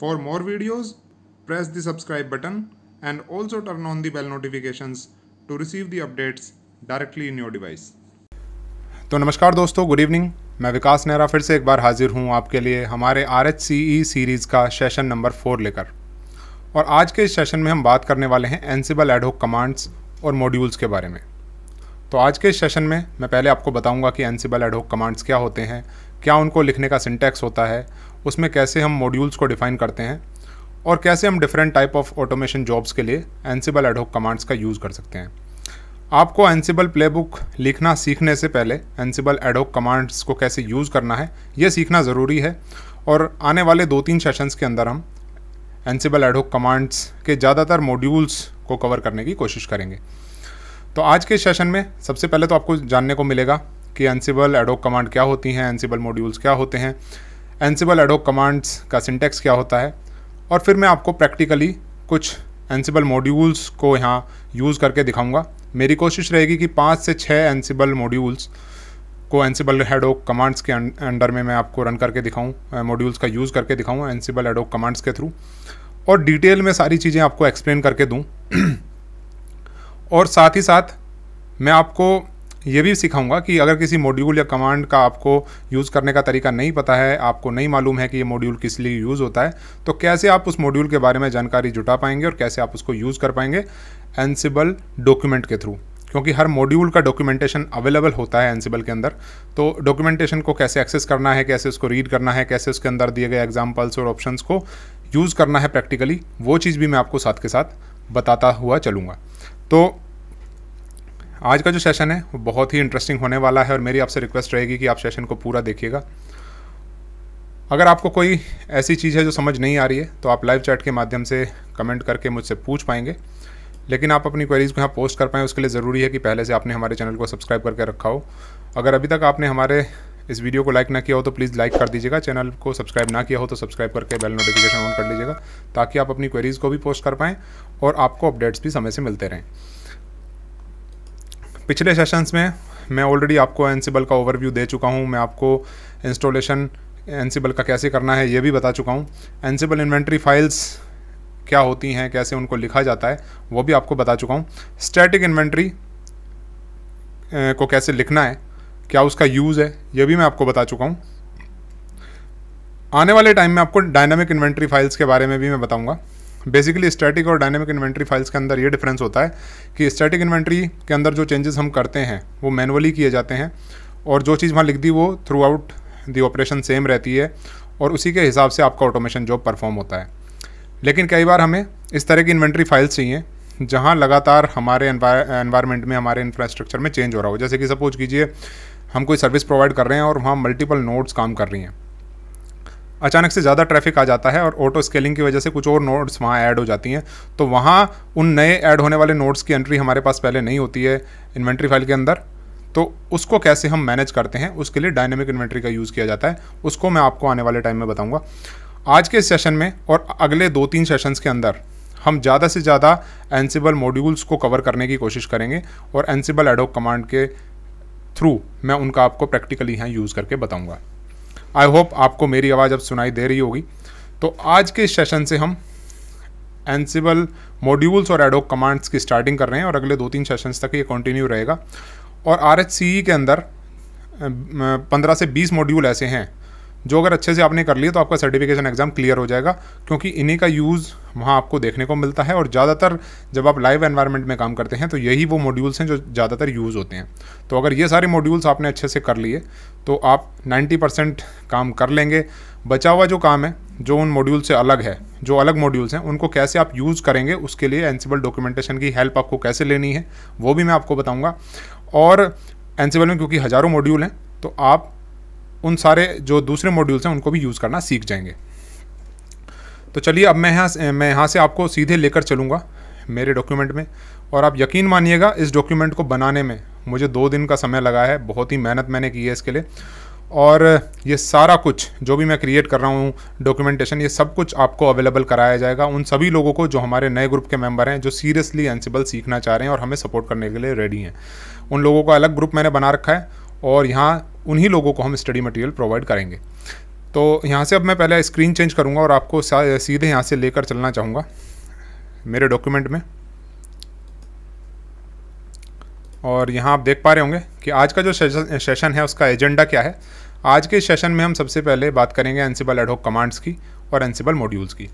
For more videos, press the subscribe button and also turn on the bell notifications to receive the updates directly in your device. तो नमस्कार दोस्तों good evening मैं विकास नेहरा फिर से एक बार हाजिर हूं आपके लिए हमारे R H C E series का सेशन नंबर फोर लेकर और आज के इस सेशन में हम बात करने वाले हैं एनसीबल एडहोक कमांड्स और मॉड्यूल्स के बारे में तो आज के इस सेशन में मैं पहले आपको बताऊंगा कि एनसीबल एडहोक कमांड्स क्या होते हैं क्या उनको लिखने का सिंटैक्स होता है उसमें कैसे हम मॉड्यूल्स को डिफाइन करते हैं और कैसे हम different type of automation jobs के लिए एनसीबल एडोक कमांड्स का यूज़ कर सकते हैं आपको एनसीबल प्ले लिखना सीखने से पहले एनसीबल एडोक कमांड्स को कैसे यूज़ करना है ये सीखना ज़रूरी है और आने वाले दो तीन सेशंस के अंदर हम एनसीबल एडोक कमांड्स के ज़्यादातर मॉड्यूल्स को कवर करने की कोशिश करेंगे तो आज के सेशन में सबसे पहले तो आपको जानने को मिलेगा कि एनसीबल एडोक कमांड क्या होती हैं एनसीबल मॉड्यूल्स क्या होते हैं एनसिबल एडोक कमांड्स का सिंटेक्स क्या होता है और फिर मैं आपको प्रैक्टिकली कुछ एनसिबल मॉड्यूल्स को यहाँ यूज़ करके दिखाऊंगा मेरी कोशिश रहेगी कि पाँच से छः एनसिबल मॉड्यूल्स को एनसिबल एडोक कमांड्स के अं-, अंडर में मैं आपको रन करके दिखाऊँ मॉड्यूल्स का यूज़ करके दिखाऊँ एनसीबल एडोक कमांड्स के थ्रू और डिटेल में सारी चीज़ें आपको एक्सप्लेन करके दूँ और साथ ही साथ मैं आपको ये भी सिखाऊंगा कि अगर किसी मॉड्यूल या कमांड का आपको यूज़ करने का तरीका नहीं पता है आपको नहीं मालूम है कि ये मॉड्यूल किस लिए यूज़ होता है तो कैसे आप उस मॉड्यूल के बारे में जानकारी जुटा पाएंगे और कैसे आप उसको यूज़ कर पाएंगे एनसिबल डॉक्यूमेंट के थ्रू क्योंकि हर मॉड्यूल का डॉक्यूमेंटेशन अवेलेबल होता है एनसिबल के अंदर तो डॉक्यूमेंटेशन को कैसे एक्सेस करना है कैसे उसको रीड करना है कैसे उसके अंदर दिए गए एग्जाम्पल्स और ऑप्शंस को यूज़ करना है प्रैक्टिकली वो चीज़ भी मैं आपको साथ के साथ बताता हुआ चलूँगा तो आज का जो सेशन है वो बहुत ही इंटरेस्टिंग होने वाला है और मेरी आपसे रिक्वेस्ट रहेगी कि आप सेशन को पूरा देखिएगा अगर आपको कोई ऐसी चीज़ है जो समझ नहीं आ रही है तो आप लाइव चैट के माध्यम से कमेंट करके मुझसे पूछ पाएंगे लेकिन आप अपनी क्वेरीज़ को यहाँ पोस्ट कर पाएँ उसके लिए ज़रूरी है कि पहले से आपने हमारे चैनल को सब्सक्राइब करके रखा हो अगर अभी तक आपने हमारे इस वीडियो को लाइक ना किया हो तो प्लीज़ लाइक कर दीजिएगा चैनल को सब्सक्राइब ना किया हो तो सब्सक्राइब करके बेल नोटिफिकेशन ऑन कर लीजिएगा ताकि आप अपनी क्वेरीज़ को भी पोस्ट कर पाएँ और आपको अपडेट्स भी समय से मिलते रहें पिछले सेशंस में मैं ऑलरेडी आपको एनसीबल का ओवरव्यू दे चुका हूँ मैं आपको इंस्टॉलेशन एनसीबल का कैसे करना है ये भी बता चुका हूँ एनसीबल इन्वेंट्री फाइल्स क्या होती हैं कैसे उनको लिखा जाता है वो भी आपको बता चुका हूँ स्टैटिक इन्वेंट्री को कैसे लिखना है क्या उसका यूज़ है ये भी मैं आपको बता चुका हूँ आने वाले टाइम में आपको डायनामिक इन्वेंट्री फाइल्स के बारे में भी मैं बताऊँगा बेसिकली स्टैटिक और डायनेमिक इन्वेंट्री फाइल्स के अंदर ये डिफरेंस होता है कि स्टैटिक इन्वेंट्री के अंदर जो चेंजेस हम करते हैं वो मैनुअली किए जाते हैं और जो चीज़ वहाँ लिख दी वो throughout the operation same रहती है और उसी के हिसाब से आपका ऑटोमेशन जॉब परफॉर्म होता है लेकिन कई बार हमें इस तरह की इन्वेंट्री फाइल्स चाहिए जहाँ लगातार हमारे एनवायरमेंट में हमारे इंफ्रास्ट्रक्चर में चेंज हो रहा हो जैसे कि सपोज कीजिए हम कोई सर्विस प्रोवाइड कर रहे हैं और वहाँ मल्टीपल नोड्स काम कर रही हैं अचानक से ज़्यादा ट्रैफिक आ जाता है और ऑटो स्केलिंग की वजह से कुछ और नोड्स वहाँ ऐड हो जाती हैं तो वहाँ उन नए ऐड होने वाले नोड्स की एंट्री हमारे पास पहले नहीं होती है इन्वेंट्री फाइल के अंदर तो उसको कैसे हम मैनेज करते हैं उसके लिए डायनेमिक इन्वेंट्री का यूज़ किया जाता है उसको मैं आपको आने वाले टाइम में बताऊँगा आज के सेशन में और अगले दो तीन सेशंस के अंदर हम ज़्यादा से ज़्यादा एनसीबल मॉड्यूल्स को कवर करने की कोशिश करेंगे और एनसीबल एडोक कमांड के थ्रू मैं उनका आपको प्रैक्टिकली यहाँ यूज़ करके बताऊँगा आई होप आपको मेरी आवाज़ अब सुनाई दे रही होगी तो आज के सेशन से हम एनसीबल मॉड्यूल्स और एडोक कमांड्स की स्टार्टिंग कर रहे हैं और अगले दो तीन सेशंस तक ये कंटिन्यू रहेगा और आर e के अंदर पंद्रह से बीस मॉड्यूल ऐसे हैं जो अगर अच्छे से आपने कर लिया तो आपका सर्टिफिकेशन एग्जाम क्लियर हो जाएगा क्योंकि इन्हीं का यूज़ वहाँ आपको देखने को मिलता है और ज़्यादातर जब आप लाइव एनवायरनमेंट में काम करते हैं तो यही वो मॉड्यूल्स हैं जो ज़्यादातर यूज़ होते हैं तो अगर ये सारे मॉड्यूल्स आपने अच्छे से कर लिए तो आप 90 परसेंट काम कर लेंगे बचा हुआ जो काम है जो उन मॉड्यूल से अलग है जो अलग मॉड्यूल्स हैं उनको कैसे आप यूज़ करेंगे उसके लिए एनसीबल डॉक्यूमेंटेशन की हेल्प आपको कैसे लेनी है वो भी मैं आपको बताऊँगा और एनसीबल में क्योंकि हज़ारों मॉड्यूल हैं तो आप उन सारे जो दूसरे मॉड्यूल्स हैं उनको भी यूज़ करना सीख जाएंगे तो चलिए अब मैं यहाँ मैं यहाँ से आपको सीधे लेकर चलूँगा मेरे डॉक्यूमेंट में और आप यकीन मानिएगा इस डॉक्यूमेंट को बनाने में मुझे दो दिन का समय लगा है बहुत ही मेहनत मैंने की है इसके लिए और ये सारा कुछ जो भी मैं क्रिएट कर रहा हूँ डॉक्यूमेंटेशन ये सब कुछ आपको अवेलेबल कराया जाएगा उन सभी लोगों को जो हमारे नए ग्रुप के मेंबर हैं जो सीरियसली एनसिबल सीखना चाह रहे हैं और हमें सपोर्ट करने के लिए रेडी हैं उन लोगों का अलग ग्रुप मैंने बना रखा है और यहाँ उन्हीं लोगों को हम स्टडी मटेरियल प्रोवाइड करेंगे तो यहाँ से अब मैं पहले स्क्रीन चेंज करूँगा और आपको सीधे यहाँ से लेकर चलना चाहूँगा मेरे डॉक्यूमेंट में और यहाँ आप देख पा रहे होंगे कि आज का जो सेशन है उसका एजेंडा क्या है आज के सेशन में हम सबसे पहले बात करेंगे एनसीबल एडहॉक कमांड्स की और एनसीबल मॉड्यूल्स की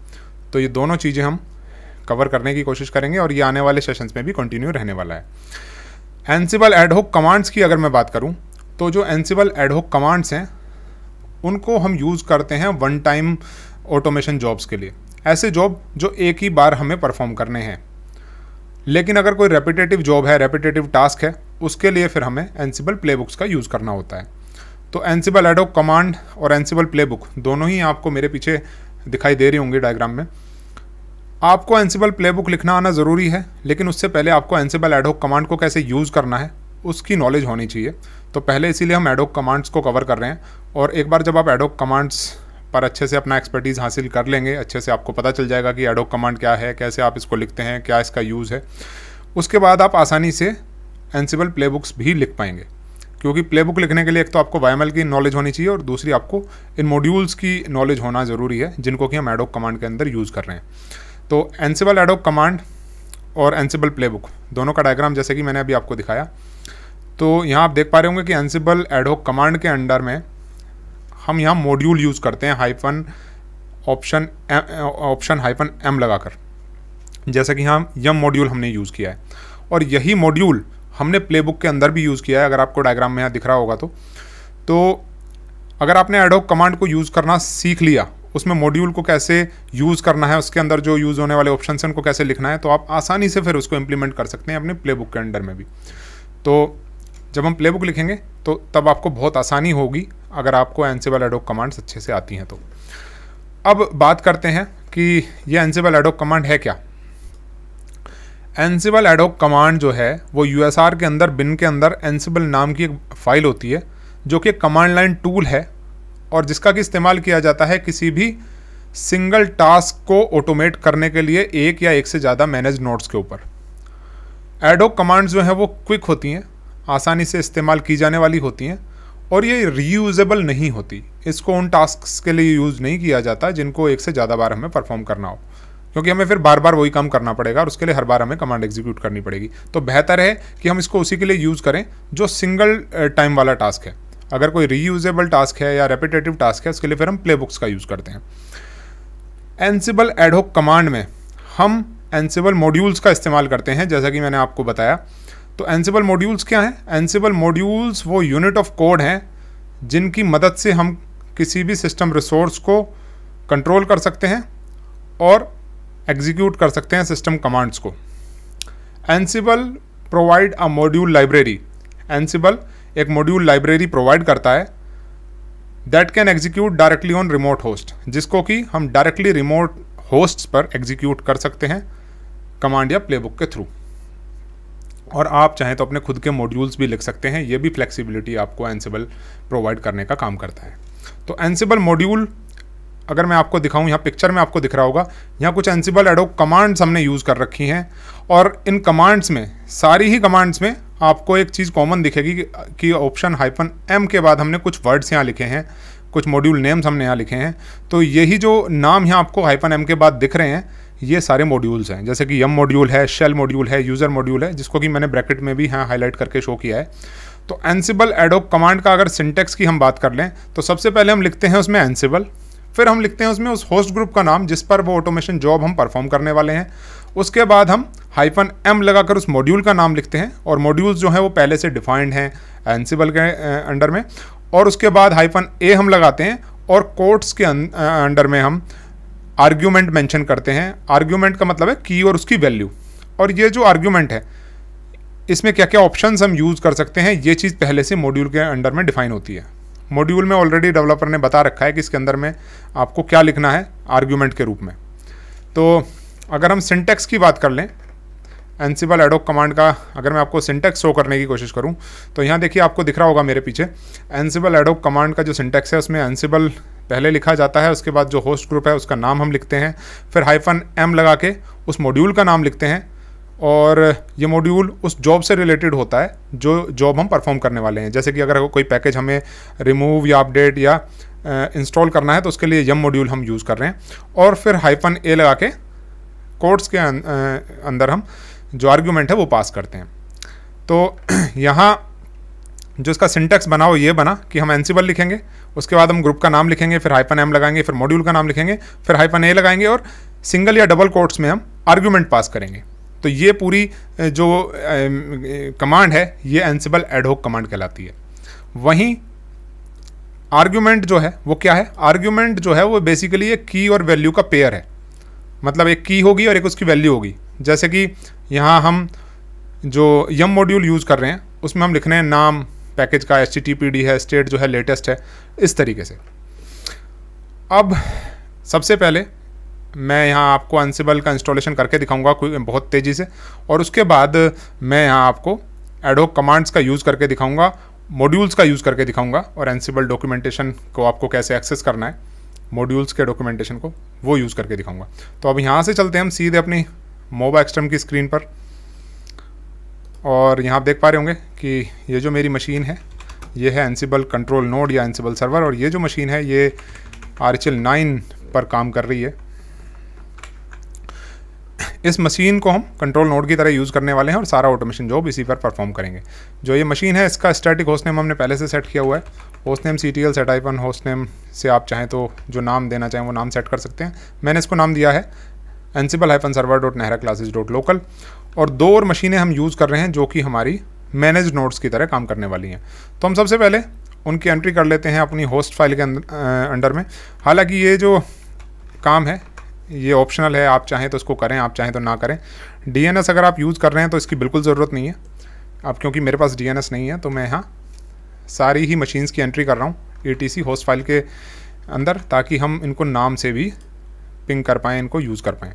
तो ये दोनों चीज़ें हम कवर करने की कोशिश करेंगे और ये आने वाले सेशंस में भी कंटिन्यू रहने वाला है एनसीबल एडहॉक कमांड्स की अगर मैं बात करूँ तो जो एनसीबल एडहोक कमांड्स हैं उनको हम यूज़ करते हैं वन टाइम ऑटोमेशन जॉब्स के लिए ऐसे जॉब जो एक ही बार हमें परफॉर्म करने हैं लेकिन अगर कोई रेपिटेटिव जॉब है रेपिटेटिव टास्क है उसके लिए फिर हमें एनसीबल प्ले का यूज़ करना होता है तो एनसीबल एडोक कमांड और एनसीबल प्ले दोनों ही आपको मेरे पीछे दिखाई दे रही होंगी डायग्राम में आपको एनसीबल प्ले लिखना आना ज़रूरी है लेकिन उससे पहले आपको एनसीबल एडोक कमांड को कैसे यूज़ करना है उसकी नॉलेज होनी चाहिए तो पहले इसीलिए हम एडोक कमांड्स को कवर कर रहे हैं और एक बार जब आप एडोक कमांड्स पर अच्छे से अपना एक्सपर्टीज़ हासिल कर लेंगे अच्छे से आपको पता चल जाएगा कि एडोक कमांड क्या है कैसे आप इसको लिखते हैं क्या इसका यूज़ है उसके बाद आप आसानी से एनसिबल प्ले भी लिख पाएंगे क्योंकि प्ले लिखने के लिए एक तो आपको वाई की नॉलेज होनी चाहिए और दूसरी आपको इन मॉड्यूल्स की नॉलेज होना ज़रूरी है जिनको कि हम एडोक कमांड के अंदर यूज़ कर रहे हैं तो एनसिबल एडोक कमांड और एनसिबल प्ले दोनों का डायग्राम जैसे कि मैंने अभी आपको दिखाया तो यहाँ आप देख पा रहे होंगे कि अनसिबल एडोक कमांड के अंडर में हम यहाँ मॉड्यूल यूज़ करते हैं hyphen option option hyphen M लगाकर जैसा कि हम यम मॉड्यूल हमने यूज़ किया है और यही मॉड्यूल हमने प्लेबुक के अंदर भी यूज़ किया है अगर आपको डायग्राम में यहाँ दिख रहा होगा तो तो अगर आपने एडोक कमांड को यूज़ करना सीख लिया उसमें मॉड्यूल को कैसे यूज़ करना है उसके अंदर जो यूज़ होने वाले ऑप्शन हैं उनको कैसे लिखना है तो आप आसानी से फिर उसको इम्प्लीमेंट कर सकते हैं अपने प्लेबुक के अंडर में भी तो जब हम प्लेबुक लिखेंगे तो तब आपको बहुत आसानी होगी अगर आपको एनसीबल एडोक कमांड्स अच्छे से आती हैं तो अब बात करते हैं कि ये एनसीबल एडोक कमांड है क्या एनसीबल एडोक कमांड जो है वो यू के अंदर बिन के अंदर एनसीबल नाम की एक फाइल होती है जो कि कमांड लाइन टूल है और जिसका कि इस्तेमाल किया जाता है किसी भी सिंगल टास्क को ऑटोमेट करने के लिए एक या एक से ज़्यादा मैनेज नोट्स के ऊपर एडोक कमांड्स जो हैं वो क्विक होती हैं आसानी से इस्तेमाल की जाने वाली होती हैं और ये रीयूजेबल नहीं होती इसको उन टास्क के लिए यूज़ नहीं किया जाता जिनको एक से ज़्यादा बार हमें परफॉर्म करना हो क्योंकि हमें फिर बार बार वही काम करना पड़ेगा और उसके लिए हर बार हमें कमांड एग्जीक्यूट करनी पड़ेगी तो बेहतर है कि हम इसको उसी के लिए यूज़ करें जो सिंगल टाइम वाला टास्क है अगर कोई रीयूजेबल टास्क है या रेपिटेटिव टास्क है उसके लिए फिर हम प्ले बुक्स का यूज़ करते हैं एनसीबल एडहोक कमांड में हम एनसिबल मॉड्यूल्स का इस्तेमाल करते हैं जैसा कि मैंने आपको बताया तो एनसेबल मॉड्यूल्स क्या हैं एनसेबल मॉड्यूल्स वो यूनिट ऑफ कोड हैं जिनकी मदद से हम किसी भी सिस्टम रिसोर्स को कंट्रोल कर सकते हैं और एग्जीक्यूट कर सकते हैं सिस्टम कमांड्स को Ansible provide a module library Ansible एक मॉड्यूल लाइब्रेरी प्रोवाइड करता है that can execute directly on remote host जिसको कि हम डायरेक्टली रिमोट होस्ट्स पर एग्जीक्यूट कर सकते हैं कमांड या प्लेबुक के थ्रू और आप चाहें तो अपने खुद के मॉड्यूल्स भी लिख सकते हैं ये भी फ्लेक्सिबिलिटी आपको एनसेबल प्रोवाइड करने का काम करता है तो एनसेबल मॉड्यूल अगर मैं आपको दिखाऊं यहाँ पिक्चर में आपको दिख रहा होगा यहाँ कुछ एनसेबल एडो कमांड्स हमने यूज़ कर रखी हैं और इन कमांड्स में सारी ही कमांड्स में आपको एक चीज़ कॉमन दिखेगी कि ऑप्शन हाइफन एम के बाद हमने कुछ वर्ड्स यहाँ लिखे हैं कुछ मॉड्यूल नेम्स हमने यहाँ लिखे हैं तो यही जो नाम यहाँ आपको हाइफन एम के बाद दिख रहे हैं ये सारे मॉड्यूल्स हैं जैसे कि यम मॉड्यूल है शेल मॉड्यूल है यूज़र मॉड्यूल है जिसको कि मैंने ब्रैकेट में भी यहाँ हाईलाइट करके शो किया है तो एनसिबल एडोप कमांड का अगर सिंटेक्स की हम बात कर लें तो सबसे पहले हम लिखते हैं उसमें एनसिबल फिर हम लिखते हैं उसमें उस होस्ट ग्रुप का नाम जिस पर वो ऑटोमेशन जॉब हम परफॉर्म करने वाले हैं उसके बाद हम हाइफन एम लगाकर उस मॉड्यूल का नाम लिखते हैं और मॉड्यूल्स जो हैं वो पहले से डिफाइंड हैं एनसिबल के अंडर में और उसके बाद हाइफन ए हम लगाते हैं और कोर्ट्स के अं, अंडर में हम आर्ग्यूमेंट मेंशन करते हैं आर्ग्यूमेंट का मतलब है की और उसकी वैल्यू और ये जो आर्ग्यूमेंट है इसमें क्या क्या ऑप्शन हम यूज़ कर सकते हैं ये चीज़ पहले से मॉड्यूल के अंडर में डिफाइन होती है मॉड्यूल में ऑलरेडी डेवलपर ने बता रखा है कि इसके अंदर में आपको क्या लिखना है आर्ग्यूमेंट के रूप में तो अगर हम सिंटेक्स की बात कर लें एनसीबल एडोक कमांड का अगर मैं आपको सिंटेक्स शो करने की कोशिश करूं तो यहाँ देखिए आपको दिख रहा होगा मेरे पीछे एनसीबल एडोक कमांड का जो सिंटेक्स है उसमें एनसीबल पहले लिखा जाता है उसके बाद जो होस्ट ग्रुप है उसका नाम हम लिखते हैं फिर हाइफन एम लगा के उस मॉड्यूल का नाम लिखते हैं और ये मॉड्यूल उस जॉब से रिलेटेड होता है जो जॉब हम परफॉर्म करने वाले हैं जैसे कि अगर कोई पैकेज हमें रिमूव या अपडेट या इंस्टॉल करना है तो उसके लिए यम मॉड्यूल हम यूज़ कर रहे हैं और फिर हाइफन ए लगा के कोड्स के अं, अंदर हम जो आर्ग्यूमेंट है वो पास करते हैं तो यहाँ जो इसका सिंटेक्स बना वो ये बना कि हम एनसीबल लिखेंगे उसके बाद हम ग्रुप का नाम लिखेंगे फिर हाइपन एम लगाएंगे फिर मॉड्यूल का नाम लिखेंगे फिर हाइपन ए लगाएंगे और सिंगल या डबल कोर्ट्स में हम आर्ग्यूमेंट पास करेंगे तो ये पूरी जो कमांड है ये एनसिबल एडहोक कमांड कहलाती है वहीं आर्ग्यूमेंट जो है वो क्या है आर्ग्यूमेंट जो है वो बेसिकली एक की और वैल्यू का पेयर है मतलब एक की होगी और एक उसकी वैल्यू होगी जैसे कि यहाँ हम जो यम मॉड्यूल यूज़ कर रहे हैं उसमें हम लिख रहे हैं नाम पैकेज का एस है स्टेट जो है लेटेस्ट है इस तरीके से अब सबसे पहले मैं यहाँ आपको अनसिबल का इंस्टॉलेशन करके दिखाऊंगा कोई बहुत तेज़ी से और उसके बाद मैं यहाँ आपको एडोक कमांड्स का यूज़ करके दिखाऊंगा मॉड्यूल्स का यूज़ करके दिखाऊंगा और एनसिबल डॉक्यूमेंटेशन को आपको कैसे एक्सेस करना है मॉड्यूल्स के डॉक्यूमेंटेशन को वो यूज़ करके दिखाऊंगा तो अब यहाँ से चलते हैं हम सीधे अपनी मोबा एक्सट्रम की स्क्रीन पर और यहाँ आप देख पा रहे होंगे कि ये जो मेरी मशीन है ये है एनसीबल कंट्रोल नोड या एनसीबल सर्वर और ये जो मशीन है ये आर एच नाइन पर काम कर रही है इस मशीन को हम कंट्रोल नोड की तरह यूज़ करने वाले हैं और सारा ऑटोमेशन जॉब इसी पर परफॉर्म करेंगे जो ये मशीन है इसका स्टैटिक होस्ट नेम हमने पहले से सेट किया हुआ है host name C T L set hyphen host name से आप चाहें तो जो नाम देना चाहें वो नाम सेट कर सकते हैं मैंने इसको नाम दिया है Ansible hyphen server dot Nehra classes dot local और दो और मशीनें हम यूज़ कर रहे हैं जो कि हमारी मैनेज नोट्स की तरह काम करने वाली हैं तो हम सबसे पहले उनकी एंट्री कर लेते हैं अपनी होस्ट फाइल के अंडर में हालांकि ये जो काम है ये ऑप्शनल है आप चाहें तो इसको करें आप चाहें तो ना करें डी अगर आप यूज़ कर रहे हैं तो इसकी बिल्कुल ज़रूरत नहीं है अब क्योंकि मेरे पास डी नहीं है तो मैं यहाँ सारी ही मशीन्स की एंट्री कर रहा हूँ ए होस्ट फाइल के अंदर ताकि हम इनको नाम से भी पिंग कर पाएँ इनको यूज़ कर पाएँ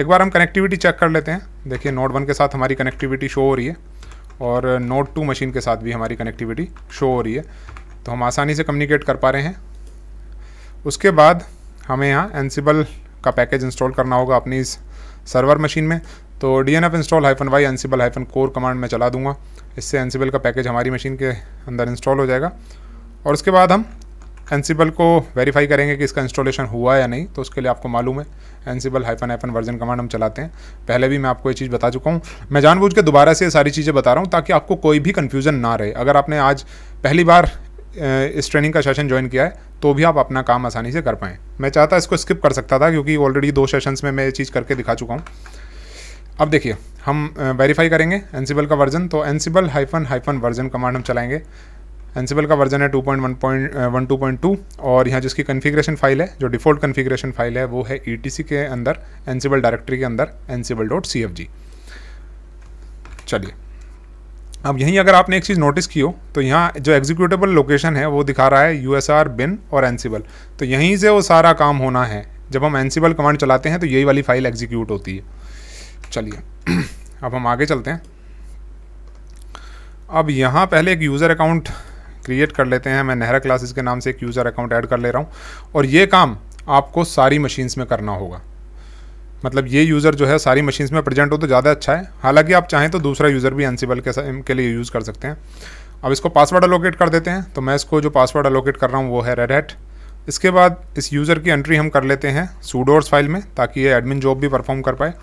एक बार हम कनेक्टिविटी चेक कर लेते हैं देखिए नोट वन के साथ हमारी कनेक्टिविटी शो हो रही है और नोट टू मशीन के साथ भी हमारी कनेक्टिविटी शो हो रही है तो हम आसानी से कम्युनिकेट कर पा रहे हैं उसके बाद हमें यहाँ एनसीबल का पैकेज इंस्टॉल करना होगा अपनी इस सर्वर मशीन में तो D N F install hyphen Y Ansible hyphen core command में चला दूंगा इससे एनसीबल का पैकेज हमारी मशीन के अंदर इंस्टॉल हो जाएगा और उसके बाद हम एनसीबल को वेरीफाई करेंगे कि इसका इंस्टॉलेशन हुआ या नहीं तो उसके लिए आपको मालूम है Ansible hyphen hyphen version command हम चलाते हैं पहले भी मैं आपको ये चीज़ बता चुका हूँ मैं जानबूझ के दोबारा से सारी चीज़ें बता रहा हूँ ताकि आपको कोई भी कन्फ्यूजन ना रहे अगर आपने आज पहली बार इस ट्रेनिंग का सेशन ज्वाइन किया है तो भी आप अपना काम आसानी से कर पाएँ मैं चाहता इसको स्किप कर सकता था क्योंकि ऑलरेडी दो सेशनस में मैं ये चीज़ करके दिखा चुका हूँ अब देखिए हम वेरीफाई करेंगे एनसीबल का वर्जन तो Ansible hyphen hyphen version command हम चलाएंगे एनसिबल का वर्जन है two point one point one two point two और यहाँ जिसकी कन्फिग्रेशन फाइल है जो डिफॉल्ट कन्फिग्रेशन फाइल है वो है ई e के अंदर एनसीबल डायरेक्टरी के अंदर Ansible dot C F G चलिए अब यहीं अगर आपने एक चीज़ नोटिस की हो तो यहाँ जो एग्जीक्यूटेबल लोकेशन है वो दिखा रहा है यू एस आर बिन और एनसीबल तो यहीं से वो सारा काम होना है जब हम एनसीबल कमांड चलाते हैं तो यही वाली फाइल एग्जीक्यूट होती है चलिए अब हम आगे चलते हैं अब यहाँ पहले एक यूज़र अकाउंट क्रिएट कर लेते हैं मैं नहरा क्लासेस के नाम से एक यूज़र अकाउंट ऐड कर ले रहा हूँ और ये काम आपको सारी मशीन्स में करना होगा मतलब ये यूज़र जो है सारी मशीन्स में प्रेजेंट हो तो ज़्यादा अच्छा है हालांकि आप चाहें तो दूसरा यूज़र भी एनसीबल के, के लिए यूज़ कर सकते हैं अब इसको पासवर्ड अलोकेट कर देते हैं तो मैं इसको जो पासवर्ड अलोकेट कर रहा हूँ वो है रेड हैट इसके बाद इस यूज़र की एंट्री हम कर लेते हैं सूडोर्स फाइल में ताकि ये एडमिन जॉब भी परफॉर्म कर पाए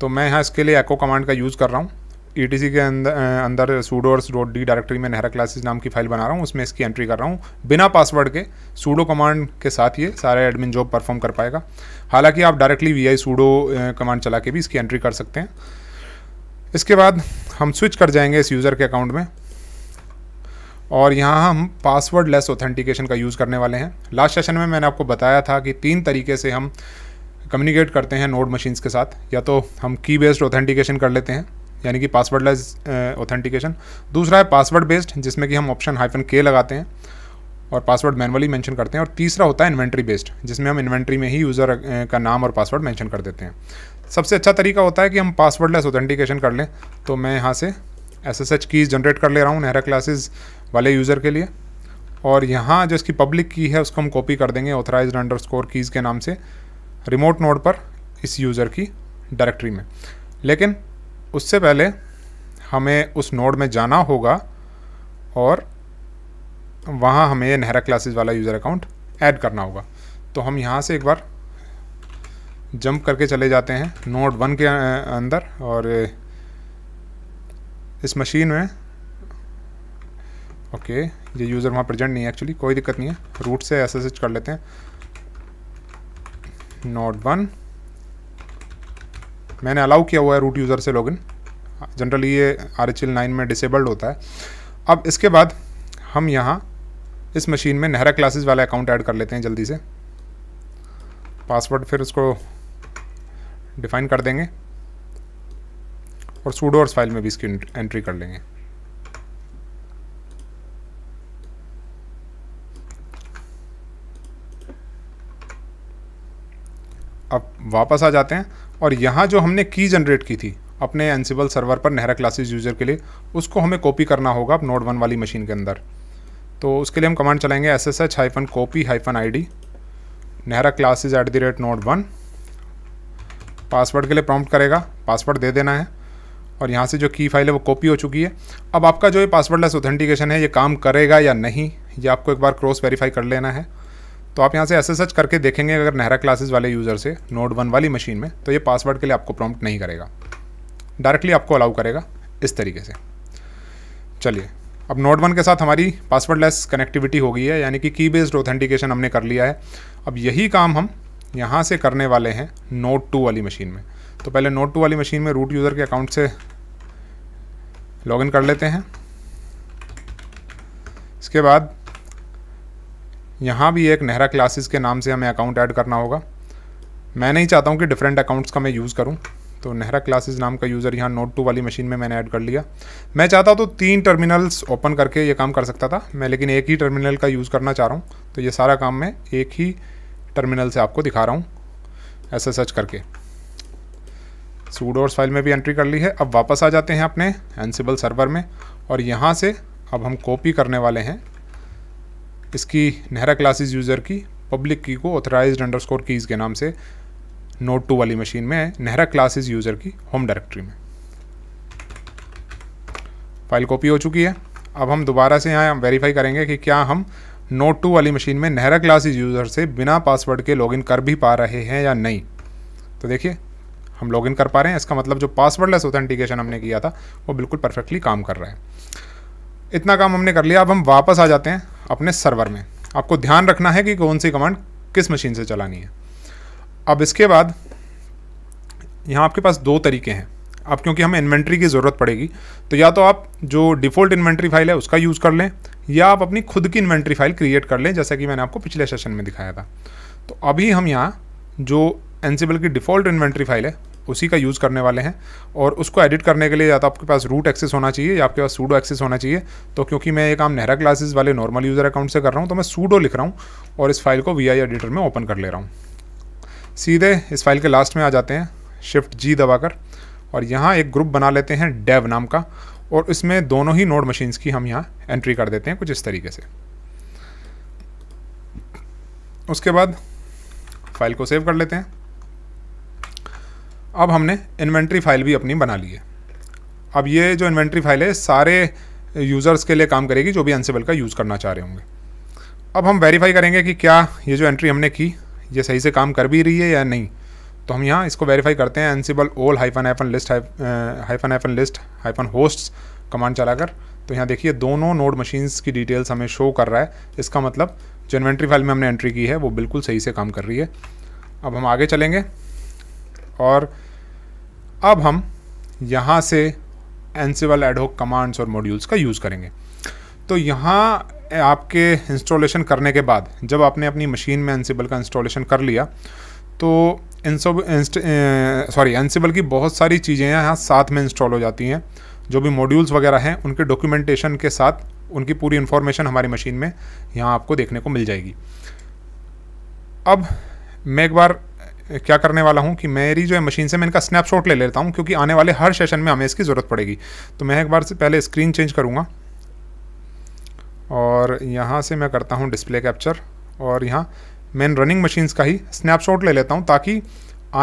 तो मैं यहाँ इसके लिए एको कमांड का यूज़ कर रहा हूँ ई e के अंदर अंदर सूडोर्स डॉट डी डायरेक्टरी में नहरा क्लासेस नाम की फाइल बना रहा हूँ उसमें इसकी एंट्री कर रहा हूँ बिना पासवर्ड के सूडो कमांड के साथ ये सारे एडमिन जॉब परफॉर्म कर पाएगा हालांकि आप directly V I sudo command चला के भी इसकी एंट्री कर सकते हैं इसके बाद हम स्विच कर जाएंगे इस यूज़र के अकाउंट में और यहाँ हम पासवर्ड लेस ऑथेंटिकेशन का यूज़ करने वाले हैं लास्ट सेशन में मैंने आपको बताया था कि तीन तरीके से हम कम्युनिकेट करते हैं नोड मशीन्स के साथ या तो हम की बेस्ड ऑथेंटिकेशन कर लेते हैं यानी कि पासवर्ड लेस ऑथेंटिकेशन दूसरा है पासवर्ड बेस्ड जिसमें कि हम ऑप्शन हाइफन के लगाते हैं और पासवर्ड मैनुअली मेंशन करते हैं और तीसरा होता है इन्वेंट्री बेस्ड जिसमें हम इन्वेंट्री में ही यूज़र का नाम और पासवर्ड मेंशन कर देते हैं सबसे अच्छा तरीका होता है कि हम पासवर्ड लेस ऑथेंटिकेशन कर लें तो मैं यहाँ से S S H keys generate कर ले रहा हूँ नेहरा क्लासेज वाले यूज़र के लिए और यहाँ जो इसकी पब्लिक की है उसको हम कॉपी कर देंगे ऑथराइज अंडर स्कोर कीज़ के नाम से रिमोट नोड पर इस यूज़र की डायरेक्टरी में लेकिन उससे पहले हमें उस नोड में जाना होगा और वहाँ हमें ये नहरा क्लासेस वाला यूज़र अकाउंट ऐड करना होगा तो हम यहाँ से एक बार जंप करके चले जाते हैं नोड वन के अंदर और इस मशीन में ओके ये यूज़र वहाँ प्रेजेंट नहीं है एक्चुअली कोई दिक्कत नहीं है रूट से एस कर लेते हैं नोड वन मैंने अलाउ किया हुआ है रूट यूज़र से लॉगिन जनरली ये आर एच एल नाइन में डिसेबल्ड होता है अब इसके बाद हम यहाँ इस मशीन में नहरा क्लासेस वाला अकाउंट ऐड कर लेते हैं जल्दी से पासवर्ड फिर उसको डिफाइन कर देंगे और सूडोर्स फाइल में भी इसकी एंट्री कर लेंगे अब वापस आ जाते हैं और यहाँ जो हमने की जनरेट की थी अपने एनसिबल सर्वर पर नहरा क्लासेस यूज़र के लिए उसको हमें कॉपी करना होगा अब नोड वन वाली मशीन के अंदर तो उसके लिए हम कमांड चलाएंगे S S H hyphen copy hyphen I D Nehra classes at the rate node one password के लिए प्रॉम्प्ट करेगा पासवर्ड दे देना है और यहाँ से जो की फाइल है वो कॉपी हो चुकी है अब आपका जो ये पासवर्डलेस ऑथेंटिकेशन है ये काम करेगा या नहीं ये आपको एक बार क्रॉस वेरीफाई कर लेना है तो आप यहाँ से एस एच करके देखेंगे अगर नहरा क्लासेस वाले यूज़र से नोट वन वाली मशीन में तो ये पासवर्ड के लिए आपको प्रॉम्प्ट नहीं करेगा डायरेक्टली आपको अलाउ करेगा इस तरीके से चलिए अब नोट वन के साथ हमारी पासवर्ड लेस कनेक्टिविटी हो गई है यानी कि की बेस्ड ऑथेंटिकेशन हमने कर लिया है अब यही काम हम यहाँ से करने वाले हैं नोट टू वाली मशीन में तो पहले नोट टू वाली मशीन में रूट यूज़र के अकाउंट से लॉग कर लेते हैं इसके बाद यहाँ भी एक नेहरा क्लासेस के नाम से हमें अकाउंट ऐड करना होगा मैं नहीं चाहता हूँ कि डिफरेंट अकाउंट्स का मैं यूज़ करूँ तो नेहरा क्लासेस नाम का यूज़र यहाँ नोट टू वाली मशीन में मैंने ऐड कर लिया मैं चाहता तो तीन टर्मिनल्स ओपन करके ये काम कर सकता था मैं लेकिन एक ही टर्मिनल का यूज़ करना चाह रहा हूँ तो ये सारा काम मैं एक ही टर्मिनल से आपको दिखा रहा हूँ ऐसे सर्च करके सूडोर्स फाइल में भी एंट्री कर ली है अब वापस आ जाते हैं अपने एनसीबल सर्वर में और यहाँ से अब हम कॉपी करने वाले हैं इसकी नहरा क्लासेस यूज़र की पब्लिक की को ऑथराइज अंडर स्कोर कीज़ के नाम से नोट टू वाली मशीन में है नहरा क्लासेस यूज़र की होम डायरेक्टरी में फाइल कॉपी हो चुकी है अब हम दोबारा से यहाँ वेरीफाई करेंगे कि क्या हम नोट टू वाली मशीन में नहरा क्लासेज यूज़र से बिना पासवर्ड के लॉगिन कर भी पा रहे हैं या नहीं तो देखिए हम लॉगिन कर पा रहे हैं इसका मतलब जो पासवर्डलेस ऑथेंटिकेशन हमने किया था वो बिल्कुल परफेक्टली काम कर रहा है इतना काम हमने कर लिया अब हम वापस आ जाते हैं अपने सर्वर में आपको ध्यान रखना है कि कौन सी कमांड किस मशीन से चलानी है अब इसके बाद यहाँ आपके पास दो तरीके हैं अब क्योंकि हमें इन्वेंट्री की ज़रूरत पड़ेगी तो या तो आप जो डिफ़ॉल्ट इन्वेंट्री फाइल है उसका यूज़ कर लें या आप अपनी खुद की इन्वेंट्री फाइल क्रिएट कर लें जैसा कि मैंने आपको पिछले सेशन में दिखाया था तो अभी हम यहाँ जो एनसीबल की डिफ़ॉल्ट इन्वेंट्री फाइल है उसी का यूज़ करने वाले हैं और उसको एडिट करने के लिए या तो आपके पास रूट एक्सेस होना चाहिए या आपके पास सूडो एक्सेस होना चाहिए तो क्योंकि मैं ये काम नेहरा क्लासेस वाले नॉर्मल यूज़र अकाउंट से कर रहा हूँ तो मैं सूडो लिख रहा हूँ और इस फाइल को वी एडिटर में ओपन कर ले रहा हूँ सीधे इस फाइल के लास्ट में आ जाते हैं शिफ्ट जी दबाकर और यहाँ एक ग्रुप बना लेते हैं डेव नाम का और इसमें दोनों ही नोड मशीन्स की हम यहाँ एंट्री कर देते हैं कुछ इस तरीके से उसके बाद फाइल को सेव कर लेते हैं अब हमने इन्वेंट्री फाइल भी अपनी बना ली है अब ये जो इन्वेंट्री फाइल है सारे यूज़र्स के लिए काम करेगी जो भी अनसेबल का यूज़ करना चाह रहे होंगे अब हम वेरीफाई करेंगे कि क्या ये जो एंट्री हमने की ये सही से काम कर भी रही है या नहीं तो हम यहाँ इसको वेरीफाई करते हैं Ansible all hyphen hyphen list hyphen hyphen list hyphen host command चलाकर तो यहाँ देखिए दोनों नोड मशीन्स की डिटेल्स हमें शो कर रहा है इसका मतलब जो इन्वेंट्री फाइल में हमने एंट्री की है वो बिल्कुल सही से काम कर रही है अब हम आगे चलेंगे और अब हम यहाँ से एनसीवल एडहोक कमांड्स और मॉड्यूल्स का यूज़ करेंगे तो यहाँ आपके इंस्टॉलेशन करने के बाद जब आपने अपनी मशीन में एनसीबल का इंस्टॉलेशन कर लिया तो सॉरी एनसीबल की बहुत सारी चीज़ें यहाँ साथ में इंस्टॉल हो जाती हैं जो भी मॉड्यूल्स वगैरह हैं उनके डॉक्यूमेंटेशन के साथ उनकी पूरी इन्फॉर्मेशन हमारी मशीन में यहाँ आपको देखने को मिल जाएगी अब मैं एक बार क्या करने वाला हूँ कि मेरी जो है मशीन से मैं इनका स्नैपशॉट ले लेता हूँ क्योंकि आने वाले हर सेशन में हमें इसकी ज़रूरत पड़ेगी तो मैं एक बार से पहले स्क्रीन चेंज करूँगा और यहाँ से मैं करता हूँ डिस्प्ले कैप्चर और यहाँ मैं रनिंग मशीन्स का ही स्नैपशॉट ले लेता हूँ ताकि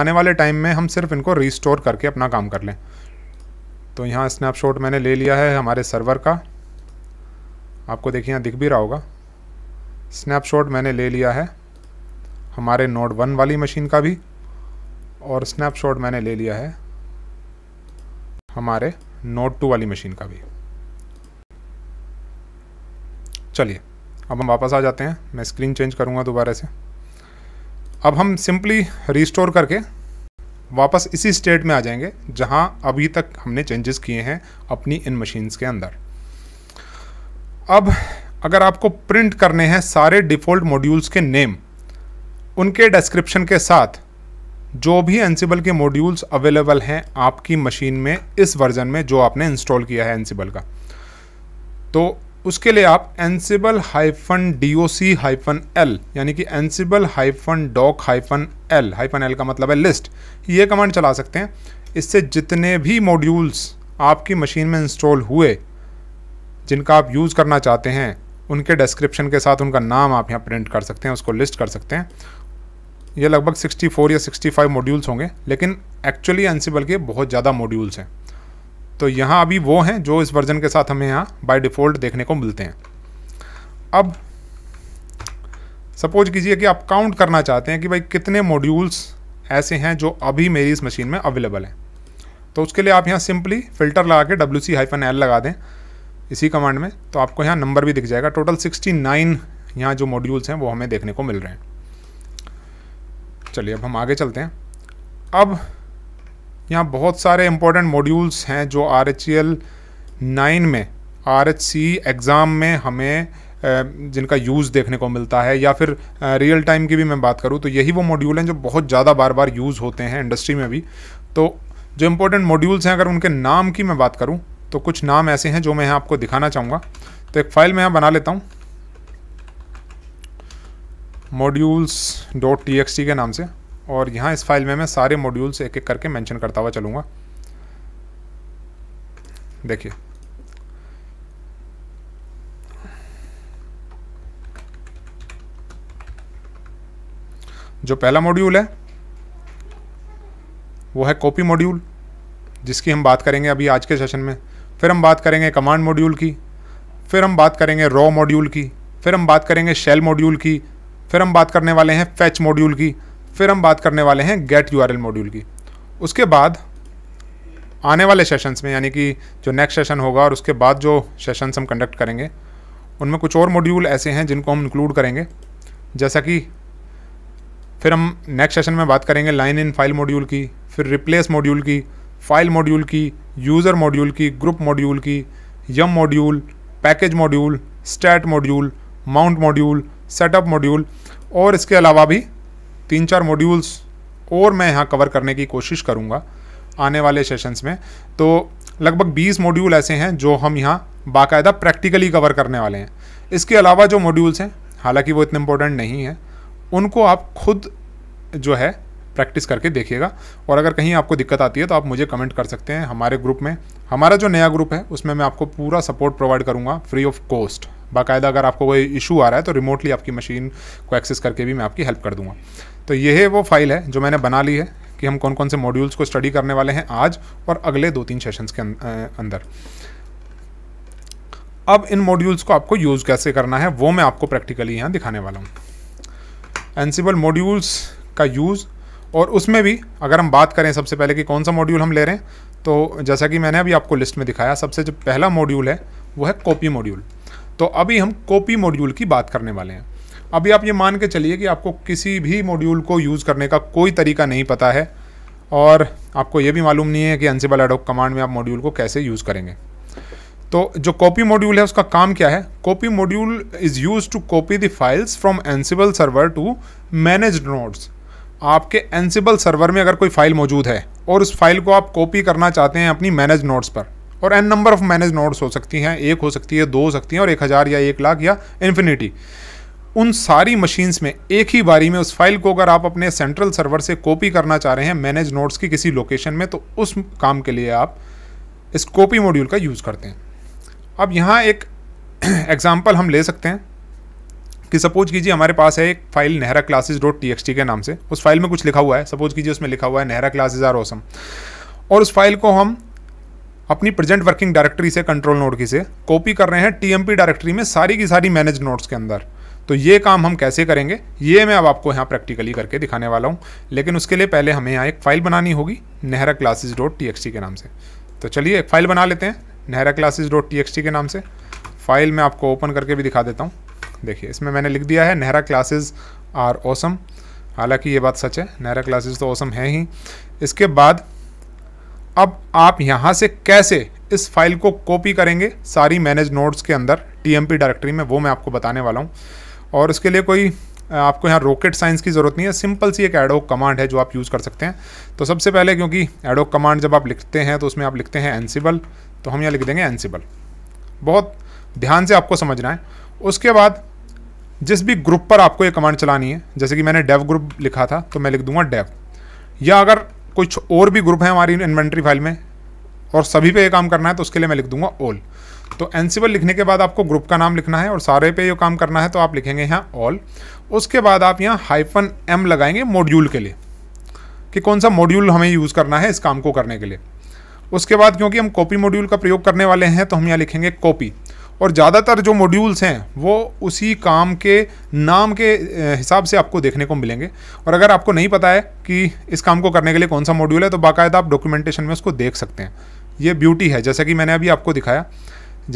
आने वाले टाइम में हम सिर्फ इनको रिस्टोर करके अपना काम कर लें तो यहाँ स्नैपशॉट मैंने ले लिया है हमारे सर्वर का आपको देखिए यहाँ दिख भी रहा होगा स्नैपशॉट मैंने ले लिया है हमारे नोड वन वाली मशीन का भी और स्नैपशॉट मैंने ले लिया है हमारे नोड टू वाली मशीन का भी चलिए अब हम वापस आ जाते हैं मैं स्क्रीन चेंज करूँगा दोबारा से अब हम सिंपली रिस्टोर करके वापस इसी स्टेट में आ जाएंगे जहाँ अभी तक हमने चेंजेस किए हैं अपनी इन मशीन्स के अंदर अब अगर आपको प्रिंट करने हैं सारे डिफ़ॉल्ट मॉड्यूल्स के नेम उनके डिस्क्रिप्शन के साथ जो भी एनसीबल के मॉड्यूल्स अवेलेबल हैं आपकी मशीन में इस वर्जन में जो आपने इंस्टॉल किया है एनसीबल का तो उसके लिए आप Ansible hyphen D O C hyphen L यानी कि Ansible hyphen doc hyphen L hyphen L का मतलब है लिस्ट ये कमांड चला सकते हैं इससे जितने भी मॉड्यूल्स आपकी मशीन में इंस्टॉल हुए जिनका आप यूज़ करना चाहते हैं उनके डिस्क्रिप्शन के साथ उनका नाम आप यहाँ प्रिंट कर सकते हैं उसको लिस्ट कर सकते हैं ये लगभग 64 या 65 मॉड्यूल्स होंगे लेकिन एक्चुअली एनसीबल के बहुत ज़्यादा मॉड्यूल्स हैं तो यहाँ अभी वो हैं जो इस वर्जन के साथ हमें यहाँ बाय डिफ़ॉल्ट देखने को मिलते हैं अब सपोज कीजिए कि आप काउंट करना चाहते हैं कि भाई कितने मॉड्यूल्स ऐसे हैं जो अभी मेरी इस मशीन में अवेलेबल हैं तो उसके लिए आप यहाँ सिंपली फ़िल्टर लगा के डब्ल्यू सी हाइफन एल लगा दें इसी कमांड में तो आपको यहाँ नंबर भी दिख जाएगा टोटल 69 यहाँ जो मॉड्यूल्स हैं वो हमें देखने को मिल रहे हैं चलिए अब हम आगे चलते हैं अब यहाँ बहुत सारे इम्पोर्टेंट मॉड्यूल्स हैं जो आर एच एल नाइन में आर एच सी एग्ज़ाम में हमें जिनका यूज़ देखने को मिलता है या फिर रियल टाइम की भी मैं बात करूँ तो यही वो मॉड्यूल हैं जो बहुत ज़्यादा बार बार यूज़ होते हैं इंडस्ट्री में भी तो जो इम्पोर्टेंट मॉड्यूल्स हैं अगर उनके नाम की मैं बात करूँ तो कुछ नाम ऐसे हैं जो मैं आपको दिखाना चाहूँगा तो एक फ़ाइल मैं यहाँ बना लेता हूँ modules dot T X T के नाम से और यहाँ इस फाइल में मैं सारे मॉड्यूल्स एक एक करके मेंशन करता हुआ चलूँगा देखिए जो पहला मॉड्यूल है वो है कॉपी मॉड्यूल जिसकी हम बात करेंगे अभी आज के सेशन में फिर हम बात करेंगे कमांड मॉड्यूल की फिर हम बात करेंगे रॉ मॉड्यूल की फिर हम बात करेंगे शेल मॉड्यूल की फिर हम बात करने वाले हैं फैच मॉड्यूल की फिर हम बात करने वाले हैं गेट यू मॉड्यूल की उसके बाद आने वाले सेशंस में यानी कि जो नेक्स्ट सेशन होगा और उसके बाद जो सेशंस हम कंडक्ट करेंगे उनमें कुछ और मॉड्यूल ऐसे हैं जिनको हम इंक्लूड करेंगे जैसा कि फिर हम नेक्स्ट सेशन में बात करेंगे लाइन इन फाइल मॉड्यूल की फिर रिप्लेस मॉड्यूल की फाइल मॉड्यूल की यूज़र मॉड्यूल की ग्रुप मॉड्यूल की yum module package module stat module mount module setup module और इसके अलावा भी तीन चार मॉड्यूल्स और मैं यहाँ कवर करने की कोशिश करूँगा आने वाले सेशंस में तो लगभग 20 मॉड्यूल ऐसे हैं जो हम यहाँ बाकायदा प्रैक्टिकली कवर करने वाले हैं इसके अलावा जो मॉड्यूल्स हैं हालांकि वो इतने इम्पोर्टेंट नहीं हैं उनको आप खुद जो है प्रैक्टिस करके देखिएगा और अगर कहीं आपको दिक्कत आती है तो आप मुझे कमेंट कर सकते हैं हमारे ग्रुप में हमारा जो नया ग्रुप है उसमें मैं आपको पूरा सपोर्ट प्रोवाइड करूँगा फ्री ऑफ कॉस्ट बाकायदा अगर आपको कोई इशू आ रहा है तो रिमोटली आपकी मशीन को एक्सेस करके भी मैं आपकी हेल्प कर दूंगा तो यह वो फाइल है जो मैंने बना ली है कि हम कौन कौन से मॉड्यूल्स को स्टडी करने वाले हैं आज और अगले दो तीन सेशंस के अं-, अंदर अब इन मॉड्यूल्स को आपको यूज़ कैसे करना है वो मैं आपको प्रैक्टिकली यहाँ दिखाने वाला हूँ एनसीबल मॉड्यूल्स का यूज़ और उसमें भी अगर हम बात करें सबसे पहले कि कौन सा मॉड्यूल हम ले रहे हैं तो जैसा कि मैंने अभी आपको लिस्ट में दिखाया सबसे जो पहला मॉड्यूल है वो है कॉपी मॉड्यूल तो अभी हम कॉपी मॉड्यूल की बात करने वाले हैं अभी आप ये मान के चलिए कि आपको किसी भी मॉड्यूल को यूज़ करने का कोई तरीका नहीं पता है और आपको ये भी मालूम नहीं है कि अनसिबल एडोक कमांड में आप मॉड्यूल को कैसे यूज़ करेंगे तो जो कॉपी मॉड्यूल है उसका काम क्या है copy module is use to copy the files from Ansible server to manage nodes आपके एनसिबल सर्वर में अगर कोई फाइल मौजूद है और उस फाइल को आप कॉपी करना चाहते हैं अपनी मैनेज नोट्स पर और N number of manage nodes हो सकती हैं एक हो सकती है दो हो सकती हैं और एक हज़ार या एक लाख या इन्फिनिटी उन सारी मशीन्स में एक ही बारी में उस फाइल को अगर आप अपने सेंट्रल सर्वर से कॉपी करना चाह रहे हैं मैनेज नोट्स की किसी लोकेशन में तो उस काम के लिए आप इस कॉपी मॉड्यूल का यूज़ करते हैं अब यहाँ एक एग्ज़ाम्पल हम ले सकते हैं कि सपोज कीजिए हमारे पास है एक file Nehra classes dot T के नाम से उस फाइल में कुछ लिखा हुआ है सपोज कीजिए उसमें लिखा हुआ है नेहरा क्लासेज आर ओसम और उस फाइल को हम अपनी प्रेजेंट वर्किंग डायरेक्टरी से कंट्रोल नोड की से कॉपी कर रहे हैं टीएमपी डायरेक्टरी में सारी की सारी मैनेज नोट्स के अंदर तो ये काम हम कैसे करेंगे ये मैं अब आपको यहाँ प्रैक्टिकली करके दिखाने वाला हूँ लेकिन उसके लिए पहले हमें यहाँ एक फ़ाइल बनानी होगी Nehra classes dot T X T के नाम से तो चलिए एक फ़ाइल बना लेते हैं नेहरा क्लासेज डॉट टी के नाम से फ़ाइल मैं आपको ओपन करके भी दिखा देता हूँ देखिए इसमें मैंने लिख दिया है नेहरा क्लासेज आर ओसम हालांकि ये बात सच है नेहरा क्लासेज तो ओसम है ही इसके बाद अब आप यहाँ से कैसे इस फाइल को कॉपी करेंगे सारी मैनेज नोट्स के अंदर टीएमपी डायरेक्टरी में वो मैं आपको बताने वाला हूँ और इसके लिए कोई आपको यहाँ रॉकेट साइंस की ज़रूरत नहीं है सिंपल सी एक एडोक कमांड है जो आप यूज़ कर सकते हैं तो सबसे पहले क्योंकि एडोक कमांड जब आप लिखते हैं तो उसमें आप लिखते हैं एनसीबल तो हम यहाँ लिख देंगे एनसीबल बहुत ध्यान से आपको समझना है उसके बाद जिस भी ग्रुप पर आपको ये कमांड चलानी है जैसे कि मैंने डेव ग्रुप लिखा था तो मैं लिख दूंगा डेव या अगर कुछ और भी ग्रुप हैं हमारी इन्वेंट्री फाइल में और सभी पे ये काम करना है तो उसके लिए मैं लिख दूंगा ऑल तो एनसीबल लिखने के बाद आपको ग्रुप का नाम लिखना है और सारे पे ये काम करना है तो आप लिखेंगे यहाँ ऑल उसके बाद आप यहाँ हाइफन एम लगाएंगे मॉड्यूल के लिए कि कौन सा मॉड्यूल हमें यूज़ करना है इस काम को करने के लिए उसके बाद क्योंकि हम कॉपी मॉड्यूल का प्रयोग करने वाले हैं तो हम यहाँ लिखेंगे कॉपी और ज़्यादातर जो मॉड्यूल्स हैं वो उसी काम के नाम के हिसाब से आपको देखने को मिलेंगे और अगर आपको नहीं पता है कि इस काम को करने के लिए कौन सा मॉड्यूल है तो बाकायदा आप डॉक्यूमेंटेशन में उसको देख सकते हैं ये ब्यूटी है जैसे कि मैंने अभी आपको दिखाया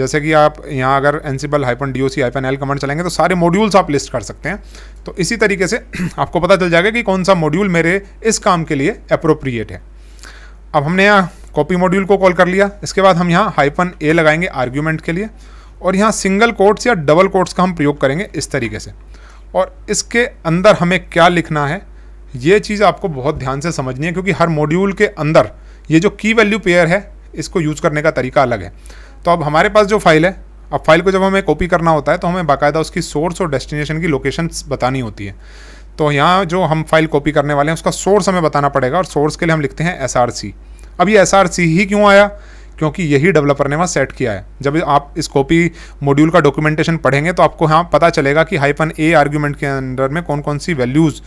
जैसे कि आप यहाँ अगर Ansible hyphen D O C hyphen L command चलेंगे तो सारे मॉड्यूल्स आप लिस्ट कर सकते हैं तो इसी तरीके से आपको पता चल जाएगा कि कौन सा मॉड्यूल मेरे इस काम के लिए अप्रोप्रिएट है अब हमने यहाँ कॉपी मॉड्यूल को कॉल कर लिया इसके बाद हम यहाँ हाइपन ए लगाएंगे आर्ग्यूमेंट के लिए और यहाँ सिंगल कोट्स या डबल कोट्स का हम प्रयोग करेंगे इस तरीके से और इसके अंदर हमें क्या लिखना है ये चीज़ आपको बहुत ध्यान से समझनी है क्योंकि हर मॉड्यूल के अंदर ये जो की वैल्यू पेयर है इसको यूज करने का तरीका अलग है तो अब हमारे पास जो फाइल है अब फाइल को जब हमें कॉपी करना होता है तो हमें बाकायदा उसकी सोर्स और डेस्टिनेशन की लोकेशन बतानी होती है तो यहाँ जो हम फाइल कॉपी करने वाले हैं उसका सोर्स हमें बताना पड़ेगा और सोर्स के लिए हम लिखते हैं एस अब ये एस ही क्यों आया क्योंकि यही डेवलपर ने वहाँ सेट किया है जब आप इस कॉपी मॉड्यूल का डॉक्यूमेंटेशन पढ़ेंगे तो आपको यहाँ पता चलेगा कि हाइफन ए आर्ग्यूमेंट के अंदर में कौन कौन सी वैल्यूज़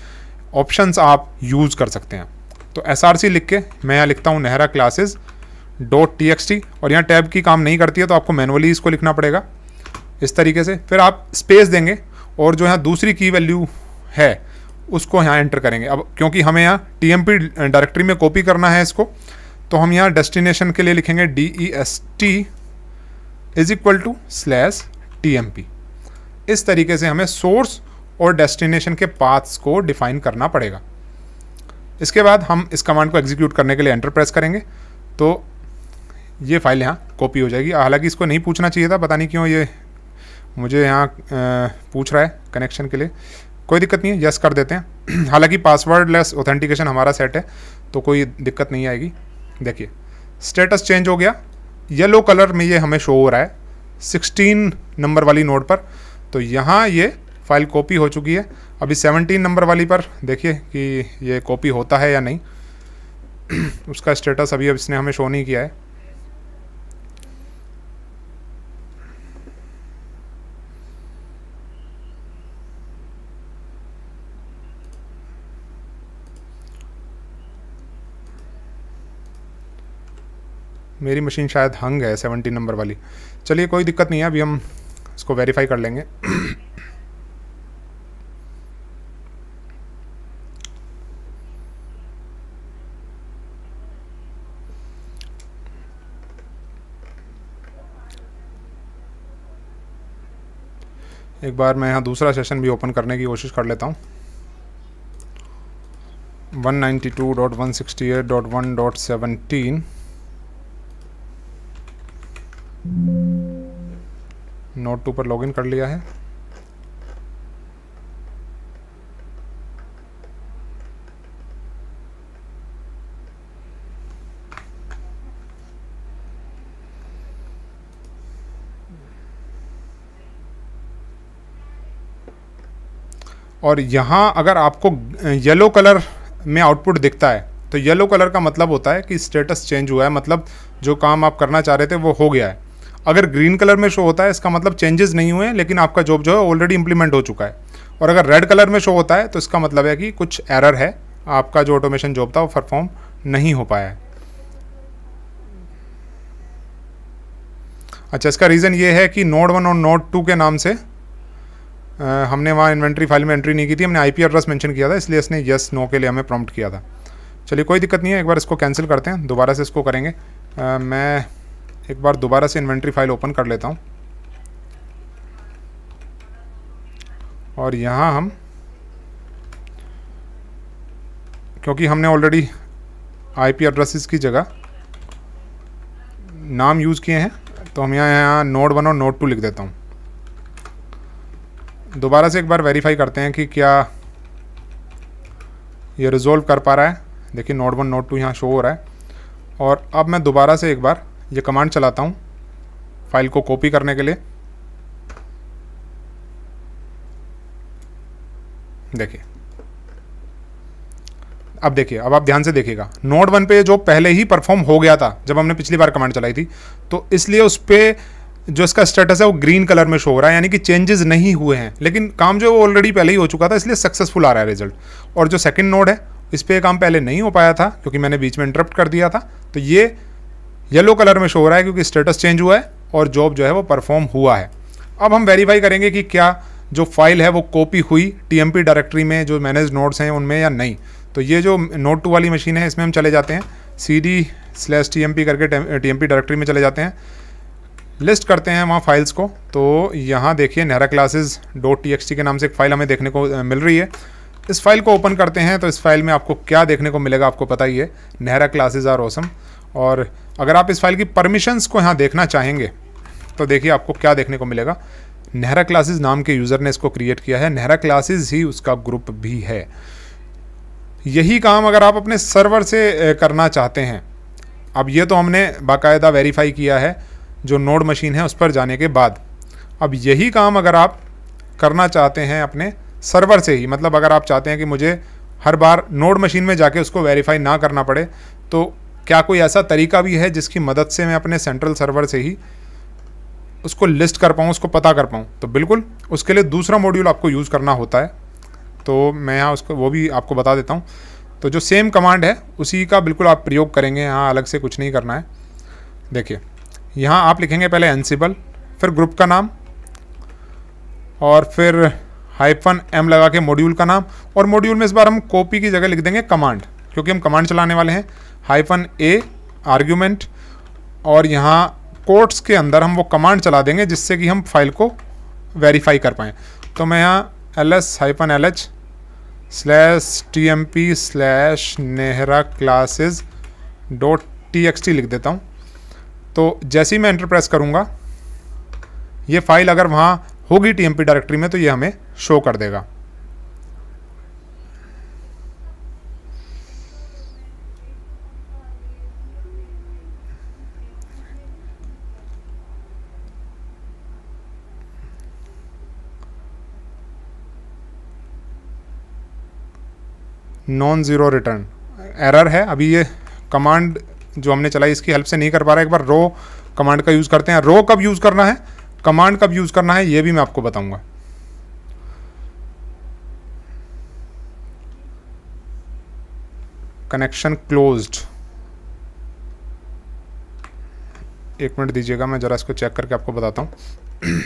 ऑप्शन आप यूज़ कर सकते हैं तो एस लिख के मैं यहाँ लिखता हूँ Nehra classes dot T X T और यहाँ टैब की काम नहीं करती है तो आपको मैनुअली इसको लिखना पड़ेगा इस तरीके से फिर आप स्पेस देंगे और जो यहाँ दूसरी की वैल्यू है उसको यहाँ एंटर करेंगे अब क्योंकि हमें यहाँ टी एम पी डायरेक्टरी में कॉपी करना है इसको तो हम यहाँ डेस्टिनेशन के लिए लिखेंगे D E S T is equal to slash T M P इस तरीके से हमें सोर्स और डेस्टिनेशन के पाथ्स को डिफाइन करना पड़ेगा इसके बाद हम इस कमांड को एग्जीक्यूट करने के लिए एंटर प्रेस करेंगे तो ये फाइल यहाँ कॉपी हो जाएगी हालांकि इसको नहीं पूछना चाहिए था पता नहीं क्यों ये मुझे यहाँ पूछ रहा है कनेक्शन के लिए कोई दिक्कत नहीं है यस कर देते हैं हालांकि पासवर्ड लेस ऑथेंटिकेशन हमारा सेट है तो कोई दिक्कत नहीं आएगी देखिए स्टेटस चेंज हो गया येलो कलर में ये हमें शो हो रहा है सिक्सटीन नंबर वाली नोट पर तो यहाँ ये फाइल कॉपी हो चुकी है अभी सेवनटीन नंबर वाली पर देखिए कि ये कॉपी होता है या नहीं उसका स्टेटस अभी अब इसने हमें शो नहीं किया है मेरी मशीन शायद हंग है सेवनटीन नंबर वाली चलिए कोई दिक्कत नहीं है अभी हम इसको वेरीफाई कर लेंगे एक बार मैं यहाँ दूसरा सेशन भी ओपन करने की कोशिश कर लेता हूँ 192.168.1.17 नोट टू पर लॉगिन कर लिया है और यहां अगर आपको येलो कलर में आउटपुट दिखता है तो येलो कलर का मतलब होता है कि स्टेटस चेंज हुआ है मतलब जो काम आप करना चाह रहे थे वो हो गया है अगर ग्रीन कलर में शो होता है इसका मतलब चेंजेस नहीं हुए लेकिन आपका जॉब जो है ऑलरेडी इंप्लीमेंट हो चुका है और अगर रेड कलर में शो होता है तो इसका मतलब है कि कुछ एरर है आपका जो ऑटोमेशन जॉब था वो परफॉर्म नहीं हो पाया है अच्छा इसका रीज़न ये है कि नोड वन और नोड टू के नाम से आ, हमने वहाँ इन्वेंट्री फाइल में एंट्री नहीं की थी हमने आई पी एड्रेस मैंशन किया था इसलिए इसने यस नो के लिए हमें प्रॉम्प्ट किया था चलिए कोई दिक्कत नहीं है एक बार इसको कैंसिल करते हैं दोबारा से इसको करेंगे आ, मैं एक बार दोबारा से इन्वेंट्री फाइल ओपन कर लेता हूँ और यहाँ हम क्योंकि हमने ऑलरेडी आईपी एड्रेसेस की जगह नाम यूज़ किए हैं तो हम यहाँ यहाँ नोड वन और नोड टू लिख देता हूँ दोबारा से एक बार वेरीफाई करते हैं कि क्या ये रिज़ोल्व कर पा रहा है देखिए नोड वन नोड टू यहाँ शो हो रहा है और अब मैं दोबारा से एक बार ये कमांड चलाता हूँ फाइल को कॉपी करने के लिए देखिए अब देखिए अब आप ध्यान से देखिएगा नोड वन पे जो पहले ही परफॉर्म हो गया था जब हमने पिछली बार कमांड चलाई थी तो इसलिए उस पर जो इसका स्टेटस है वो ग्रीन कलर में शो हो रहा है यानी कि चेंजेस नहीं हुए हैं लेकिन काम जो है वो ऑलरेडी पहले ही हो चुका था इसलिए सक्सेसफुल आ रहा है रिजल्ट और जो सेकंड नोड है इस पर काम पहले नहीं हो पाया था क्योंकि मैंने बीच में इंटरप्ट कर दिया था तो ये येलो कलर में शो हो रहा है क्योंकि स्टेटस चेंज हुआ है और जॉब जो है वो परफॉर्म हुआ है अब हम वेरीफाई करेंगे कि क्या जो फाइल है वो कॉपी हुई टीएमपी डायरेक्टरी में जो मैनेज नोट्स हैं उनमें या नहीं तो ये जो नोट टू वाली मशीन है इसमें हम चले जाते हैं C D slash T M P करके टी एम पी डायरेक्टरी में चले जाते हैं लिस्ट करते हैं वहाँ फाइल्स को तो यहाँ देखिए Nehra classes dot T X T के नाम से एक फ़ाइल हमें देखने को मिल रही है इस फाइल को ओपन करते हैं तो इस फाइल में आपको क्या देखने को मिलेगा आपको पता ही है Nehra classes are awesome awesome. और अगर आप इस फाइल की परमिशंस को यहाँ देखना चाहेंगे तो देखिए आपको क्या देखने को मिलेगा नेहरा क्लासेस नाम के यूज़र ने इसको क्रिएट किया है नेहरा क्लासेस ही उसका ग्रुप भी है यही काम अगर आप अपने सर्वर से करना चाहते हैं अब ये तो हमने बाकायदा वेरीफाई किया है जो नोड मशीन है उस पर जाने के बाद अब यही काम अगर आप करना चाहते हैं अपने सर्वर से ही मतलब अगर आप चाहते हैं कि मुझे हर बार नोड मशीन में जाके उसको वेरीफाई ना करना पड़े तो क्या कोई ऐसा तरीका भी है जिसकी मदद से मैं अपने सेंट्रल सर्वर से ही उसको लिस्ट कर पाऊँ उसको पता कर पाऊँ तो बिल्कुल उसके लिए दूसरा मॉड्यूल आपको यूज़ करना होता है तो मैं यहाँ उसको वो भी आपको बता देता हूँ तो जो सेम कमांड है उसी का बिल्कुल आप प्रयोग करेंगे यहाँ अलग से कुछ नहीं करना है देखिए यहाँ आप लिखेंगे पहले एनसीबल फिर ग्रुप का नाम और फिर हाइफन एम लगा के मॉड्यूल का नाम और मॉड्यूल में इस बार हम कॉपी की जगह लिख देंगे कमांड क्योंकि हम कमांड चलाने वाले हैं हाइफन ए आर्ग्यूमेंट और यहाँ कोर्ट्स के अंदर हम वो कमांड चला देंगे जिससे कि हम फाइल को वेरीफाई कर पाएँ तो मैं यहाँ L S hyphen L H slash T M P slash Nehra classes dot T X T लिख देता हूँ तो जैसे ही मैं एंटर प्रेस करूँगा ये फाइल अगर वहाँ होगी टी एम पी डायरेक्ट्री में तो ये हमें शो कर देगा नॉन ज़ीरो रिटर्न एरर है अभी ये कमांड जो हमने चलाई इसकी हेल्प से नहीं कर पा रहा एक बार रो कमांड का यूज़ करते हैं रो कब यूज़ करना है कमांड कब यूज़ करना है ये भी मैं आपको बताऊँगा कनेक्शन क्लोज्ड एक मिनट दीजिएगा मैं ज़रा इसको चेक करके आपको बताता हूँ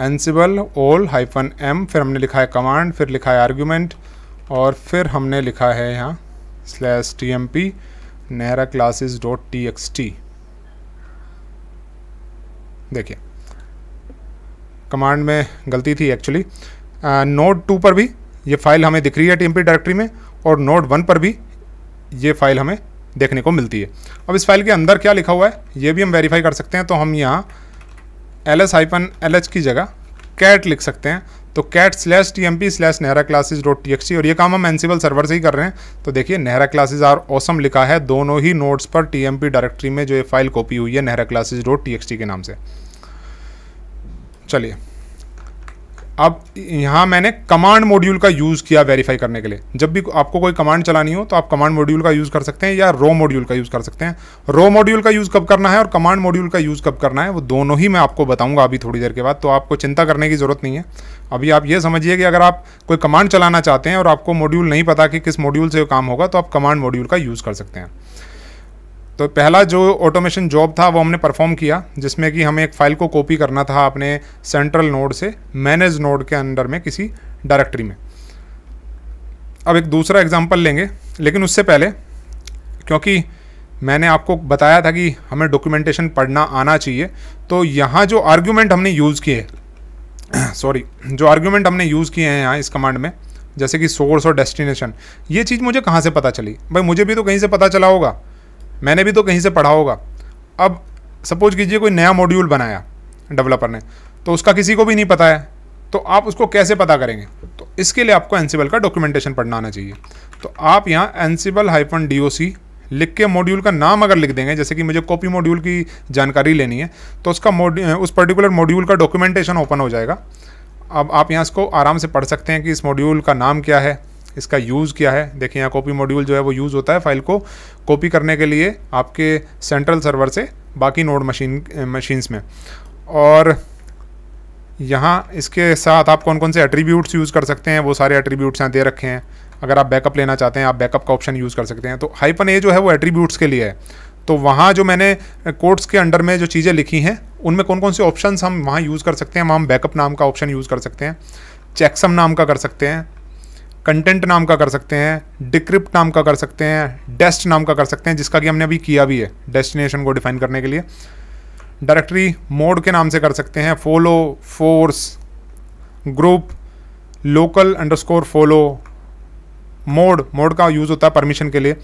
एनसीबल ओल हाइफन एम फिर हमने लिखा है कमांड फिर लिखा है आर्ग्यूमेंट और फिर हमने लिखा है यहाँ slash T M P Nehra classes dot T X T देखिए कमांड में गलती थी एक्चुअली नोड टू पर भी ये फाइल हमें दिख रही है टीएमपी डायरेक्टरी में और नोड वन पर भी ये फाइल हमें देखने को मिलती है अब इस फाइल के अंदर क्या लिखा हुआ है ये भी हम वेरीफाई कर सकते हैं तो हम यहाँ L S hyphen L H की जगह कैट लिख सकते हैं तो cat slash T M P slash Nehra classes dot T X और ये काम हम एनसीबल सर्वर से ही कर रहे हैं तो देखिए नेहरा क्लासेज आर ओसम लिखा है दोनों ही नोट्स पर टी एम पी डायरेक्ट्री में जो ये फाइल कॉपी हुई है Nehra classes dot T X T के नाम से चलिए अब यहाँ मैंने कमांड मॉड्यूल का यूज़ किया वेरीफाई करने के लिए जब भी आपको कोई कमांड चलानी हो तो आप कमांड मॉड्यूल का यूज़ कर सकते हैं या रो मॉड्यूल का यूज़ कर सकते हैं रो मॉड्यूल का यूज़ कब करना है और कमांड मॉड्यूल का यूज़ कब करना है वो दोनों ही मैं आपको बताऊंगा अभी थोड़ी देर के बाद तो आपको चिंता करने की ज़रूरत नहीं है अभी आप ये समझिए कि अगर आप कोई कमांड चलाना चाहते हैं और आपको मॉड्यूल नहीं पता कि किस मॉड्यूल से काम होगा तो आप कमांड मॉड्यूल का यूज़ कर सकते हैं तो पहला जो ऑटोमेशन जॉब था वो हमने परफॉर्म किया जिसमें कि हमें एक फ़ाइल को कॉपी करना था अपने सेंट्रल नोड से मैनेज नोड के अंडर में किसी डायरेक्टरी में अब एक दूसरा एग्जांपल लेंगे लेकिन उससे पहले क्योंकि मैंने आपको बताया था कि हमें डॉक्यूमेंटेशन पढ़ना आना चाहिए तो यहाँ जो आर्ग्यूमेंट हमने यूज़ किए सॉरी जो आर्ग्यूमेंट हमने यूज़ किए हैं यहाँ इस कमांड में जैसे कि सोर्स और डेस्टिनेशन ये चीज़ मुझे कहाँ से पता चली भाई मुझे भी तो कहीं से पता चला होगा मैंने भी तो कहीं से पढ़ा होगा अब सपोज कीजिए कोई नया मॉड्यूल बनाया डेवलपर ने तो उसका किसी को भी नहीं पता है तो आप उसको कैसे पता करेंगे तो इसके लिए आपको एनसीबल का डॉक्यूमेंटेशन पढ़ना आना चाहिए तो आप यहाँ एनसीबल हाइफन डी लिख के मॉड्यूल का नाम अगर लिख देंगे जैसे कि मुझे कॉपी मॉड्यूल की जानकारी लेनी है तो उसका उस पर्टिकुलर मॉड्यूल का डॉक्यूमेंटेशन ओपन हो जाएगा अब आप यहाँ इसको आराम से पढ़ सकते हैं कि इस मॉड्यूल का नाम क्या है इसका यूज़ क्या है देखिए यहाँ कॉपी मॉड्यूल जो है वो यूज़ होता है फाइल को कॉपी करने के लिए आपके सेंट्रल सर्वर से बाकी नोड मशीन मशीन्स में और यहाँ इसके साथ आप कौन कौन से एट्रीब्यूट्स यूज़ कर सकते हैं वो सारे एट्रीब्यूट्स यहाँ दे रखे हैं अगर आप बैकअप लेना चाहते हैं आप बैकअप का ऑप्शन यूज़ कर सकते हैं तो हाइपन ए जो है वो एट्रीब्यूट्स के लिए है तो वहाँ जो मैंने कोर्ट्स के अंडर में जो चीज़ें लिखी हैं उनमें कौन कौन से ऑप्शन हम वहाँ यूज़ कर सकते हैं हम बैकअप नाम का ऑप्शन यूज़ कर सकते हैं चेकसम नाम का कर सकते हैं कंटेंट नाम का कर सकते हैं डिक्रिप्ट नाम का कर सकते हैं डेस्ट नाम का कर सकते हैं जिसका कि हमने अभी किया भी है डेस्टिनेशन को डिफाइन करने के लिए डायरेक्टरी मोड के नाम से कर सकते हैं follow force group local underscore follow mode mode का यूज़ होता है परमिशन के लिए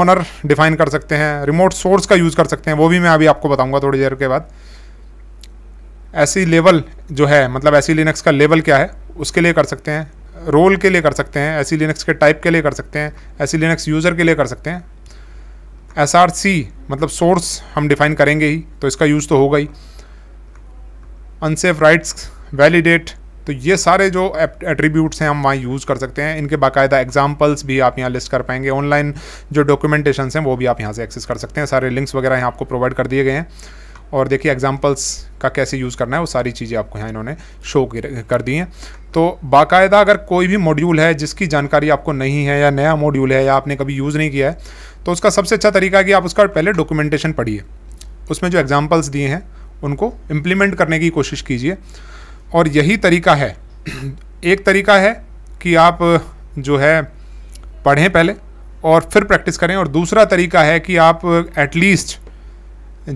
ऑनर डिफाइन कर सकते हैं रिमोट सोर्स का यूज़ कर सकते हैं वो भी मैं अभी आपको बताऊंगा थोड़ी देर के बाद ऐसी लेवल जो है मतलब ऐसी लिनक्स का लेवल क्या है उसके लिए कर सकते हैं रोल के लिए कर सकते हैं ऐसी लिनक्स के टाइप के लिए कर सकते हैं ऐसी लिनक्स यूज़र के लिए कर सकते हैं एस आर सी मतलब सोर्स हम डिफाइन करेंगे ही तो इसका यूज़ तो होगा ही अनसेफ राइट्स वैलिडेट तो ये सारे जो एट्रीब्यूट्स हैं हम वहाँ यूज़ कर सकते हैं इनके बाकायदा एग्जाम्पल्स भी आप यहाँ लिस्ट कर पाएंगे ऑनलाइन जो डॉक्यूमेंटेशन हैं वो भी आप यहाँ से एक्सेस कर सकते हैं सारे लिंक्स वगैरह यहाँ आपको प्रोवाइड कर दिए गए हैं और देखिए एग्जाम्पल्स का कैसे यूज़ करना है वो सारी चीज़ें आपको यहाँ इन्होंने शो कर दी हैं तो बाकायदा अगर कोई भी मॉड्यूल है जिसकी जानकारी आपको नहीं है या नया मॉड्यूल है या आपने कभी यूज़ नहीं किया है तो उसका सबसे अच्छा तरीका है कि आप उसका पहले डॉक्यूमेंटेशन पढ़िए उसमें जो एग्जाम्पल्स दिए हैं उनको इम्प्लीमेंट करने की कोशिश कीजिए और यही तरीका है एक तरीका है कि आप जो है पढ़ें पहले और फिर प्रैक्टिस करें और दूसरा तरीका है कि आप एटलीस्ट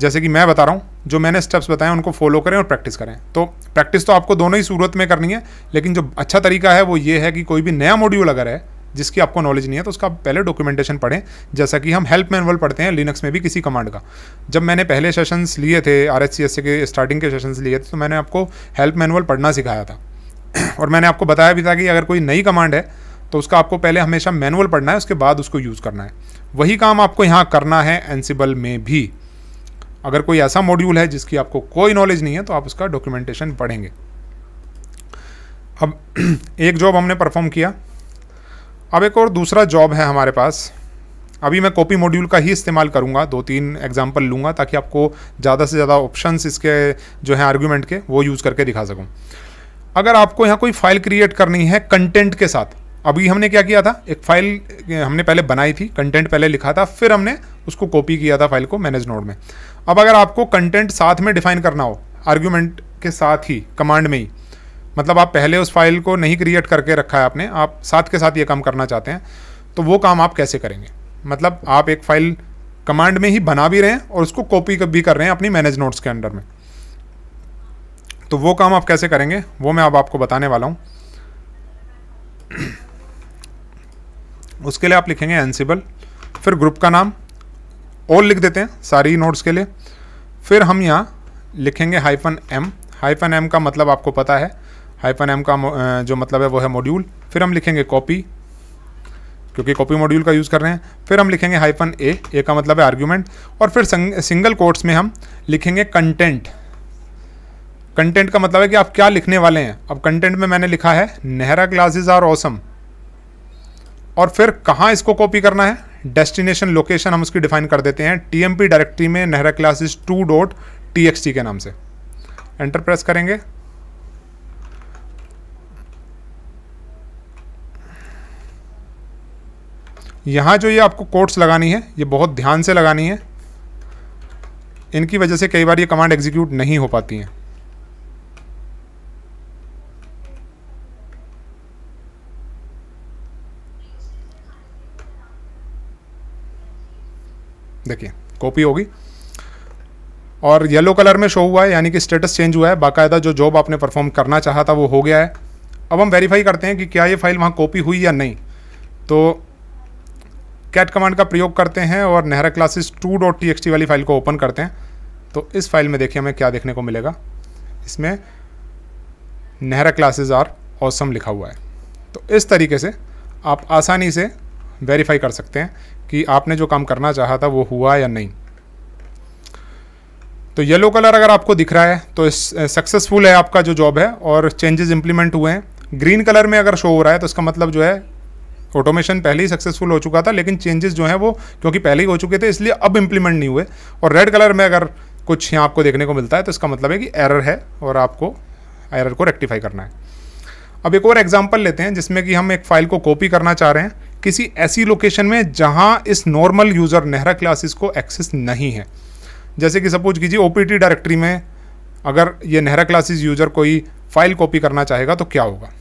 जैसे कि मैं बता रहा हूँ जो मैंने स्टेप्स बताए उनको फॉलो करें और प्रैक्टिस करें तो प्रैक्टिस तो आपको दोनों ही सूरत में करनी है लेकिन जो अच्छा तरीका है वो ये है कि कोई भी नया मॉड्यूल अगर है जिसकी आपको नॉलेज नहीं है तो उसका पहले डॉक्यूमेंटेशन पढ़ें जैसा कि हम हेल्प मैनुअल पढ़ते हैं लिनक्स में भी किसी कमांड का जब मैंने पहले सेशंस लिए थे आर के स्टार्टिंग के सेशंस लिए थे तो मैंने आपको हेल्प मैनुअल पढ़ना सिखाया था और मैंने आपको बताया भी था कि अगर कोई नई कमांड है तो उसका आपको पहले हमेशा मैनुअल पढ़ना है उसके बाद उसको यूज़ करना है वही काम आपको यहाँ करना है एनसिबल में भी अगर कोई ऐसा मॉड्यूल है जिसकी आपको कोई नॉलेज नहीं है तो आप उसका डॉक्यूमेंटेशन पढ़ेंगे अब एक जॉब हमने परफॉर्म किया अब एक और दूसरा जॉब है हमारे पास अभी मैं कॉपी मॉड्यूल का ही इस्तेमाल करूँगा दो तीन एग्जाम्पल लूँगा ताकि आपको ज़्यादा से ज़्यादा ऑप्शन इसके जो हैं आर्ग्यूमेंट के वो यूज़ करके दिखा सकूँ अगर आपको यहाँ कोई फाइल क्रिएट करनी है कंटेंट के साथ अभी हमने क्या किया था एक फाइल हमने पहले बनाई थी कंटेंट पहले लिखा था फिर हमने उसको कॉपी किया था फाइल को मैनेज नोड में अब अगर आपको कंटेंट साथ में डिफाइन करना हो आर्ग्यूमेंट के साथ ही कमांड में ही मतलब आप पहले उस फाइल को नहीं क्रिएट करके रखा है आपने आप साथ के साथ ये काम करना चाहते हैं तो वो काम आप कैसे करेंगे मतलब आप एक फाइल कमांड में ही बना भी रहे हैं और उसको कॉपी भी कर रहे हैं अपनी मैनेज नोट्स के अंडर में तो वो काम आप कैसे करेंगे वो मैं अब आपको बताने वाला हूँ उसके लिए आप लिखेंगे एनसीबल फिर ग्रुप का नाम ऑल लिख देते हैं सारी नोट्स के लिए फिर हम यहाँ लिखेंगे हाइफन एम हाइफन एम का मतलब आपको पता है हाइफन एम का जो मतलब है वो है मॉड्यूल फिर हम लिखेंगे कॉपी क्योंकि कॉपी मॉड्यूल का यूज़ कर रहे हैं फिर हम लिखेंगे हाइफन ए ए का मतलब है आर्ग्यूमेंट और फिर सिंगल कोर्ट्स में हम लिखेंगे कंटेंट कंटेंट का मतलब है कि आप क्या लिखने वाले हैं अब कंटेंट में मैंने लिखा है नेहरा क्लासेज आर ऑसम और फिर कहाँ इसको कॉपी करना है डेस्टिनेशन लोकेशन हम उसकी डिफाइन कर देते हैं टी डायरेक्टरी में Nehra classes two dot T के नाम से एंटर प्रेस करेंगे यहाँ जो ये आपको कोड्स लगानी है ये बहुत ध्यान से लगानी है इनकी वजह से कई बार ये कमांड एग्जीक्यूट नहीं हो पाती हैं देखिए कॉपी होगी और येलो कलर में शो हुआ है यानी कि स्टेटस चेंज हुआ है बाकायदा जो जॉब आपने परफॉर्म करना चाहा था वो हो गया है अब हम वेरीफाई करते हैं कि क्या ये फाइल वहाँ कॉपी हुई या नहीं तो कैट कमांड का प्रयोग करते हैं और Nehra classes two dot T X T वाली फाइल को ओपन करते हैं तो इस फाइल में देखिए हमें क्या देखने को मिलेगा इसमें नेहरा क्लासेस आर औसम लिखा हुआ है तो इस तरीके से आप आसानी से वेरीफाई कर सकते हैं कि आपने जो काम करना चाहा था वो हुआ या नहीं तो येलो कलर अगर आपको दिख रहा है तो सक्सेसफुल है आपका जो जॉब है और चेंजेस इंप्लीमेंट हुए हैं ग्रीन कलर में अगर शो हो रहा है तो इसका मतलब जो है ऑटोमेशन पहले ही सक्सेसफुल हो चुका था लेकिन चेंजेस जो हैं वो क्योंकि पहले ही हो चुके थे इसलिए अब इम्प्लीमेंट नहीं हुए और रेड कलर में अगर कुछ यहाँ आपको देखने को मिलता है तो इसका मतलब है कि एरर है और आपको एरर को रेक्टिफाई करना है अब एक और एग्जाम्पल लेते हैं जिसमें कि हम एक फाइल को कॉपी करना चाह रहे हैं किसी ऐसी लोकेशन में जहाँ इस नॉर्मल यूज़र नेहरा क्लासेस को एक्सेस नहीं है जैसे कि सपोज कीजिए ओ डायरेक्टरी में अगर ये नेहरा क्लासेस यूज़र कोई फाइल कॉपी करना चाहेगा तो क्या होगा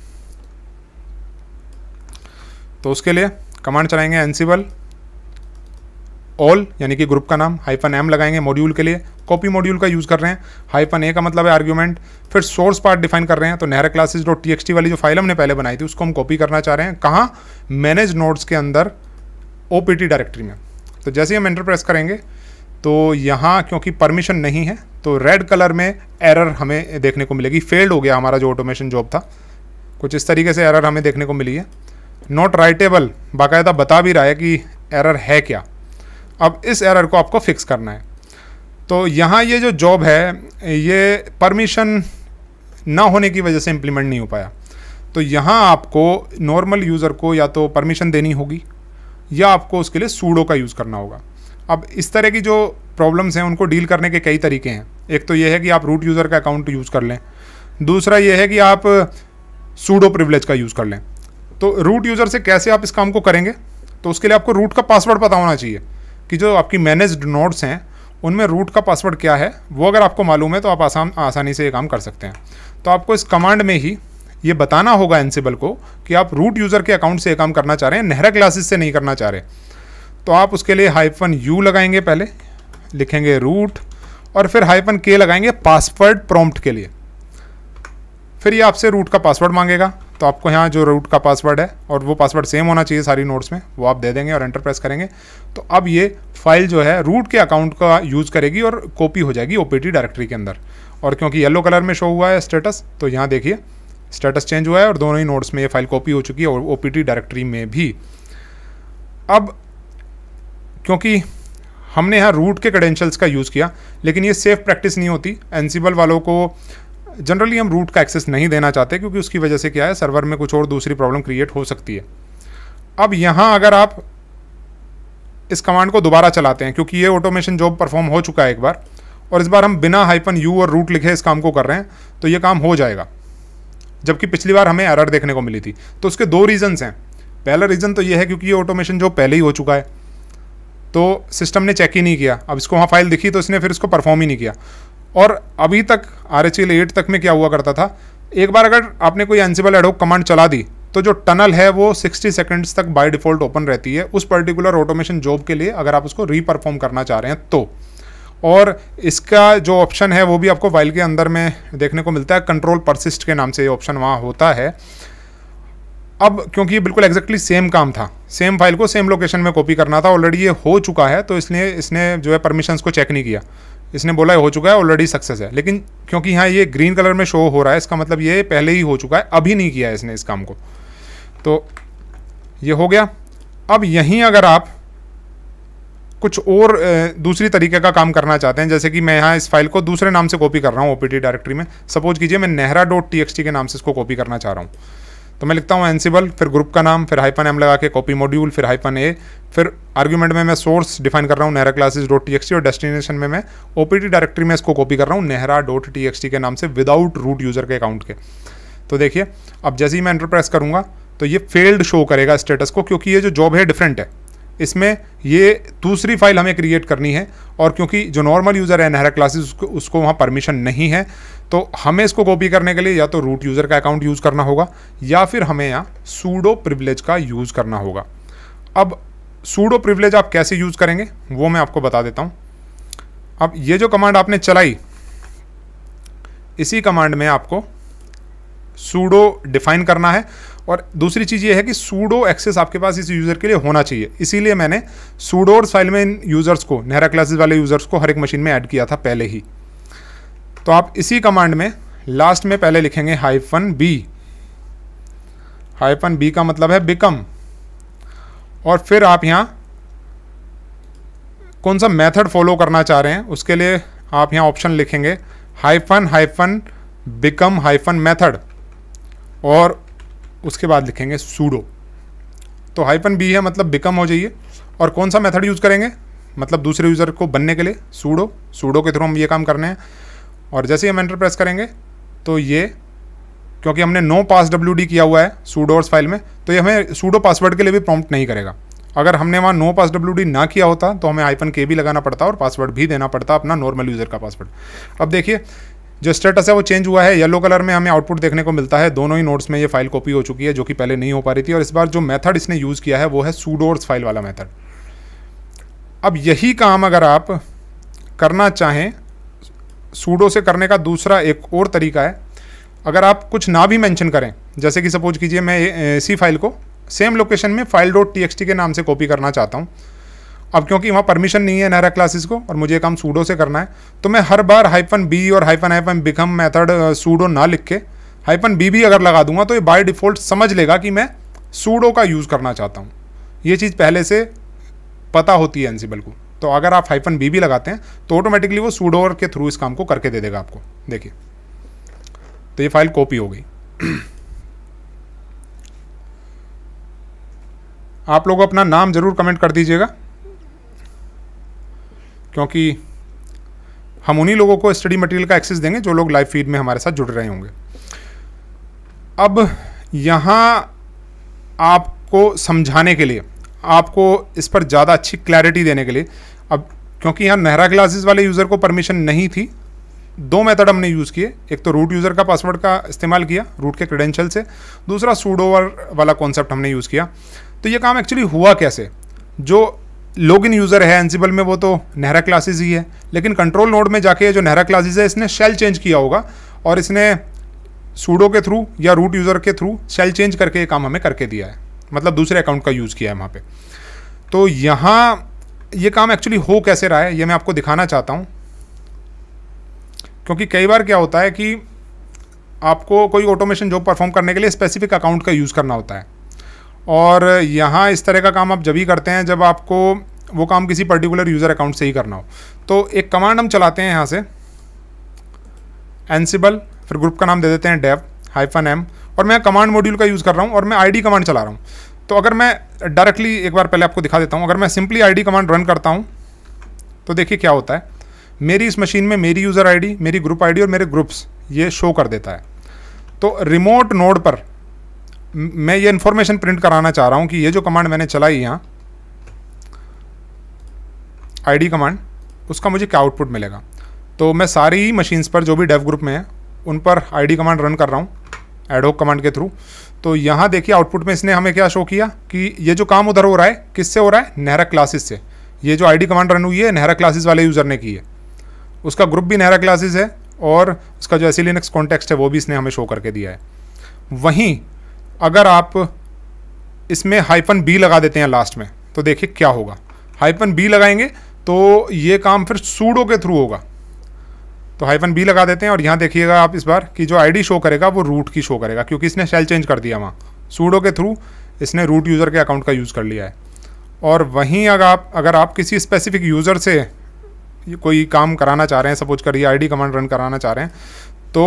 तो उसके लिए कमांड चलाएंगे एनसीबल ऑल यानी कि ग्रुप का नाम हाइफन एम लगाएंगे मॉड्यूल के लिए कॉपी मॉड्यूल का यूज़ कर रहे हैं हाइफन ए का मतलब है आर्ग्यूमेंट फिर सोर्स पार्ट डिफाइन कर रहे हैं तो नहरा क्लासेज डॉट टी वाली जो फाइल हमने पहले बनाई थी उसको हम कॉपी करना चाह रहे हैं कहाँ मैनेज नोट्स के अंदर ओ डायरेक्टरी में तो जैसे हम एंटर प्रेस करेंगे तो यहाँ क्योंकि परमिशन नहीं है तो रेड कलर में एरर हमें देखने को मिलेगी फेल्ड हो गया हमारा जो ऑटोमेशन जॉब था कुछ इस तरीके से एरर हमें देखने को मिली है नॉट राइटेबल बाकायदा बता भी रहा है कि एरर है क्या अब इस एरर को आपको फिक्स करना है तो यहाँ ये जो जॉब है ये परमिशन ना होने की वजह से इम्प्लीमेंट नहीं हो पाया तो यहाँ आपको नॉर्मल यूज़र को या तो परमिशन देनी होगी या आपको उसके लिए सूडो का यूज़ करना होगा अब इस तरह की जो प्रॉब्लम्स हैं उनको डील करने के कई तरीके हैं एक तो यह है कि आप रूट यूज़र का अकाउंट यूज़ कर लें दूसरा यह है कि आप सूडो प्रिवलेज का यूज़ कर लें तो रूट यूज़र से कैसे आप इस काम को करेंगे तो उसके लिए आपको रूट का पासवर्ड पता होना चाहिए कि जो आपकी मैनेज्ड नोड्स हैं उनमें रूट का पासवर्ड क्या है वो अगर आपको मालूम है तो आप आसान आसानी से ये काम कर सकते हैं तो आपको इस कमांड में ही ये बताना होगा एनसीबल को कि आप रूट यूज़र के अकाउंट से ये काम करना चाह रहे हैं नहरा क्लासेस से नहीं करना चाह रहे तो आप उसके लिए हाइफन यू लगाएंगे पहले लिखेंगे रूट और फिर हाइफन के लगाएंगे पासवर्ड प्रॉम्प्ट के लिए फिर ये आपसे रूट का पासवर्ड मांगेगा तो आपको यहाँ जो रूट का पासवर्ड है और वो पासवर्ड सेम होना चाहिए सारी नोट्स में वो आप दे देंगे और एंटर प्रेस करेंगे तो अब ये फाइल जो है रूट के अकाउंट का यूज़ करेगी और कॉपी हो जाएगी ओ डायरेक्टरी के अंदर और क्योंकि येलो कलर में शो हुआ है स्टेटस तो यहाँ देखिए स्टेटस चेंज हुआ है और दोनों ही नोट्स में ये फाइल कॉपी हो चुकी है और ओ डायरेक्टरी में भी अब क्योंकि हमने यहाँ रूट के क्रेडेंशियल्स का यूज़ किया लेकिन ये सेफ प्रैक्टिस नहीं होती एनसीबल वालों को जनरली हम रूट का एक्सेस नहीं देना चाहते क्योंकि उसकी वजह से क्या है सर्वर में कुछ और दूसरी प्रॉब्लम क्रिएट हो सकती है अब यहाँ अगर आप इस कमांड को दोबारा चलाते हैं क्योंकि ये ऑटोमेशन जॉब परफॉर्म हो चुका है एक बार और इस बार हम बिना हाइपन यू और रूट लिखे इस काम को कर रहे हैं तो ये काम हो जाएगा जबकि पिछली बार हमें एरर देखने को मिली थी तो उसके दो रीजंस हैं पहला रीज़न तो ये है क्योंकि ये ऑटोमेशन जो पहले ही हो चुका है तो सिस्टम ने चेक ही नहीं किया अब इसको वहाँ फाइल दिखी तो इसने फिर इसको परफॉर्म ही नहीं किया और अभी तक आर एच एल एट तक में क्या हुआ करता था एक बार अगर आपने कोई एनसीबल एडोक कमांड चला दी तो जो टनल है वो 60 सेकंड्स तक बाय डिफ़ॉल्ट ओपन रहती है उस पर्टिकुलर ऑटोमेशन जॉब के लिए अगर आप उसको रीपरफॉर्म करना चाह रहे हैं तो और इसका जो ऑप्शन है वो भी आपको फाइल के अंदर में देखने को मिलता है कंट्रोल परसिस्ट के नाम से ये ऑप्शन वहाँ होता है अब क्योंकि ये बिल्कुल एक्जैक्टली सेम काम था सेम फाइल को सेम लोकेशन में कॉपी करना था ऑलरेडी ये हो चुका है तो इसलिए इसने जो है परमिशंस को चेक नहीं किया इसने बोला हो चुका है ऑलरेडी सक्सेस है लेकिन क्योंकि यहाँ ये ग्रीन कलर में शो हो रहा है इसका मतलब ये पहले ही हो चुका है अभी नहीं किया है इसने इस काम को तो ये हो गया अब यहीं अगर आप कुछ और दूसरी तरीके का काम करना चाहते हैं जैसे कि मैं यहाँ इस फाइल को दूसरे नाम से कॉपी कर रहा हूँ ओ डायरेक्टरी में सपोज कीजिए मैं नेहरा के नाम से इसको कॉपी करना चाह रहा हूँ तो मैं लिखता हूँ एनसीबल फिर ग्रुप का नाम फिर हाइपन एम लगा के कॉपी मॉड्यूल फिर हाइपन ए फिर आर्ग्यूमेंट में मैं सोर्स डिफाइन कर रहा हूँ Nehra classes dot T T और डेस्टिनेशन में मैं ओ पी टी डायरेक्टरी में इसको कॉपी कर रहा हूँ Nehra dot T X T के नाम से विदाउट रूट यूज़र के अकाउंट के तो देखिए अब जैसे ही मैं एंटरप्रेस करूँगा तो ये फेल्ड शो करेगा स्टेटस को क्योंकि ये जो जॉब है डिफरेंट है इसमें ये दूसरी फाइल हमें क्रिएट करनी है और क्योंकि जो नॉर्मल यूज़र है नहरा क्लासेज उसको, उसको वहाँ परमिशन नहीं है तो हमें इसको कॉपी करने के लिए या तो रूट यूज़र का अकाउंट यूज़ करना होगा या फिर हमें यहाँ सूडो प्रिविलेज का यूज़ करना होगा अब सूडो प्रिवलेज आप कैसे यूज़ करेंगे वो मैं आपको बता देता हूं अब ये जो कमांड आपने चलाई इसी कमांड में आपको सूडो डिफाइन करना है और दूसरी चीज़ ये है कि सूडो एक्सेस आपके पास इस यूज़र के लिए होना चाहिए इसीलिए मैंने और फाइल में इन यूज़र्स को नेहरा क्लासेस वाले यूज़र्स को हर एक मशीन में ऐड किया था पहले ही तो आप इसी कमांड में लास्ट में पहले लिखेंगे हाइफन बी हाइफन बी का मतलब है बिकम और फिर आप यहाँ कौन सा मेथड फॉलो करना चाह रहे हैं उसके लिए आप यहाँ ऑप्शन लिखेंगे hyphen hyphen become hyphen method और उसके बाद लिखेंगे सूडो तो हाइफन बी है मतलब बिकम हो जाइए और कौन सा मेथड यूज़ करेंगे मतलब दूसरे यूज़र को बनने के लिए सूडो सूडो के थ्रू हम ये काम करने हैं और जैसे ही हम एंटर प्रेस करेंगे तो ये क्योंकि हमने नो पास डब्ल्यू किया हुआ है सूडोर्स फाइल में तो ये हमें सूडो पासवर्ड के लिए भी प्रॉम्प्ट नहीं करेगा अगर हमने वहाँ नो पास डब्ल्यू ना किया होता तो हमें आईपन के भी लगाना पड़ता और पासवर्ड भी देना पड़ता अपना नॉर्मल यूज़र का पासवर्ड अब देखिए जो स्टेटस है वो चेंज हुआ है येलो कलर में हमें आउटपुट देखने को मिलता है दोनों ही नोट्स में ये फाइल कॉपी हो चुकी है जो कि पहले नहीं हो पा रही थी और इस बार जो मेथड इसने यूज़ किया है वो है सूडोर्स फाइल वाला मेथड अब यही काम अगर आप करना चाहें सूडो से करने का दूसरा एक और तरीका है अगर आप कुछ ना भी मैंशन करें जैसे कि सपोज कीजिए मैं इसी फाइल को सेम लोकेशन में फाइल डॉट टी के नाम से कॉपी करना चाहता हूँ अब क्योंकि वहाँ परमिशन नहीं है नहरा क्लासेस को और मुझे काम सूडो से करना है तो मैं हर बार हाइफन बी और hyphen hyphen become method sudo ना लिख के हाइफन बी भी अगर लगा दूंगा तो ये बाय डिफ़ॉल्ट समझ लेगा कि मैं सूडो का यूज़ करना चाहता हूँ ये चीज़ पहले से पता होती है एनसीबल को तो अगर आप हाइफन बी भी लगाते हैं तो ऑटोमेटिकली वो सूडो के थ्रू इस काम को करके दे देगा आपको देखिए तो ये फाइल कॉपी हो गई आप लोग अपना नाम ज़रूर कमेंट कर दीजिएगा क्योंकि हम उन्हीं लोगों को स्टडी मटेरियल का एक्सेस देंगे जो लोग लाइव फीड में हमारे साथ जुड़ रहे होंगे अब यहाँ आपको समझाने के लिए आपको इस पर ज़्यादा अच्छी क्लैरिटी देने के लिए अब क्योंकि यहाँ नेहरा क्लासेस वाले यूज़र को परमिशन नहीं थी दो मेथड हमने यूज़ किए एक तो रूट यूज़र का पासवर्ड का इस्तेमाल किया रूट के क्रेडेंशियल से दूसरा सूडोवर वाला कॉन्सेप्ट हमने यूज़ किया तो ये काम एक्चुअली हुआ कैसे जो लॉग इन यूज़र है एनसीबल में वो तो नहरा क्लासेज ही है लेकिन कंट्रोल नोड में जाके जो नहरा क्लासेज है इसने शेल चेंज किया होगा और इसने सूडो के थ्रू या रूट यूज़र के थ्रू शेल चेंज करके ये काम हमें करके दिया है मतलब दूसरे अकाउंट का यूज़ किया है वहाँ पे तो यहाँ ये काम एक्चुअली हो कैसे रहा है ये मैं आपको दिखाना चाहता हूँ क्योंकि कई बार क्या होता है कि आपको कोई ऑटोमेशन जॉब परफॉर्म करने के लिए स्पेसिफिक अकाउंट का यूज़ करना होता है और यहाँ इस तरह का काम आप जब ही करते हैं जब आपको वो काम किसी पर्टिकुलर यूज़र अकाउंट से ही करना हो तो एक कमांड हम चलाते हैं यहाँ से एनसीबल फिर ग्रुप का नाम दे देते हैं डेव हाइफन एम और मैं कमांड मॉड्यूल का यूज़ कर रहा हूँ और मैं आईडी कमांड चला रहा हूँ तो अगर मैं डायरेक्टली एक बार पहले आपको दिखा देता हूँ अगर मैं सिंपली आईडी कमांड रन करता हूँ तो देखिए क्या होता है मेरी इस मशीन में मेरी यूज़र आईडी मेरी ग्रुप आईडी और मेरे ग्रुप्स ये शो कर देता है तो रिमोट नोड पर मैं ये इन्फॉर्मेशन प्रिंट कराना चाह रहा हूँ कि ये जो कमांड मैंने चलाई यहाँ आईडी कमांड उसका मुझे क्या आउटपुट मिलेगा तो मैं सारी मशीन्स पर जो भी डेव ग्रुप में है उन पर आईडी कमांड रन कर रहा हूँ एडोक कमांड के थ्रू तो यहाँ देखिए आउटपुट में इसने हमें क्या शो किया कि ये जो काम उधर हो रहा है किससे हो रहा है नेहरा क्लासेस से ये जो आईडी कमांड रन हुई है नेहरा क्लासेस वाले यूज़र ने की है उसका ग्रुप भी नहरा क्लासेस है और उसका जो ऐसी लिनक्स कॉन्टेक्स्ट है वो भी इसने हमें शो करके दिया है वहीं अगर आप इसमें हाइफन बी लगा देते हैं लास्ट में तो देखिए क्या होगा हाइफन बी लगाएंगे तो ये काम फिर सूडो के थ्रू होगा तो हाइफन बी लगा देते हैं और यहाँ देखिएगा आप इस बार कि जो आईडी शो करेगा वो रूट की शो करेगा क्योंकि इसने शेल चेंज कर दिया वहाँ सूडो के थ्रू इसने रूट यूज़र के अकाउंट का यूज़ कर लिया है और वहीं अगर आप अगर आप किसी स्पेसिफिक यूज़र से कोई काम कराना चाह रहे हैं सपोज करिए आई डी कमांड रन कराना चाह रहे हैं तो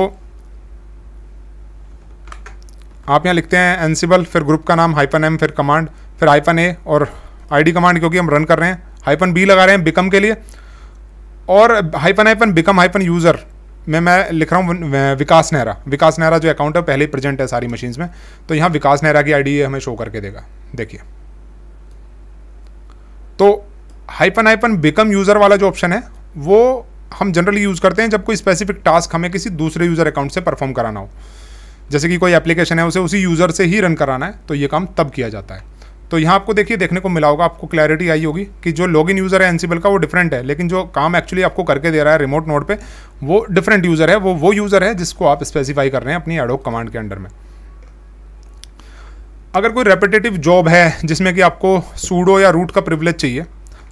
आप यहाँ लिखते हैं एनसीबल फिर ग्रुप का नाम हाइपन एम फिर कमांड फिर हाइपन ए और आईडी कमांड क्योंकि हम रन कर रहे हैं हाइपन बी लगा रहे हैं बिकम के लिए और hyphen hyphen become hyphen user में मैं लिख रहा हूँ विकास नेहरा विकास नेहरा जो अकाउंट है पहले प्रेजेंट है सारी मशीन्स में तो यहाँ विकास नेहरा की आईडी हमें शो करके देगा देखिए तो हाइपन हाइपन बिकम यूज़र वाला जो ऑप्शन है वो हम जनरली यूज़ करते हैं जब कोई स्पेसिफिक टास्क हमें किसी दूसरे यूज़र अकाउंट से परफॉर्म कराना हो जैसे कि कोई एप्लीकेशन है उसे उसी यूज़र से ही रन कराना है तो ये काम तब किया जाता है तो यहाँ आपको देखिए देखने को मिला होगा आपको क्लैरिटी आई होगी कि जो लॉग इन यूज़र है एनसीबल का वो डिफरेंट है लेकिन जो काम एक्चुअली आपको करके दे रहा है रिमोट नोड पे वो डिफरेंट यूज़र है वो वो यूज़र है जिसको आप स्पेसिफाई कर रहे हैं अपनी एडोक कमांड के अंडर में अगर कोई रेपिटेटिव जॉब है जिसमें कि आपको सूडो या रूट का प्रिवलेज चाहिए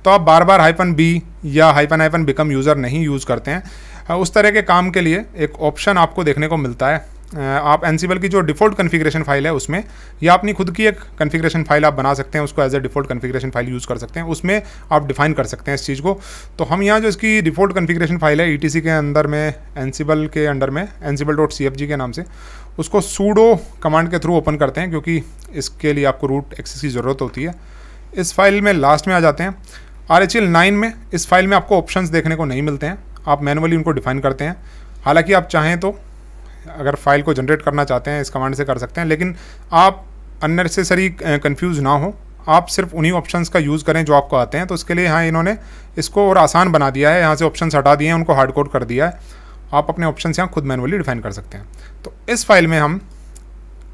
तो आप बार बार हाइपन बी या हाइपन हाइपन बिकम यूज़र नहीं यूज़ करते हैं हाँ, उस तरह के काम के लिए एक ऑप्शन आपको देखने को मिलता है आप एनसीबल की जो डिफ़ॉल्ट कन्फिग्रेशन फाइल है उसमें या अपनी खुद की एक कन्फिग्रेशन फाइल आप बना सकते हैं उसको as a default configuration file use कर सकते हैं उसमें आप डिफ़ाइन कर सकते हैं इस चीज़ को तो हम यहाँ जो इसकी डिफ़ॉल्ट कन्फिग्रेशन फाइल है ई के अंदर में एनसीबल के अंडर में एनसीबल डॉट सी के नाम से उसको सूडो कमांड के थ्रू ओपन करते हैं क्योंकि इसके लिए आपको रूट एक्सेस की ज़रूरत होती है इस फाइल में लास्ट में आ जाते हैं आर एच एल नाइन में इस फाइल में आपको ऑप्शंस देखने को नहीं मिलते हैं आप मैनुअली उनको डिफाइन करते हैं हालांकि आप चाहें तो अगर फाइल को जनरेट करना चाहते हैं इस कमांड से कर सकते हैं लेकिन आप अननेसेसरी कन्फ्यूज ना हो आप सिर्फ उन्हीं ऑप्शंस का यूज़ करें जो आपको आते हैं तो उसके लिए यहाँ इन्होंने इसको और आसान बना दिया है यहाँ से ऑप्शंस हटा दिए हैं उनको हार्ड कोड कर दिया है आप अपने ऑप्शन यहाँ खुद मैनुअली डिफाइन कर सकते हैं तो इस फाइल में हम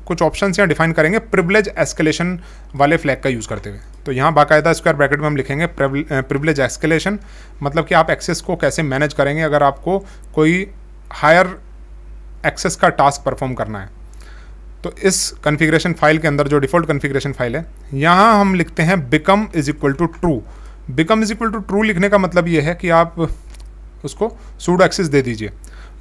कुछ ऑप्शन यहाँ डिफाइन करेंगे प्रिवलेज एस्केलेशन वाले फ्लैग का यूज़ करते हुए तो यहाँ बाकायदा स्क्वायर ब्रैकेट में हम लिखेंगे प्रिवलेज एक्सकेलेशन मतलब कि आप एक्सेस को कैसे मैनेज करेंगे अगर आपको कोई हायर एक्सेस का टास्क परफॉर्म करना है तो इस कन्फिग्रेशन फाइल के अंदर जो डिफ़ॉल्ट कन्फिग्रेशन फाइल है यहाँ हम लिखते हैं become is equal to true become is equal to true लिखने का मतलब ये है कि आप उसको सूडो एक्सेस दे दीजिए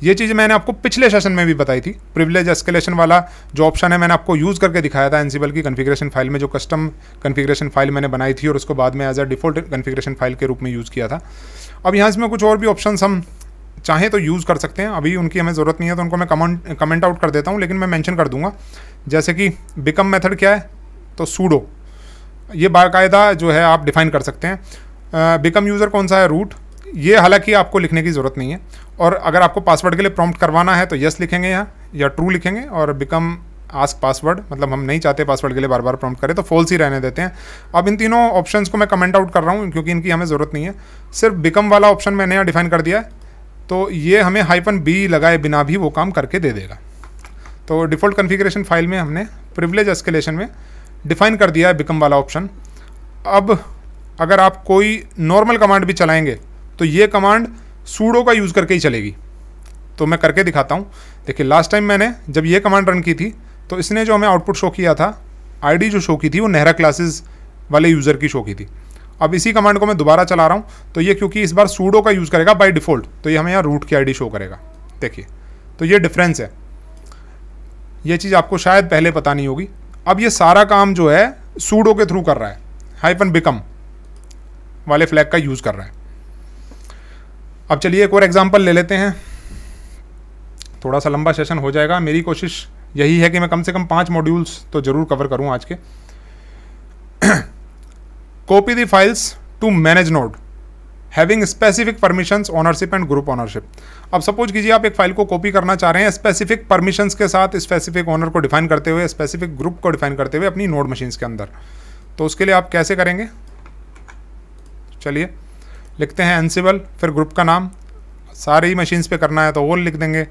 ये चीज़ मैंने आपको पिछले सेशन में भी बताई थी प्रिविलेज एस्केलेशन वाला जो ऑप्शन है मैंने आपको यूज़ करके दिखाया था एनसीबल की कन्फिग्रेशन फाइल में जो कस्टम कन्फिग्रेशन फाइल मैंने बनाई थी और उसको बाद में as a default configuration file के रूप में यूज़ किया था अब यहाँ इसमें कुछ और भी ऑप्शन हम चाहें तो यूज़ कर सकते हैं अभी उनकी हमें ज़रूरत नहीं है तो उनको मैं कमेंट कमेंट आउट कर देता हूँ लेकिन मैं मैंशन कर दूंगा जैसे कि बिकम मेथड क्या है तो सूडो ये बाकायदा जो है आप डिफाइन कर सकते हैं बिकम यूज़र कौन सा है रूट ये हालांकि आपको लिखने की ज़रूरत नहीं है और अगर आपको पासवर्ड के लिए प्रॉम्प्ट करवाना है तो यस लिखेंगे यहाँ या ट्रू लिखेंगे और बिकम आस्क पासवर्ड मतलब हम नहीं चाहते पासवर्ड के लिए बार बार प्रॉम्प्ट करें तो फॉल्स ही रहने देते हैं अब इन तीनों ऑप्शंस को मैं कमेंट आउट कर रहा हूँ क्योंकि इनकी हमें ज़रूरत नहीं है सिर्फ बिकम वाला ऑप्शन मैंने यहाँ डिफाइन कर दिया है तो ये हमें हाइपन बी लगाए बिना भी वो काम करके दे देगा तो डिफ़ॉल्ट कन्फिग्रेशन फाइल में हमने प्रिवलेज एस्केलेशन में डिफाइन कर दिया है बिकम वाला ऑप्शन अब अगर आप कोई नॉर्मल कमांड भी चलाएँगे तो ये कमांड सूडो का यूज़ करके ही चलेगी तो मैं करके दिखाता हूँ देखिए लास्ट टाइम मैंने जब ये कमांड रन की थी तो इसने जो हमें आउटपुट शो किया था आईडी जो शो की थी वो नेहरा क्लासेस वाले यूज़र की शो की थी अब इसी कमांड को मैं दोबारा चला रहा हूँ तो ये क्योंकि इस बार सूडो का यूज़ करेगा बाई डिफ़ॉल्ट तो ये हमें यहाँ रूट की आई शो करेगा देखिए तो ये डिफरेंस है ये चीज़ आपको शायद पहले पता नहीं होगी अब ये सारा काम जो है सूडो के थ्रू कर रहा है हाइपन बिकम वाले फ्लैग का यूज़ कर रहा है अब चलिए एक और एग्जाम्पल ले लेते हैं थोड़ा सा लंबा सेशन हो जाएगा मेरी कोशिश यही है कि मैं कम से कम पाँच मॉड्यूल्स तो ज़रूर कवर करूँ आज के copy the files to manage node having specific permissions ownership and group ownership अब सपोज कीजिए आप एक फाइल को कॉपी करना चाह रहे हैं स्पेसिफिक परमिशंस के साथ स्पेसिफिक ऑनर को डिफाइन करते हुए स्पेसिफिक ग्रुप को डिफाइन करते हुए अपनी नोड मशीन्स के अंदर तो उसके लिए आप कैसे करेंगे चलिए लिखते हैं एनसीबल फिर ग्रुप का नाम सारी मशीन्स पे करना है तो ओल लिख देंगे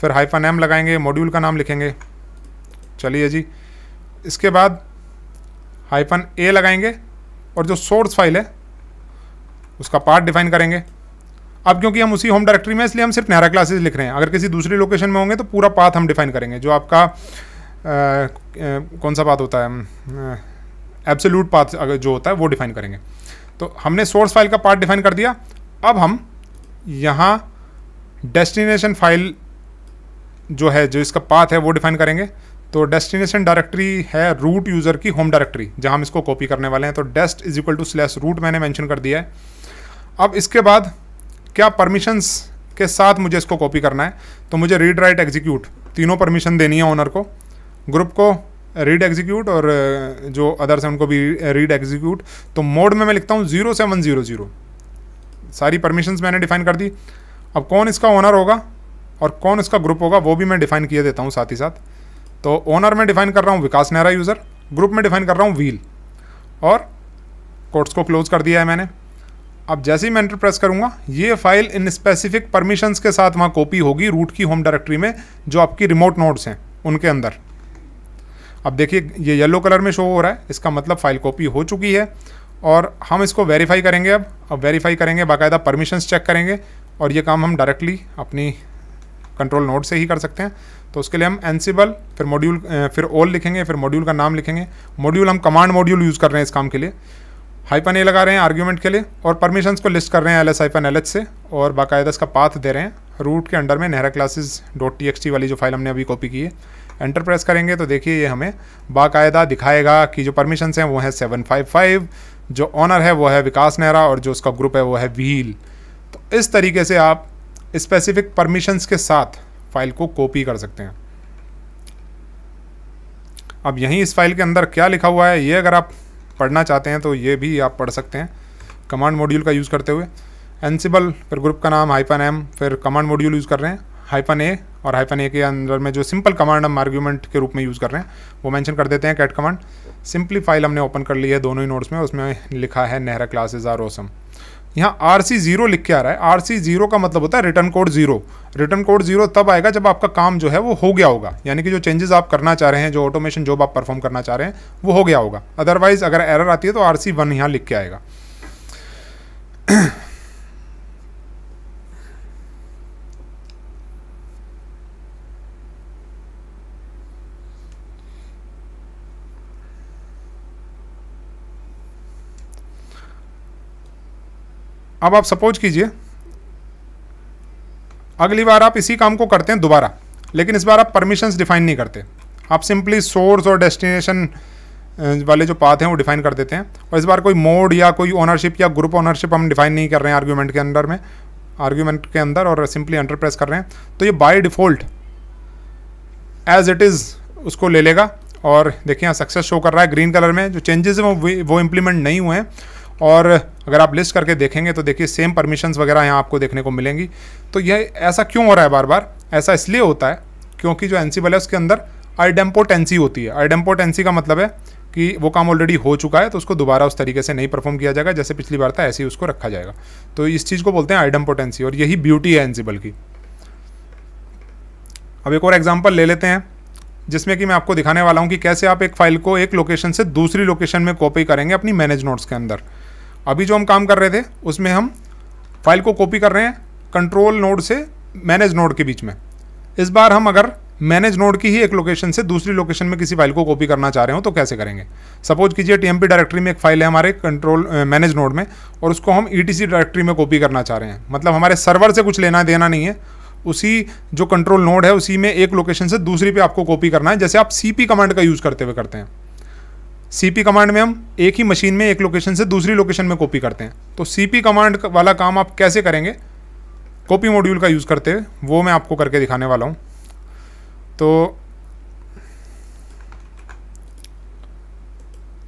फिर हाइफन एम लगाएंगे मॉड्यूल का नाम लिखेंगे चलिए जी इसके बाद हाइफन ए लगाएंगे और जो सोर्स फाइल है उसका पार्ट डिफाइन करेंगे अब क्योंकि हम उसी होम डायरेक्टरी में इसलिए हम सिर्फ नहरा क्लासेस लिख रहे हैं अगर किसी दूसरी लोकेशन में होंगे तो पूरा पाथ हम डिफाइन करेंगे जो आपका आ, कौन सा पाथ होता है एब्सोल्यूट पाथ अगर जो होता है वो डिफाइन करेंगे तो हमने सोर्स फाइल का पार्ट डिफाइन कर दिया अब हम यहाँ डेस्टिनेशन फाइल जो है जो इसका पाथ है वो डिफाइन करेंगे तो डेस्टिनेशन डायरेक्टरी है रूट यूज़र की होम डायरेक्टरी जहाँ हम इसको कॉपी करने वाले हैं तो dest is equal to slash root मैंने मेंशन कर दिया है अब इसके बाद क्या परमिशंस के साथ मुझे इसको कॉपी करना है तो मुझे रीड राइट एग्जीक्यूट तीनों परमिशन देनी है ओनर को ग्रुप को रीड एग्जीक्यूट और जो अदर्स हैं उनको भी रीड एग्जीक्यूट तो मोड में मैं लिखता हूँ जीरो सेवन जीरो जीरो सारी परमिशन मैंने डिफाइन कर दी अब कौन इसका ओनर होगा और कौन इसका ग्रुप होगा वो भी मैं डिफाइन किए देता हूँ साथ ही साथ तो ओनर में डिफाइन कर रहा हूँ विकास नेहरा यूज़र ग्रुप में डिफाइन कर रहा हूँ व्हील और कोर्ट्स को क्लोज कर दिया है मैंने अब जैसे ही मैं एंटर प्रेस करूँगा ये फाइल इन स्पेसिफिक परमिशंस के साथ वहाँ कॉपी होगी रूट की होम डायरेक्टरी में जो आपकी रिमोट नोट्स हैं उनके अंदर अब देखिए ये येलो कलर में शो हो रहा है इसका मतलब फाइल कॉपी हो चुकी है और हम इसको वेरीफाई करेंगे अब अब वेरीफाई करेंगे बाकायदा परमिशंस चेक करेंगे और ये काम हम डायरेक्टली अपनी कंट्रोल नोट से ही कर सकते हैं तो उसके लिए हम एनसीबल फिर मॉड्यूल फिर ऑल लिखेंगे फिर मॉड्यूल का नाम लिखेंगे मॉड्यूल हम कमांड मॉड्यूल यूज़ कर रहे हैं इस काम के लिए हाइपन ए लगा रहे हैं आर्ग्यूमेंट के लिए और परमिशंस को लिस्ट कर रहे हैं L S hyphen L H से और बाकायदा इसका पाथ दे रहे हैं रूट के अंडर में Nehra classes dot T X T वाली जो फाइल हमने अभी कॉपी की है एंटर प्रेस करेंगे तो देखिए ये हमें बाकायदा दिखाएगा कि जो परमिशंस हैं वो हैं सेवन फाइव फाइव जो ऑनर है वो है विकास नेहरा और जो उसका ग्रुप है वो है व्हील तो इस तरीके से आप स्पेसिफिक परमिशंस के साथ फाइल को कॉपी कर सकते हैं अब यहीं इस फाइल के अंदर क्या लिखा हुआ है ये अगर आप पढ़ना चाहते हैं तो ये भी आप पढ़ सकते हैं कमांड मॉड्यूल का यूज़ करते हुए एनसीबल फिर ग्रुप का नाम हाइपन एम फिर कमांड मॉड्यूल यूज़ कर रहे हैं हाइपन ए और हाइपन ए के अंदर में जो सिंपल कमांड हम आर्ग्यूमेंट के रूप में यूज़ कर रहे हैं वो मैंशन कर देते हैं कैट कमांड सिंपली फाइल हमने ओपन कर ली है दोनों ही नोट्स में उसमें लिखा है नेहरा क्लासेज आर ओसम यहाँ आर सी जीरो लिख के आ रहा है आर सी जीरो का मतलब होता है return code zero return code zero तब आएगा जब आपका काम जो है वो हो गया होगा यानी कि जो चेंजेस आप करना चाह रहे हैं जो ऑटोमेशन जॉब आप परफॉर्म करना चाह रहे हैं वो हो गया होगा अदरवाइज अगर एरर आती है तो आर सी वन यहाँ लिख के आएगा अब आप सपोज कीजिए अगली बार आप इसी काम को करते हैं दोबारा लेकिन इस बार आप परमिशंस डिफाइन नहीं करते आप सिंपली सोर्स और डेस्टिनेशन वाले जो पाथ हैं वो डिफाइन कर देते हैं और इस बार कोई मोड या कोई ओनरशिप या ग्रुप ओनरशिप हम डिफाइन नहीं कर रहे हैं आर्ग्यूमेंट के अंदर में आर्ग्यूमेंट के अंदर और सिंपली एंटर प्रेस कर रहे हैं तो ये by default as it is उसको ले लेगा और देखिए यहाँ सक्सेस शो कर रहा है ग्रीन कलर में जो चेंजेस हैं वो वो इम्प्लीमेंट नहीं हुए हैं और अगर आप लिस्ट करके देखेंगे तो देखिए सेम परमिशंस वगैरह यहाँ आपको देखने को मिलेंगी तो यह ऐसा क्यों हो रहा है बार बार ऐसा इसलिए होता है क्योंकि जो बल है उसके अंदर आइडेम्पोटेंसी होती है आइडेम्पोटेंसी का मतलब है कि वो काम ऑलरेडी हो चुका है तो उसको दोबारा उस तरीके से नहीं परफॉर्म किया जाएगा जैसे पिछली बार था ऐसे ही उसको रखा जाएगा तो इस चीज़ को बोलते हैं आइडेम्पोटेंसी और यही ब्यूटी है एनसीबल की अब एक और एग्जाम्पल ले लेते हैं जिसमें कि मैं आपको दिखाने वाला हूँ कि कैसे आप एक फाइल को एक लोकेशन से दूसरी लोकेशन में कॉपी करेंगे अपनी मैनेज नोट्स के अंदर अभी जो हम काम कर रहे थे उसमें हम फाइल को कॉपी कर रहे हैं कंट्रोल नोड से मैनेज नोड के बीच में इस बार हम अगर मैनेज नोड की ही एक लोकेशन से दूसरी लोकेशन में किसी फाइल को कॉपी करना चाह रहे हो तो कैसे करेंगे सपोज कीजिए टीएमपी डायरेक्टरी में एक फाइल है हमारे कंट्रोल मैनेज नोड में और उसको हम ईटीसी डायरेक्टरी में कॉपी करना चाह रहे हैं मतलब हमारे सर्वर से कुछ लेना देना नहीं है उसी जो कंट्रोल नोड है उसी में एक लोकेशन से दूसरी पे आपको कॉपी करना है जैसे आप पी कमांड का यूज़ करते हुए करते हैं सीपी कमांड में हम एक ही मशीन में एक लोकेशन से दूसरी लोकेशन में कॉपी करते हैं तो सीपी कमांड वाला काम आप कैसे करेंगे कॉपी मॉड्यूल का यूज़ करते हुए वो मैं आपको करके दिखाने वाला हूँ तो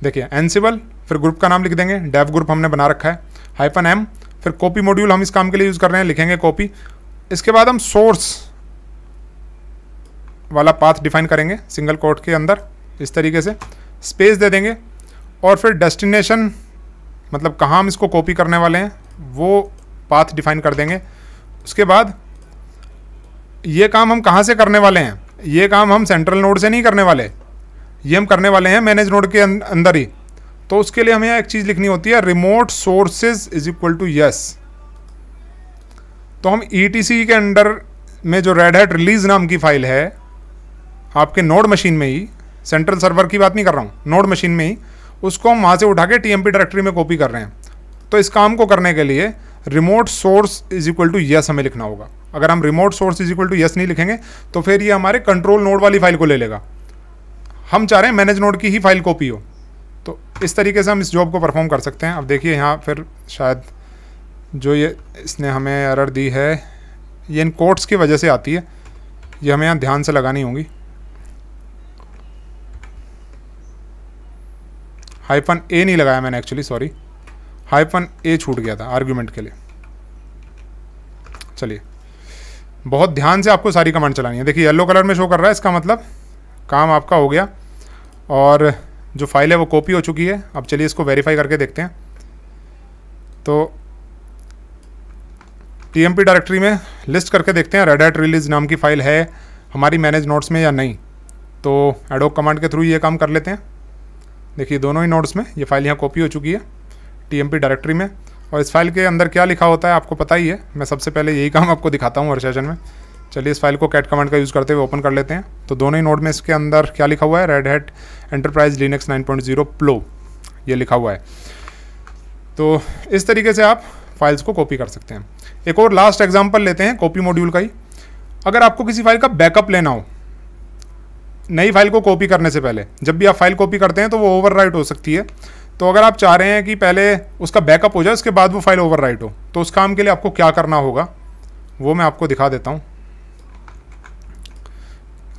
देखिए एनसीबल फिर ग्रुप का नाम लिख देंगे डेव ग्रुप हमने बना रखा है हाइपन एम फिर कॉपी मॉड्यूल हम इस काम के लिए यूज़ कर रहे हैं लिखेंगे कॉपी इसके बाद हम सोर्स वाला पाथ डिफाइन करेंगे सिंगल कोट के अंदर इस तरीके से स्पेस दे देंगे और फिर डेस्टिनेशन मतलब कहाँ हम इसको कॉपी करने वाले हैं वो पाथ डिफाइन कर देंगे उसके बाद ये काम हम कहाँ से करने वाले हैं ये काम हम सेंट्रल नोड से नहीं करने वाले ये हम करने वाले हैं मैनेज नोड के अं-, अंदर ही तो उसके लिए हमें एक चीज़ लिखनी होती है remote sources is equal to yes तो हम ई e के अंडर में जो रेड हैट रिलीज नाम की फाइल है आपके नोड मशीन में ही सेंट्रल सर्वर की बात नहीं कर रहा हूँ नोड मशीन में ही उसको हम वहाँ से उठा के टी डायरेक्टरी में कॉपी कर रहे हैं तो इस काम को करने के लिए remote source is equal to yes हमें लिखना होगा अगर हम remote source is equal to yes नहीं लिखेंगे तो फिर ये हमारे कंट्रोल नोड वाली फाइल को ले लेगा हम चाह रहे हैं मैनेज नोड की ही फाइल कॉपी हो तो इस तरीके से हम इस जॉब को परफॉर्म कर सकते हैं अब देखिए यहाँ फिर शायद जो ये इसने हमें एरर दी है ये इन कोट्स की वजह से आती है ये हमें यहाँ ध्यान से लगानी होगी हाइफन ए नहीं लगाया मैंने एक्चुअली सॉरी हाइफन ए छूट गया था आर्ग्यूमेंट के लिए चलिए बहुत ध्यान से आपको सारी कमांड चलानी है देखिए येलो कलर में शो कर रहा है इसका मतलब काम आपका हो गया और जो फाइल है वो कॉपी हो चुकी है अब चलिए इसको वेरीफाई करके देखते हैं तो टी डायरेक्टरी में लिस्ट करके देखते हैं रेड एट रिलीज नाम की फ़ाइल है हमारी मैनेज नोट्स में या नहीं तो एडोक कमांड के थ्रू ये काम कर लेते हैं देखिए दोनों ही नोट्स में ये फाइल यहाँ कॉपी हो चुकी है टी डायरेक्टरी में और इस फाइल के अंदर क्या लिखा होता है आपको पता ही है मैं सबसे पहले यही काम आपको दिखाता हूँ हर सेशन में चलिए इस फाइल को कैट कमांड का यूज़ करते हुए ओपन कर लेते हैं तो दोनों ही नोट में इसके अंदर क्या लिखा हुआ है Red Hat Enterprise Linux nine प्लो ये लिखा हुआ है तो इस तरीके से आप फाइल्स को कॉपी कर सकते हैं एक और लास्ट एग्जाम्पल लेते हैं कॉपी मॉड्यूल का ही अगर आपको किसी फाइल का बैकअप लेना हो नई फाइल को कॉपी करने से पहले जब भी आप फाइल कॉपी करते हैं तो वो ओवर हो सकती है तो अगर आप चाह रहे हैं कि पहले उसका बैकअप हो जाए उसके बाद वो फाइल ओवर हो तो उस काम के लिए आपको क्या करना होगा वो मैं आपको दिखा देता हूँ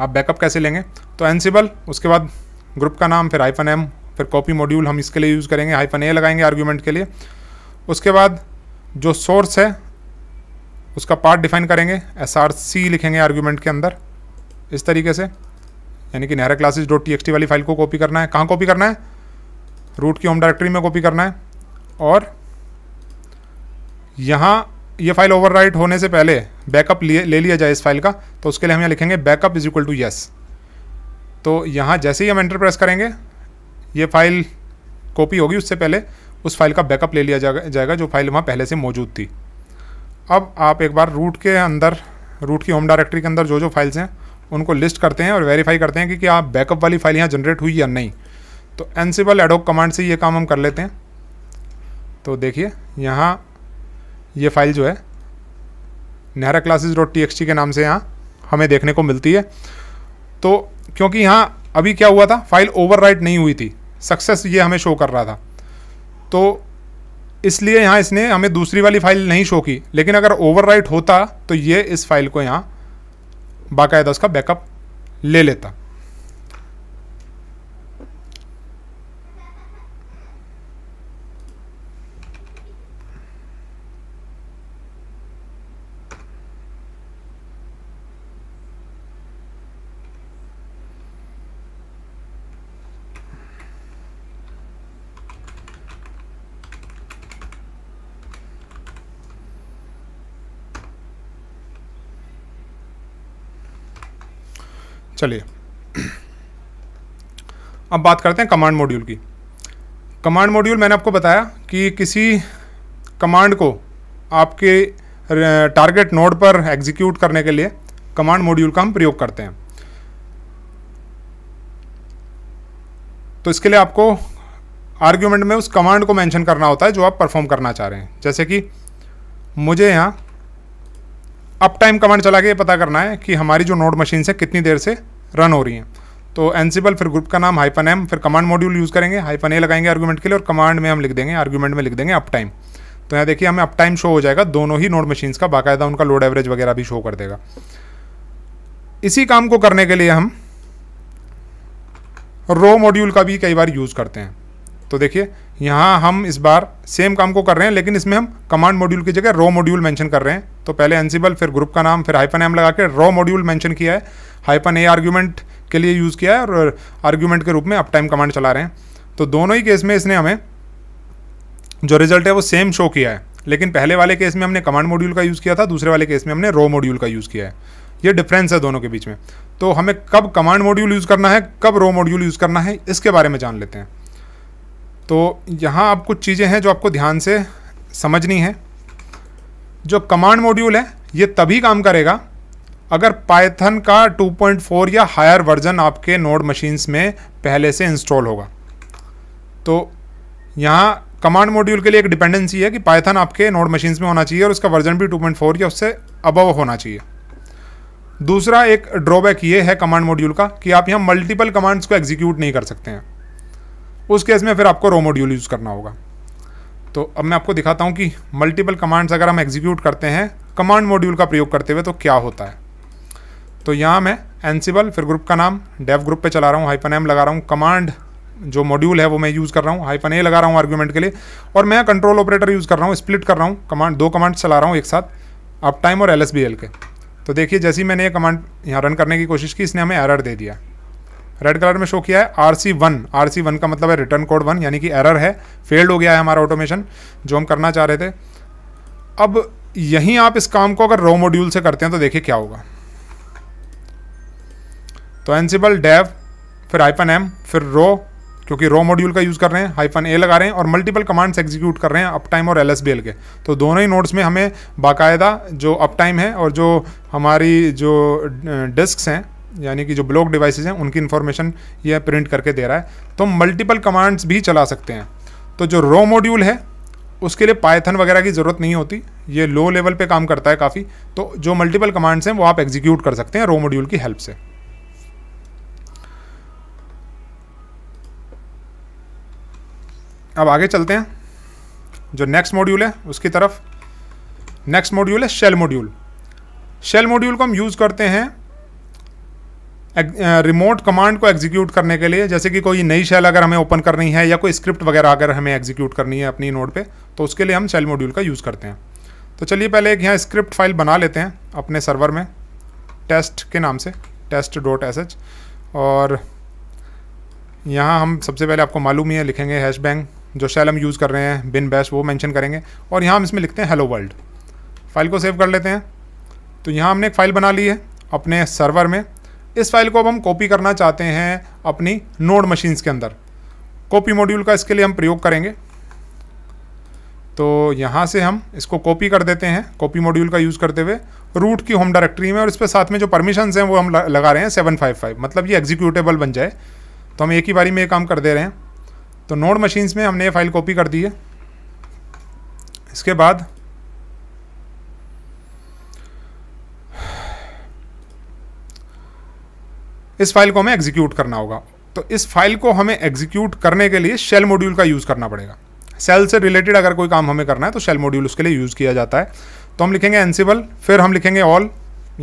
आप बैकअप कैसे लेंगे तो एनसीबल उसके बाद ग्रुप का नाम फिर हाइफन एम फिर कॉपी मॉड्यूल हम इसके लिए यूज़ करेंगे हाइफन ए लगाएंगे आर्ग्यूमेंट के लिए उसके बाद जो सोर्स है उसका पार्ट डिफाइन करेंगे एस आर सी लिखेंगे आर्ग्यूमेंट के अंदर इस तरीके से यानी कि नहरा क्लासेज डॉट टी वाली फाइल को कॉपी करना है कहाँ कॉपी करना है रूट की होम डायरेक्टरी में कॉपी करना है और यहाँ ये फाइल ओवरराइट होने से पहले बैकअप ले लिया जाए इस फाइल का तो उसके लिए हम यहाँ लिखेंगे backup is equal to yes तो यहाँ जैसे ही हम एंटर प्रेस करेंगे ये फाइल कॉपी होगी उससे पहले उस फाइल का बैकअप ले लिया जाएगा जो फाइल वहाँ पहले से मौजूद थी अब आप एक बार रूट के अंदर रूट की होम डायरेक्टरी के अंदर जो जो फाइल्स हैं उनको लिस्ट करते हैं और वेरीफाई करते हैं कि क्या बैकअप वाली फाइल यहाँ जनरेट हुई या नहीं तो एनसीबल एडोक कमांड से ये काम हम कर लेते हैं तो देखिए यहाँ ये फाइल जो है नेहरा क्लासेज डॉट टी के नाम से यहाँ हमें देखने को मिलती है तो क्योंकि यहाँ अभी क्या हुआ था फाइल ओवरराइट नहीं हुई थी सक्सेस ये हमें शो कर रहा था तो इसलिए यहाँ इसने हमें दूसरी वाली फाइल नहीं शो की लेकिन अगर ओवरराइट होता तो ये इस फाइल को यहाँ बाकायदा उसका बैकअप ले लेता चलिए अब बात करते हैं कमांड मॉड्यूल की कमांड मॉड्यूल मैंने आपको बताया कि किसी कमांड को आपके टारगेट नोड पर एग्जीक्यूट करने के लिए कमांड मॉड्यूल का हम प्रयोग करते हैं तो इसके लिए आपको आर्ग्यूमेंट में उस कमांड को मेंशन करना होता है जो आप परफॉर्म करना चाह रहे हैं जैसे कि मुझे यहाँ अप टाइम कमांड चला के ये पता करना है कि हमारी जो नोड मशीन है कितनी देर से रन हो रही हैं तो एनसीबल फिर ग्रुप का नाम हाइपन एम फिर कमांड मॉड्यूल यूज़ करेंगे हाइपन ए लगाएंगे आर्गूमेंट के लिए और कमांड में हम लिख देंगे आर्गूमेंट में लिख देंगे अप टाइम तो यहाँ देखिए हमें अप टाइम शो हो जाएगा दोनों ही नोड मशीन्स का बाकायदा उनका लोड एवरेज वगैरह भी शो कर देगा इसी काम को करने के लिए हम रो मॉड्यूल का भी कई बार यूज़ करते हैं तो देखिए यहाँ हम इस बार सेम काम को कर रहे हैं लेकिन इसमें हम कमांड मॉड्यूल की जगह रॉ मॉड्यूल मेंशन कर रहे हैं तो पहले एनसीबल फिर ग्रुप का नाम फिर हाइपन एम लगा के रॉ मॉड्यूल मेंशन किया है हाइपन ए आर्ग्यूमेंट के लिए यूज़ किया है और आर्ग्यूमेंट के रूप में अप टाइम कमांड चला रहे हैं तो दोनों ही केस में इसने हमें जो रिजल्ट है वो सेम शो किया है लेकिन पहले वाले केस में हमने कमांड मॉड्यूल का यूज़ किया था दूसरे वाले केस में हमने रॉ मॉड्यूल का यूज़ किया है ये डिफरेंस है दोनों के बीच में तो हमें कब कमांड मॉड्यूल यूज़ करना है कब रॉ मॉड्यूल यूज़ करना है इसके बारे में जान लेते हैं तो यहाँ आप कुछ चीज़ें हैं जो आपको ध्यान से समझनी है जो कमांड मॉड्यूल है ये तभी काम करेगा अगर पाइथन का 2.4 या हायर वर्जन आपके नोड मशीन्स में पहले से इंस्टॉल होगा तो यहाँ कमांड मॉड्यूल के लिए एक डिपेंडेंसी है कि पाइथन आपके नोड मशीन्स में होना चाहिए और उसका वर्जन भी 2.4 या उससे अबव होना चाहिए दूसरा एक ड्रॉबैक ये है कमांड मॉड्यूल का कि आप यहाँ मल्टीपल कमांड्स को एग्जीक्यूट नहीं कर सकते हैं उस केस में फिर आपको रो मॉड्यूल यूज़ करना होगा तो अब मैं आपको दिखाता हूँ कि मल्टीपल कमांड्स अगर हम एग्जीक्यूट करते हैं कमांड मॉड्यूल का प्रयोग करते हुए तो क्या होता है तो यहाँ मैं एनसीबल फिर ग्रुप का नाम डेव ग्रुप पे चला रहा हूँ हाइपन एम लगा रहा हूँ कमांड जो मॉड्यूल है वो मैं यूज़ कर रहा हूँ हाइपन ए लगा रहा हूँ आर्ग्यूमेंट के लिए और मैं कंट्रोल ऑपरेटर यूज़ कर रहा हूँ स्प्लिट कर रहा हूँ कमांड दो कमांड चला रहा हूँ एक साथ अप टाइम और एल के तो देखिए जैसे ही मैंने ये कमांड यहाँ रन करने की कोशिश की इसने हमें एरर दे दिया रेड कलर में शो किया है R C one R C one का मतलब है रिटर्न कोड वन यानी कि एरर है फेल्ड हो गया है हमारा ऑटोमेशन जो हम करना चाह रहे थे अब यहीं आप इस काम को अगर रो मॉड्यूल से करते हैं तो देखिए क्या होगा तो एनसीबल डेव फिर हाइपन एम फिर रो क्योंकि रो मॉड्यूल का यूज़ कर रहे हैं हाइफन ए लगा रहे हैं और मल्टीपल कमांड्स एग्जीक्यूट कर रहे हैं अप टाइम और एल के तो दोनों ही नोट्स में हमें बाकायदा जो अप टाइम है और जो हमारी जो डिस्क हैं यानी कि जो ब्लॉक डिवाइसेज हैं उनकी इन्फॉर्मेशन ये प्रिंट करके दे रहा है तो मल्टीपल कमांड्स भी चला सकते हैं तो जो रो मॉड्यूल है उसके लिए पाइथन वगैरह की ज़रूरत नहीं होती ये लो लेवल पे काम करता है काफ़ी तो जो मल्टीपल कमांड्स हैं वो आप एग्जीक्यूट कर सकते हैं रो मॉड्यूल की हेल्प से अब आगे चलते हैं जो नेक्स्ट मॉड्यूल है उसकी तरफ नेक्स्ट मॉड्यूल है शेल मॉड्यूल शेल मॉड्यूल को हम यूज़ करते हैं रिमोट कमांड uh, को एग्जीक्यूट करने के लिए जैसे कि कोई नई शेल अगर हमें ओपन करनी है या कोई स्क्रिप्ट वगैरह अगर हमें एग्जीक्यूट करनी है अपनी नोट पे तो उसके लिए हम शेल मॉड्यूल का यूज़ करते हैं तो चलिए पहले एक यहाँ स्क्रिप्ट फाइल बना लेते हैं अपने सर्वर में टेस्ट के नाम से टेस्ट डॉट एस एच और यहाँ हम सबसे पहले आपको मालूम ही है लिखेंगे हैश बैंग जो शेल हम यूज़ कर रहे हैं बिन बैश वो मैंशन करेंगे और यहाँ हम इसमें लिखते हैं हेलो वर्ल्ड फाइल को सेव कर लेते हैं तो यहाँ हमने एक फ़ाइल बना ली है अपने सर्वर में इस फाइल को अब हम कॉपी करना चाहते हैं अपनी नोड मशीन्स के अंदर कॉपी मॉड्यूल का इसके लिए हम प्रयोग करेंगे तो यहाँ से हम इसको कॉपी कर देते हैं कॉपी मॉड्यूल का यूज़ करते हुए रूट की होम डायरेक्टरी में और इस पर साथ में जो परमिशंस हैं वो हम लगा रहे हैं सेवन फाइव फाइव मतलब ये एग्जीक्यूटेबल बन जाए तो हम एक ही बारी में ये काम कर दे रहे हैं तो नोड मशीन्स में हमने ये फाइल कॉपी कर दी है इसके बाद इस फाइल को हमें एग्जीक्यूट करना होगा तो इस फाइल को हमें एग्जीक्यूट करने के लिए शेल मॉड्यूल का यूज़ करना पड़ेगा सेल से रिलेटेड अगर कोई काम हमें करना है तो शेल मॉड्यूल उसके लिए यूज़ किया जाता है तो हम लिखेंगे एनसीबल फिर हम लिखेंगे ऑल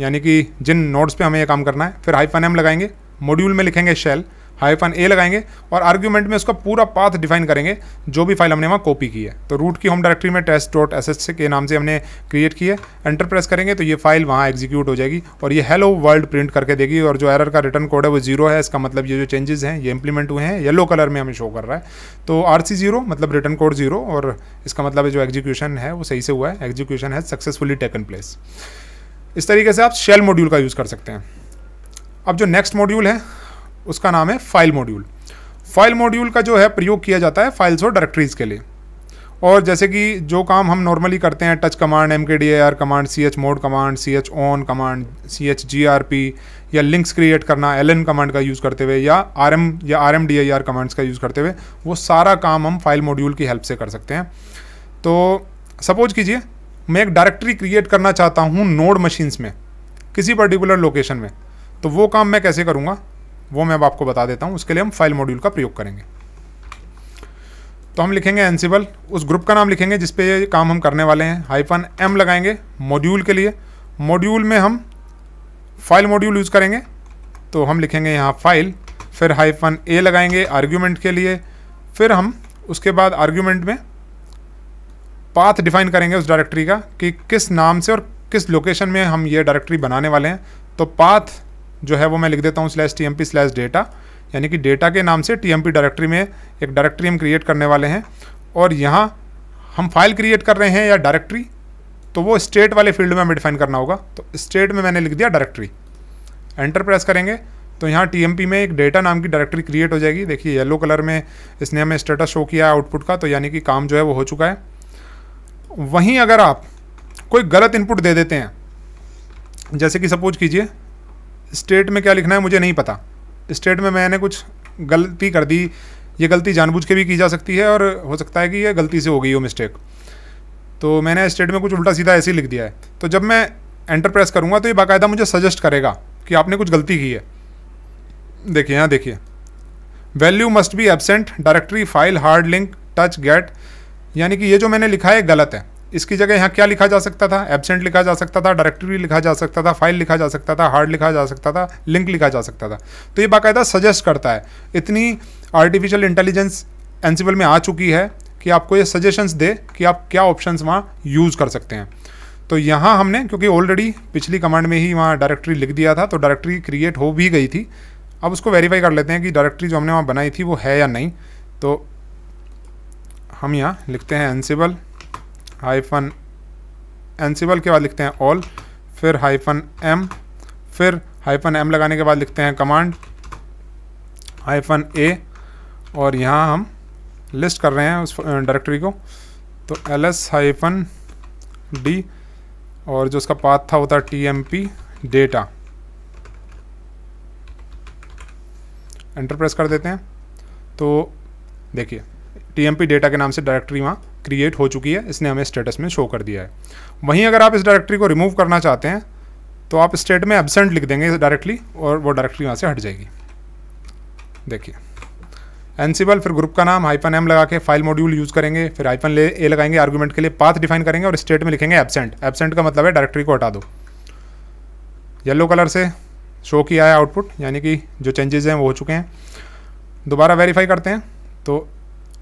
यानी कि जिन नोट्स पे हमें यह काम करना है फिर हाइफन एम लगाएंगे मॉड्यूल में लिखेंगे शेल हाईफन ए लगाएंगे और आर्ग्यूमेंट में उसका पूरा पाथ डिफाइन करेंगे जो भी फाइल हमने वहाँ कॉपी की है तो रूट की होम डायरेक्टरी में टेस्ट डॉट एस एस के नाम से हमने क्रिएट की है एंटर प्रेस करेंगे तो ये फाइल वहाँ एग्जीक्यूट हो जाएगी और ये हेलो वर्ल्ड प्रिंट करके देगी और जो एरर का रिटर्न कोड है वो जीरो है इसका मतलब ये जो चेंजेस हैं ये इंप्लीमेंट हुए हैं येलो कलर में हमें शो कर रहा है तो आर सी जीरो मतलब रिटर्न कोड जीरो और इसका मतलब जो एग्जीक्यूशन है वो सही से हुआ है एग्जीक्यूशन है सक्सेसफुली टेकन प्लेस इस तरीके से आप शेल मॉड्यूल का यूज़ कर सकते हैं अब जो नेक्स्ट मॉड्यूल है उसका नाम है फाइल मॉड्यूल फाइल मॉड्यूल का जो है प्रयोग किया जाता है फाइल्स और डायरेक्टरीज़ के लिए और जैसे कि जो काम हम नॉर्मली करते हैं touch command M K D R command C H mod command C H own command C H G R P या लिंक्स क्रिएट करना एल एन कमांड का यूज़ करते हुए या आर एम या R M D I R commands का use करते हुए वो सारा काम हम फाइल मॉड्यूल की हेल्प से कर सकते हैं तो सपोज कीजिए मैं एक डायरेक्टरी क्रिएट करना चाहता हूँ नोड मशीन्स में किसी पर्टिकुलर लोकेशन में तो वो काम मैं कैसे करूँगा वो मैं अब आपको बता देता हूँ उसके लिए हम फाइल मॉड्यूल का प्रयोग करेंगे तो हम लिखेंगे एनसीबल उस ग्रुप का नाम लिखेंगे जिसपे ये काम हम करने वाले हैं हाइफन एम लगाएंगे मॉड्यूल के लिए मॉड्यूल में हम फाइल मॉड्यूल यूज़ करेंगे तो हम लिखेंगे यहाँ फाइल फिर हाइफन ए लगाएंगे आर्ग्यूमेंट के लिए फिर हम उसके बाद आर्ग्यूमेंट में पाथ डिफाइन करेंगे उस डायरेक्टरी का कि किस नाम से और किस लोकेशन में हम ये डायरेक्टरी बनाने वाले हैं तो पाथ जो है वो मैं लिख देता हूँ slash T M P slash data यानी कि डेटा के नाम से टी एम पी डायरेक्ट्री में एक डायरेक्ट्री हम क्रिएट करने वाले हैं और यहाँ हम फाइल क्रिएट कर रहे हैं या डायरेक्ट्री तो वो स्टेट वाले फील्ड में हमें डिफाइन करना होगा तो स्टेट में मैंने लिख दिया डायरेक्ट्री एंटर प्रेस करेंगे तो यहाँ टी में एक डेटा नाम की डायरेक्ट्री क्रिएट हो जाएगी देखिए येलो कलर में इसने हमें स्टेटस शो किया है आउटपुट का तो यानी कि काम जो है वो हो चुका है वहीं अगर आप कोई गलत इनपुट दे देते हैं जैसे कि सपोज कीजिए स्टेट में क्या लिखना है मुझे नहीं पता स्टेट में मैंने कुछ गलती कर दी ये गलती जानबूझ के भी की जा सकती है और हो सकता है कि ये गलती से हो गई हो मिस्टेक तो मैंने स्टेट में कुछ उल्टा सीधा ऐसे ही लिख दिया है तो जब मैं एंटर प्रेस करूँगा तो ये बाकायदा मुझे सजेस्ट करेगा कि आपने कुछ गलती की है देखिए यहाँ देखिए value must be absent directory file hard link touch get यानी कि ये जो मैंने लिखा है गलत है इसकी जगह यहाँ क्या लिखा जा सकता था एबसेंट लिखा जा सकता था डायरेक्टरी लिखा जा सकता था फाइल लिखा जा सकता था हार्ड लिखा जा सकता था लिंक लिखा जा सकता था तो ये बाकायदा सजेस्ट करता है इतनी आर्टिफिशियल इंटेलिजेंस एनसीबल में आ चुकी है कि आपको ये सजेशंस दे कि आप क्या ऑप्शन वहाँ यूज़ कर सकते हैं तो यहाँ हमने क्योंकि ऑलरेडी पिछली कमांड में ही वहाँ डायरेक्टरी लिख दिया था तो डायरेक्टरी क्रिएट हो भी गई थी अब उसको वेरीफाई कर लेते हैं कि डायरेक्टरी जो हमने वहाँ बनाई थी वो है या नहीं तो हम यहाँ लिखते हैं एनसीबल हाइफन एनसीबल के बाद लिखते हैं ऑल फिर हाइफन एम फिर हाइफन एम लगाने के बाद लिखते हैं कमांड हाइफन ए और यहाँ हम लिस्ट कर रहे हैं उस डायरेक्टरी को तो एल एस हाइफन डी और जो उसका पाथ था वो था T M P data enter press कर देते हैं तो देखिए टी एम पी डेटा के नाम से डायरेक्टरी वहाँ क्रिएट हो चुकी है इसने हमें स्टेटस में शो कर दिया है वहीं अगर आप इस डायरेक्टरी को रिमूव करना चाहते हैं तो आप स्टेट में एबसेंट लिख देंगे डायरेक्टली और वो डायरेक्टली यहाँ से हट जाएगी देखिए एनसीबल फिर ग्रुप का नाम हाइफन एम लगा के फाइल मॉड्यूल यूज़ करेंगे फिर हाइफन ले ए लगाएंगे आर्गुमेंट के लिए पाथ डिफाइन करेंगे और स्टेट में लिखेंगे एबसेंट एबसेंट का मतलब है डायरेक्टरी को हटा दो येलो कलर से शो किया है आउटपुट यानी कि जो चेंजेस हैं वो हो चुके हैं दोबारा वेरीफाई करते हैं तो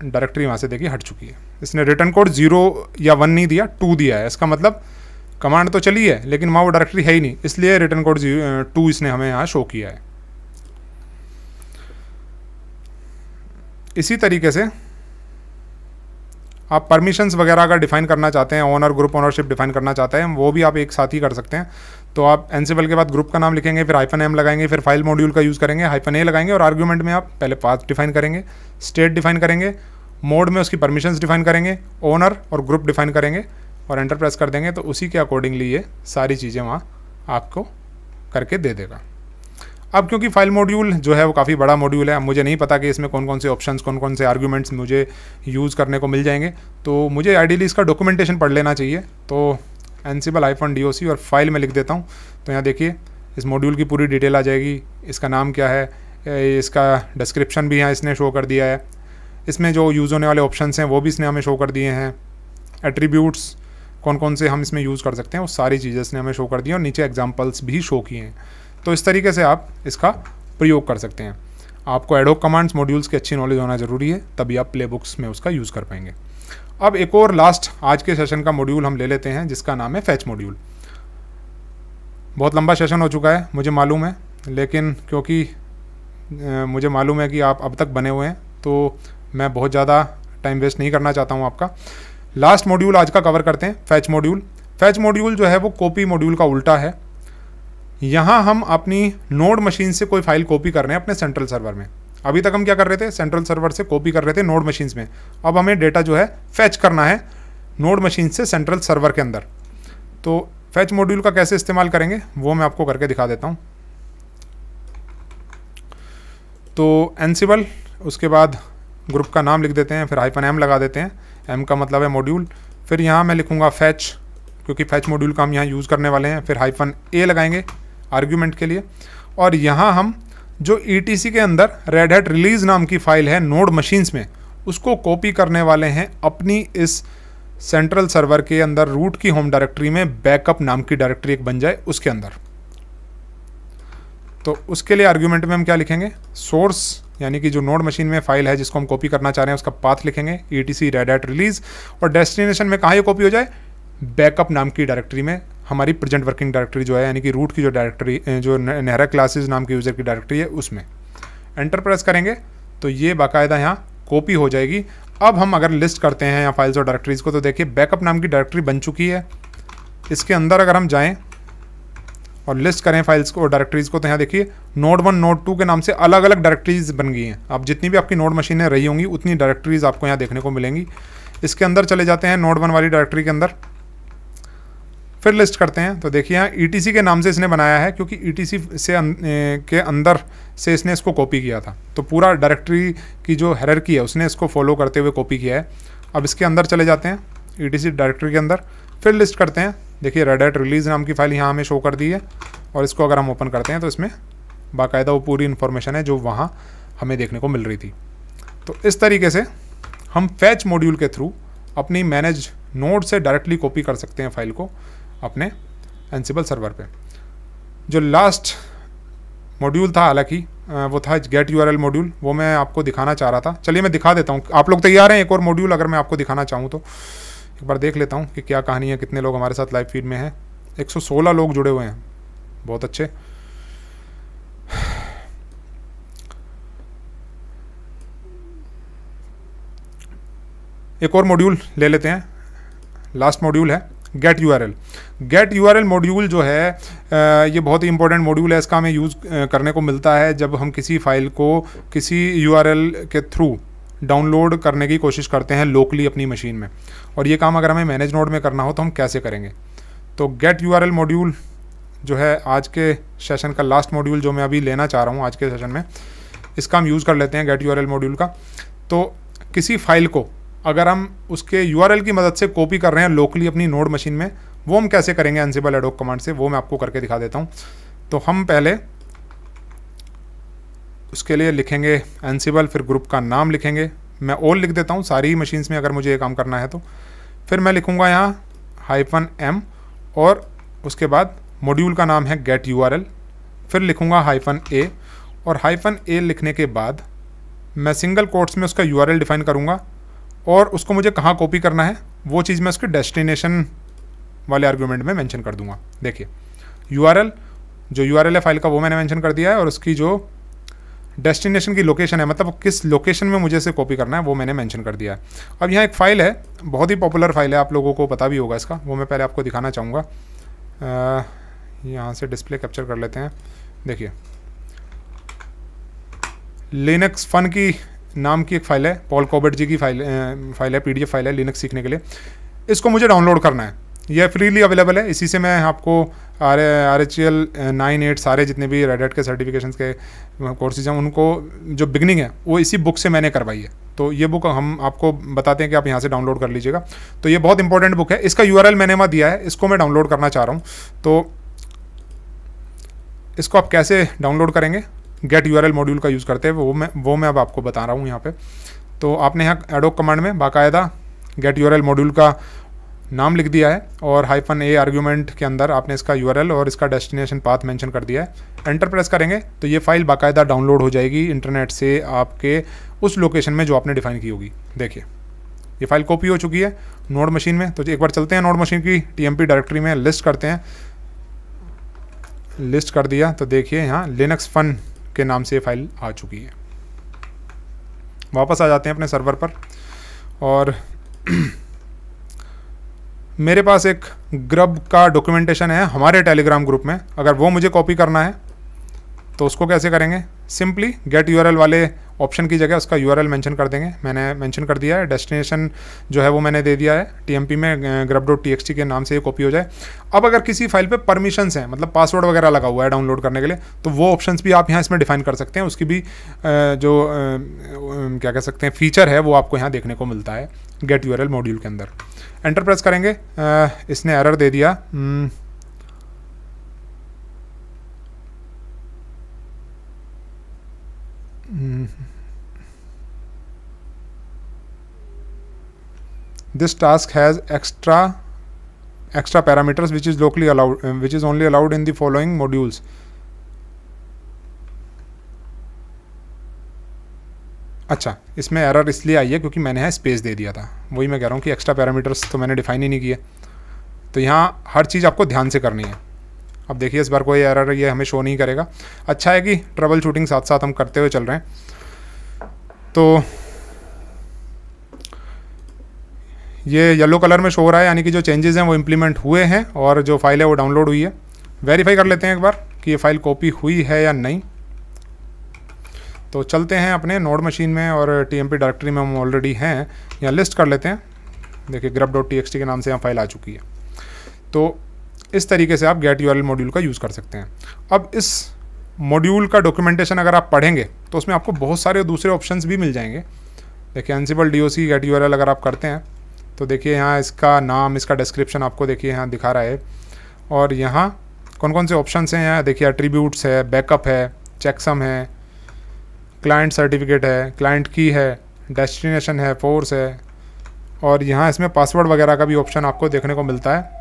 डायरेक्टरी वहाँ से देखिए हट चुकी है इसने रिटर्न कोड जीरो या वन नहीं दिया टू दिया है इसका मतलब कमांड तो चली है लेकिन वहाँ वो डायरेक्टरी है ही नहीं इसलिए रिटर्न कोड टू इसने हमें यहाँ शो किया है इसी तरीके से आप परमिशंस वगैरह अगर डिफाइन करना चाहते हैं ओनर ग्रुप ओनरशिप डिफाइन करना चाहते हैं वो भी आप एक साथ ही कर सकते हैं तो आप एनसीबल के बाद ग्रुप का नाम लिखेंगे फिर हाइफन एम लगाएंगे फिर फाइल मॉड्यूल का यूज़ करेंगे हाइफन ए लगाएंगे और आर्ग्यूमेंट में आप पहले पाथ डिफाइन करेंगे स्टेट डिफाइन करेंगे मोड में उसकी परमिशंस डिफाइन करेंगे ओनर और ग्रुप डिफाइन करेंगे और एंटर प्रेस कर देंगे तो उसी के अकॉर्डिंगली ये सारी चीज़ें वहाँ आपको करके दे देगा अब क्योंकि फाइल मॉड्यूल जो है वो काफ़ी बड़ा मॉड्यूल है मुझे नहीं पता कि इसमें कौन कौन से ऑप्शंस कौन कौन से आर्ग्यूमेंट्स मुझे यूज़ करने को मिल जाएंगे तो मुझे आइडियली इसका डॉक्यूमेंटेशन पढ़ लेना चाहिए तो एनसीबल आईफोन डी और फाइल में लिख देता हूँ तो यहाँ देखिए इस मॉड्यूल की पूरी डिटेल आ जाएगी इसका नाम क्या है इसका डिस्क्रिप्शन भी यहाँ इसने शो कर दिया है इसमें जो यूज़ होने वाले ऑप्शन हैं वो भी इसने हमें शो कर दिए हैं एट्रीब्यूट्स कौन कौन से हम इसमें यूज़ कर सकते हैं वो सारी चीज़ें इसने हमें शो कर दी और नीचे एग्जाम्पल्स भी शो किए हैं तो इस तरीके से आप इसका प्रयोग कर सकते हैं आपको एडोक कमांड्स मॉड्यूल्स की अच्छी नॉलेज होना ज़रूरी है तभी आप प्ले बुक्स में उसका यूज़ कर पाएंगे अब एक और लास्ट आज के सेशन का मॉड्यूल हम ले लेते हैं जिसका नाम है फैच मॉड्यूल बहुत लंबा सेशन हो चुका है मुझे मालूम है लेकिन क्योंकि मुझे मालूम है कि आप अब तक बने हुए हैं तो मैं बहुत ज़्यादा टाइम वेस्ट नहीं करना चाहता हूँ आपका लास्ट मॉड्यूल आज का कवर करते हैं फैच मॉड्यूल फैच मॉड्यूल जो है वो कॉपी मॉड्यूल का उल्टा है यहाँ हम अपनी नोड मशीन से कोई फाइल कॉपी कर रहे हैं अपने सेंट्रल सर्वर में अभी तक हम क्या कर रहे थे सेंट्रल सर्वर से कॉपी कर रहे थे नोड मशीन्स में अब हमें डेटा जो है फैच करना है नोड मशीन से सेंट्रल सर्वर के अंदर तो फैच मॉड्यूल का कैसे इस्तेमाल करेंगे वो मैं आपको करके दिखा देता हूँ तो एनसीबल उसके बाद ग्रुप का नाम लिख देते हैं फिर हाइफन एम लगा देते हैं एम का मतलब है मॉड्यूल फिर यहाँ मैं लिखूँगा फैच क्योंकि फैच मॉड्यूल का हम यहाँ यूज़ करने वाले हैं फिर हाइफन ए लगाएंगे आर्ग्यूमेंट के लिए और यहाँ हम जो ई e के अंदर रेड हैट रिलीज नाम की फाइल है नोड मशीन्स में उसको कॉपी करने वाले हैं अपनी इस सेंट्रल सर्वर के अंदर रूट की होम डायरेक्टरी में बैकअप नाम की डायरेक्टरी एक बन जाए उसके अंदर तो उसके लिए आर्ग्यूमेंट में हम क्या लिखेंगे सोर्स यानी कि जो नोड मशीन में फाइल है जिसको हम कॉपी करना चाह रहे हैं उसका पाथ लिखेंगे E T C red hat release और डेस्टिनेशन में कहाँ ये कॉपी हो जाए बैकअप नाम की डायरेक्टरी में हमारी प्रेजेंट वर्किंग डायरेक्टरी जो है यानी कि रूट की जो डायरेक्टरी जो नेहरा क्लासेस नाम की यूज़र की डायरेक्टरी है उसमें एंटर प्रेस करेंगे तो ये बाकायदा यहाँ कॉपी हो जाएगी अब हम अगर लिस्ट करते हैं यहाँ फाइल्स और डायरेक्टरीज़ को तो देखिए बैकअप नाम की डायरेक्टरी बन चुकी है इसके अंदर अगर हम जाएँ और लिस्ट करें फाइल्स को और डायरेक्टरीज़ को तो यहाँ देखिए नोड वन नोड टू के नाम से अलग अलग डायरेक्टरीज़ बन गई हैं आप जितनी भी आपकी नोड मशीनें रही होंगी उतनी डायरेक्टरीज़ आपको यहाँ देखने को मिलेंगी इसके अंदर चले जाते हैं नोड वन वाली डायरेक्टरी के अंदर फिर लिस्ट करते हैं तो देखिए यहाँ ई e के नाम से इसने बनाया है क्योंकि ई e से अं, ए, के अंदर से इसने इसको कॉपी किया था तो पूरा डायरेक्टरी की जो हेररकी है उसने इसको फॉलो करते हुए कॉपी किया है अब इसके अंदर चले जाते हैं ई e डायरेक्टरी के अंदर फिर लिस्ट करते हैं देखिए रेडेट रिलीज़ नाम की फाइल यहाँ हमें शो कर दी है और इसको अगर हम ओपन करते हैं तो इसमें बाकायदा वो पूरी इन्फॉर्मेशन है जो वहाँ हमें देखने को मिल रही थी तो इस तरीके से हम फैच मॉड्यूल के थ्रू अपनी मैनेज नोट से डायरेक्टली कॉपी कर सकते हैं फाइल को अपने एनसीबल सर्वर पे जो लास्ट मॉड्यूल था हालांकि वो था गेट यू मॉड्यूल वो मैं आपको दिखाना चाह रहा था चलिए मैं दिखा देता हूँ आप लोग तैयार हैं एक और मॉड्यूल अगर मैं आपको दिखाना चाहूँ तो एक बार देख लेता हूँ कि क्या कहानी है कितने लोग हमारे साथ लाइव फीड में हैं 116 लोग जुड़े हुए हैं बहुत अच्छे एक और मॉड्यूल ले लेते हैं लास्ट मॉड्यूल है get U R L get U R L module जो है ये बहुत ही इंपॉर्टेंट मॉड्यूल है इसका हमें यूज़ करने को मिलता है जब हम किसी फाइल को किसी यू आर एल के थ्रू डाउनलोड करने की कोशिश करते हैं लोकली अपनी मशीन में और ये काम अगर हमें मैनेज नोड में करना हो तो हम कैसे करेंगे तो get U R L module जो है आज के सेशन का लास्ट मॉड्यूल जो मैं अभी लेना चाह रहा हूँ आज के सेशन में इसका हम यूज़ कर लेते हैं get U R L module का तो किसी फाइल को अगर हम उसके यू की मदद से कॉपी कर रहे हैं लोकली अपनी नोड मशीन में वो हम कैसे करेंगे अनसिबल एडोक कमांड से वो मैं आपको करके दिखा देता हूँ तो हम पहले उसके लिए लिखेंगे एनसीबल फिर ग्रुप का नाम लिखेंगे मैं ओल लिख देता हूँ सारी मशीन्स में अगर मुझे ये काम करना है तो फिर मैं लिखूँगा यहाँ हाइफन एम और उसके बाद मॉड्यूल का नाम है गेट यू फिर लिखूँगा हाइफन ए और हाइफन ए लिखने के बाद मैं सिंगल कोर्ट्स में उसका यू डिफाइन करूँगा और उसको मुझे कहाँ कॉपी करना है वो चीज़ मैं उसके डेस्टिनेशन वाले आर्ग्यूमेंट में मेंशन कर दूंगा देखिए यू जो यू है फाइल का वो मैंने मेंशन कर दिया है और उसकी जो डेस्टिनेशन की लोकेशन है मतलब किस लोकेशन में मुझे इसे कॉपी करना है वो मैंने मेंशन कर दिया है अब यहाँ एक फ़ाइल है बहुत ही पॉपुलर फाइल है आप लोगों को पता भी होगा इसका वो मैं पहले आपको दिखाना चाहूँगा यहाँ से डिस्प्ले कैप्चर कर लेते हैं देखिए लिनक्स फन की नाम की एक फाइल है पॉल कॉबर्ट जी की फाइल फाइल है पीडीएफ फाइल है लिनक्स सीखने के लिए इसको मुझे डाउनलोड करना है यह फ्रीली अवेलेबल है इसी से मैं आपको R R H L nine eight सारे जितने भी रेडेट के सर्टिफिकेशन के कोर्सेज हैं उनको जो बिगनिंग है वो इसी बुक से मैंने करवाई है तो ये बुक हम आपको बताते हैं कि आप यहाँ से डाउनलोड कर लीजिएगा तो ये बहुत इंपॉर्टेंट बुक है इसका यू मैंने वहाँ दिया है इसको मैं डाउनलोड करना चाह रहा हूँ तो इसको आप कैसे डाउनलोड करेंगे गेट यू मॉड्यूल का यूज़ करते हैं वो मैं वो मैं अब आपको बता रहा हूँ यहाँ पे तो आपने यहाँ एडोक कमांड में बाकायदा गेट यू मॉड्यूल का नाम लिख दिया है और हाइफन ए आर्ग्यूमेंट के अंदर आपने इसका यूआरएल और इसका डेस्टिनेशन पाथ मेंशन कर दिया है एंटर प्रेस करेंगे तो ये फाइल बाकायदा डाउनलोड हो जाएगी इंटरनेट से आपके उस लोकेशन में जो आपने डिफाइन की होगी देखिए ये फाइल कॉपी हो चुकी है नोड मशीन में तो एक बार चलते हैं नोड मशीन की टीएमपी डायरेक्टरी में लिस्ट करते हैं लिस्ट कर दिया तो देखिए यहाँ लिनक्स फन के नाम से ये फाइल आ चुकी है वापस आ जाते हैं अपने सर्वर पर और मेरे पास एक ग्रब का डॉक्यूमेंटेशन है हमारे टेलीग्राम ग्रुप में अगर वो मुझे कॉपी करना है तो उसको कैसे करेंगे सिंपली गेट यूआरएल वाले ऑप्शन की जगह उसका यू मेंशन कर देंगे मैंने मेंशन कर दिया है डेस्टिनेशन जो है वो मैंने दे दिया है टीएमपी में ग्रब डॉट टी के नाम से ये कॉपी हो जाए अब अगर किसी फाइल पे परमिशंस हैं मतलब पासवर्ड वगैरह लगा हुआ है डाउनलोड करने के लिए तो वो ऑप्शन भी आप यहाँ इसमें डिफाइन कर सकते हैं उसकी भी जो क्या कह सकते हैं फीचर है वो आपको यहाँ देखने को मिलता है गेट यू मॉड्यूल के अंदर एंटर प्रेस करेंगे इसने एरर दे दिया Mm-hmm. this task has extra extra parameters which is locally allowed uh, which is only allowed in the following modules अच्छा इसमें एरर इसलिए आई है क्योंकि मैंने है स्पेस दे दिया था वही मैं कह रहा हूँ कि एक्स्ट्रा पैरामीटर्स तो मैंने डिफाइन ही नहीं किए तो यहाँ हर चीज़ आपको ध्यान से करनी है अब देखिए इस बार कोई एरर ये हमें शो नहीं करेगा अच्छा है कि ट्रबल शूटिंग साथ साथ हम करते हुए चल रहे हैं तो ये येलो कलर में शो हो रहा है यानी कि जो चेंजेस हैं वो इम्प्लीमेंट हुए हैं और जो फाइल है वो डाउनलोड हुई है वेरीफाई कर लेते हैं एक बार कि ये फाइल कॉपी हुई है या नहीं तो चलते हैं अपने नोड मशीन में और टी एम डायरेक्टरी में हम ऑलरेडी हैं यहाँ लिस्ट कर लेते हैं देखिए ग्रब डॉट टी के नाम से यहाँ फाइल आ चुकी है तो इस तरीके से आप गेट यू मॉड्यूल का यूज़ कर सकते हैं अब इस मॉड्यूल का डॉक्यूमेंटेशन अगर आप पढ़ेंगे तो उसमें आपको बहुत सारे दूसरे ऑप्शंस भी मिल जाएंगे देखिए Ansible D O C get U अगर आप करते हैं तो देखिए यहाँ इसका नाम इसका डिस्क्रिप्शन आपको देखिए यहाँ दिखा रहा है और यहाँ कौन कौन से ऑप्शन हैं यहाँ देखिए अट्रीब्यूट्स है बैकअप है चेकसम है क्लाइंट सर्टिफिकेट है क्लाइंट की है डेस्टिनेशन है फोर्स है और यहाँ इसमें पासवर्ड वगैरह का भी ऑप्शन आपको देखने को मिलता है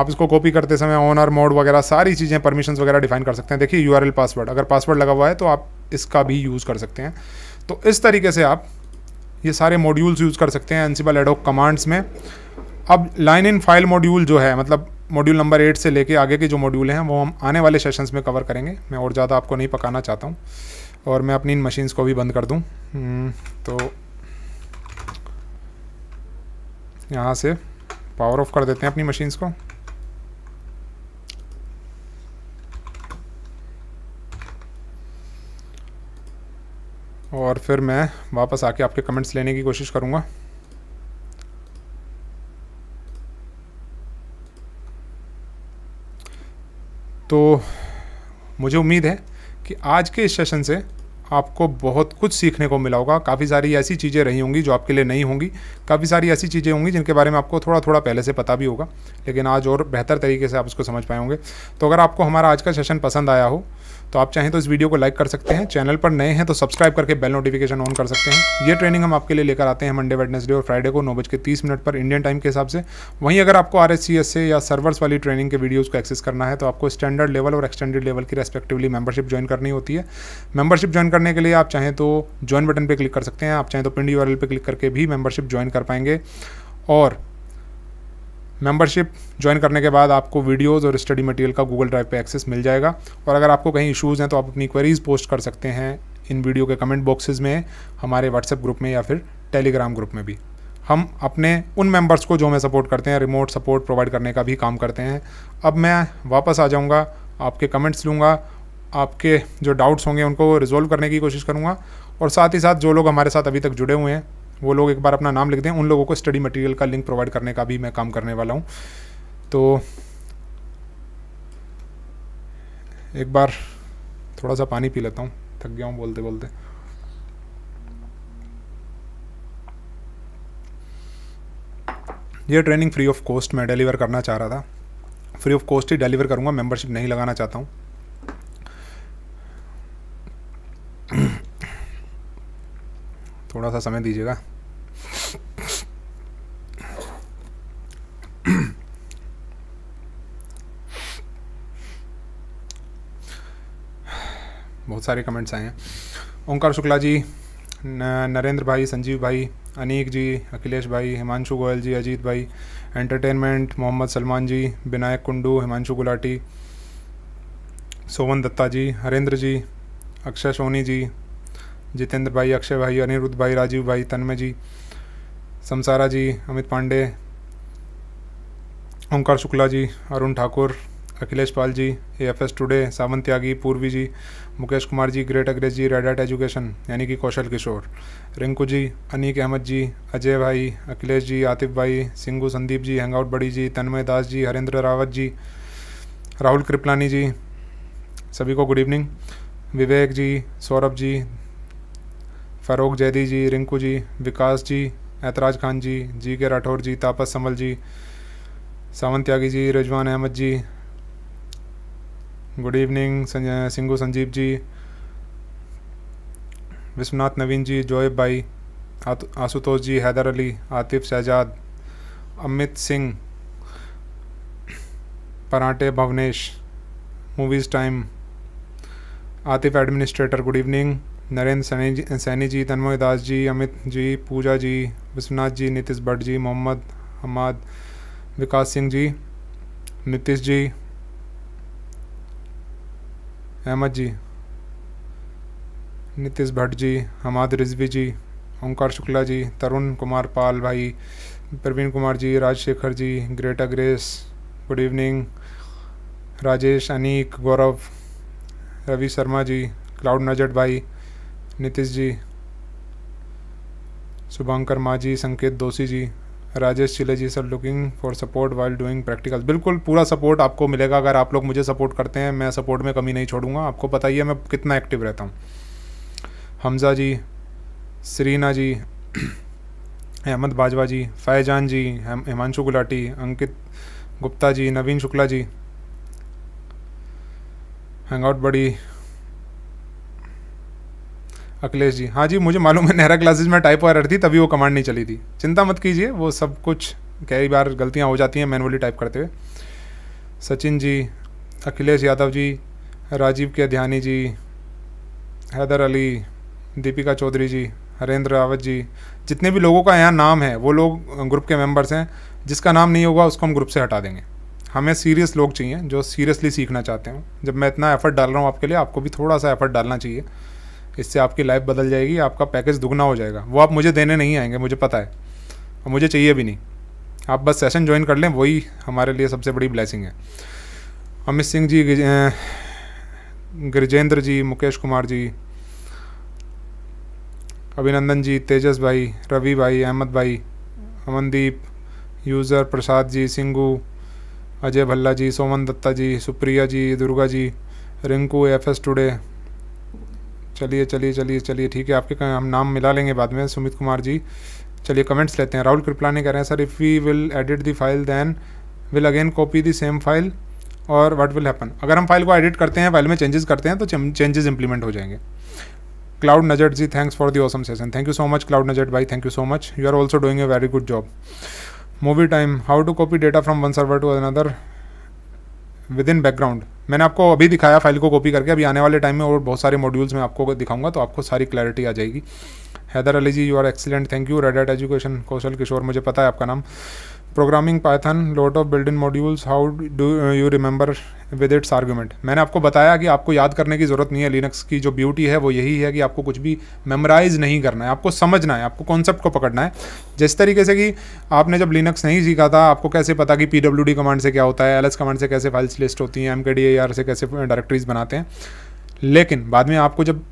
आप इसको कॉपी करते समय ऑनर मोड वगैरह सारी चीज़ें परमिशन वगैरह डिफाइन कर सकते हैं देखिए यू पासवर्ड अगर पासवर्ड लगा हुआ है तो आप इसका भी यूज़ कर सकते हैं तो इस तरीके से आप ये सारे मॉड्यूल्स यूज़ कर सकते हैं एनसीबल एडोक कमांड्स में अब लाइन इन फाइल मॉड्यूल जो है मतलब मॉड्यूल नंबर एट से लेके आगे के जो मॉड्यूल हैं वो हम आने वाले सेशंस में कवर करेंगे मैं और ज़्यादा आपको नहीं पकाना चाहता हूँ और मैं अपनी इन मशीन्स को भी बंद कर दूँ हम्म, तो यहाँ से पावर ऑफ कर देते हैं अपनी मशीन्स को और फिर मैं वापस आके आपके कमेंट्स लेने की कोशिश करूँगा तो मुझे उम्मीद है कि आज के इस सेशन से आपको बहुत कुछ सीखने को मिला होगा काफ़ी सारी ऐसी चीज़ें रही होंगी जो आपके लिए नहीं होंगी काफ़ी सारी ऐसी चीज़ें होंगी जिनके बारे में आपको थोड़ा थोड़ा पहले से पता भी होगा लेकिन आज और बेहतर तरीके से आप उसको समझ पाए होंगे तो अगर आपको हमारा आज का सेशन पसंद आया हो तो आप चाहें तो इस वीडियो को लाइक कर सकते हैं चैनल पर नए हैं तो सब्सक्राइब करके बेल नोटिफिकेशन ऑन कर सकते हैं ये ट्रेनिंग हम आपके लिए लेकर आते हैं मंडे वेडनेसडे और फ्राइडे को नौ बज के तीस मिनट पर इंडियन टाइम के हिसाब से वहीं अगर आपको आर से या सर्वर्स वाली ट्रेनिंग के वीडियोज़ को एक्सेस करना है तो आपको स्टैंडर्ड लेवल और एक्सटेंडेड लेवल की रेस्पेक्टिवली मेंबरशिप ज्वाइन करनी होती है मेंबरशिप ज्वाइन करने के लिए आप चाहें तो ज्वाइन बटन पर क्लिक कर सकते हैं आप चाहें तो पिंड यू पर क्लिक करके भी मेंबरशिप ज्वाइन कर पाएंगे और मेंबरशिप ज्वाइन करने के बाद आपको वीडियोस और स्टडी मटेरियल का गूगल ड्राइव पे एक्सेस मिल जाएगा और अगर आपको कहीं इश्यूज़ हैं तो आप अपनी क्वेरीज़ पोस्ट कर सकते हैं इन वीडियो के कमेंट बॉक्सेस में हमारे व्हाट्सएप ग्रुप में या फिर टेलीग्राम ग्रुप में भी हम अपने उन मेंबर्स को जो हमें सपोर्ट करते हैं रिमोट सपोर्ट प्रोवाइड करने का भी काम करते हैं अब मैं वापस आ जाऊँगा आपके कमेंट्स लूँगा आपके जो डाउट्स होंगे उनको रिजोल्व करने की कोशिश करूँगा और साथ ही साथ जो लोग हमारे साथ अभी तक जुड़े हुए हैं वो लोग एक बार अपना नाम लिख दें उन लोगों को स्टडी मटेरियल का लिंक प्रोवाइड करने का भी मैं काम करने वाला हूँ तो एक बार थोड़ा सा पानी पी लेता हूँ थक गया हूँ बोलते बोलते ये ट्रेनिंग फ्री ऑफ कॉस्ट मैं डिलीवर करना चाह रहा था फ्री ऑफ कॉस्ट ही डिलीवर करूँगा मेंबरशिप नहीं लगाना चाहता हूँ थोड़ा सा समय दीजिएगा बहुत सारे कमेंट्स आए हैं ओंकार शुक्ला जी नरेंद्र भाई संजीव भाई अनीक जी अखिलेश भाई हिमांशु गोयल जी अजीत भाई एंटरटेनमेंट मोहम्मद सलमान जी विनायक कुंडू हिमांशु गुलाटी सोवन दत्ता जी हरेंद्र जी अक्षय सोनी जी जितेंद्र भाई अक्षय भाई अनिरुद्ध भाई राजीव भाई Tanmay ji Samsara ji Amit Pandey Omkar Shukla ji Arun Thakur Akhilesh Pal ji A F S today Sawant Tyagi Purvi ji Mukesh Kumar ji great अग्रेज जी एट एजुकेशन यानी कि कौशल किशोर रिंकू जी अनिक अहमद जी अजय भाई अखिलेश जी आतिफ भाई सिंगू संदीप जी हैंगआउट बड़ी जी तन्मय दास जी हरेंद्र रावत जी राहुल कृपलानी जी सभी को good evening Vivek ji Saurabh ji Farooq Zaidi ji Rinku ji Vikas ji Aitraj Khan ji G K Rathore ji Tapas Sambhal ji Sawan Tyagi ji Rizwan Ahmed ji good evening सिंगू संजीव जी विश्वनाथ नवीन जी जोएब भाई आशुतोष जी हैदर अली आतिफ शहजाद अमित सिंह पराठे Bhavnesh movies time Atif administrator good evening Narendra Saini ji Saini ji Tanmay Das ji Amit ji Pooja ji Vishwanath ji Nitish Bhatt ji Mohammed Hammad Vikas Singh ji Nitish ji Ahmed ji Nitish Bhatt ji Hammad Rizvi ji Omkar Shukla ji Tarun Kumar Pal भाई प्रवीण कुमार जी राजशेखर जी ग्रेट अग्रेस good evening Rajesh Anik Gaurav Ravi Sharma ji cloud nugget भाई नितिश जी शुभंकर माँ ji Sanket Doshi ji Rajesh Chile ji sir looking for support while doing practical बिल्कुल पूरा सपोर्ट आपको मिलेगा अगर आप लोग मुझे सपोर्ट करते हैं मैं सपोर्ट में कमी नहीं छोड़ूंगा आपको पता ही है मैं कितना एक्टिव रहता हूँ हमजा जी सरीना जी अहमद बाजवा जी फैजान जी हिमांशु गुलाटी अंकित गुप्ता जी नवीन शुक्ला जी हैंगआउट बड़ी अखिलेश जी हाँ जी मुझे मालूम है नेहरा क्लासेज में टाइप रही थी तभी वो कमांड नहीं चली थी चिंता मत कीजिए वो सब कुछ कई बार गलतियाँ हो जाती हैं मैनुअली टाइप करते हुए सचिन जी अखिलेश यादव जी राजीव के ध्यानी जी हैदर अली दीपिका चौधरी जी हरेंद्र रावत जी जितने भी लोगों का यहाँ नाम है वो लोग ग्रुप के मेंबर्स हैं जिसका नाम नहीं होगा उसको हम ग्रुप से हटा देंगे हमें सीरियस लोग चाहिए जो सीरियसली सीखना चाहते हैं जब मैं इतना एफर्ट डाल रहा हूँ आपके लिए आपको भी थोड़ा सा एफर्ट डालना चाहिए इससे आपकी लाइफ बदल जाएगी आपका पैकेज दुगना हो जाएगा वो आप मुझे देने नहीं आएंगे मुझे पता है और मुझे चाहिए भी नहीं आप बस सेशन ज्वाइन कर लें वही हमारे लिए सबसे बड़ी ब्लैसिंग है अमित सिंह जी गिरजेंद्र जी मुकेश कुमार जी अभिनंदन जी तेजस भाई रवि भाई अहमद भाई अमनदीप यूज़र प्रसाद जी सिंगू Ajay Bhalla ji Soman Datta ji Supriya ji Durga ji Rinku F S today चलिए चलिए चलिए चलिए ठीक है आपके हम नाम मिला लेंगे बाद में सुमित कुमार जी चलिए कमेंट्स लेते हैं राहुल कृपलानी कह रहे हैं sir if we will edit the file then will again copy the same file और व्हाट विल हैपन अगर हम फाइल को एडिट करते हैं फाइल में चेंजेस करते हैं तो चेंजेस इंप्लीमेंट हो जाएंगे cloud nugget ji thanks for the awesome session thank you so much cloud nugget भाई thank you so much you are also doing a very good job movie time how to copy data from one server to another with in background मैंने आपको अभी दिखाया file को copy करके अभी आने वाले टाइम में और बहुत सारे मॉड्यूल्स में आपको दिखाऊंगा तो आपको सारी क्लैरिटी आ जाएगी Haider Ali ji you are excellent thank you red eight education Kaushal Kishore मुझे पता है आपका नाम programming python lot of build in modules how do you remember with its argument मैंने आपको बताया कि आपको याद करने की ज़रूरत नहीं है लिनक्स की जो ब्यूटी है वो यही है कि आपको कुछ भी मेमोराइज नहीं करना है आपको समझना है आपको कॉन्सेप्ट को पकड़ना है जिस तरीके से कि आपने जब लिनक्स नहीं सीखा था आपको कैसे पता कि पी डब्ल्यू डी कमांड से क्या होता है एल एस कमांड से कैसे फाइल्स लिस्ट होती हैं M K D A R से कैसे डायरेक्टरीज बनाते हैं लेकिन बाद में आपको जब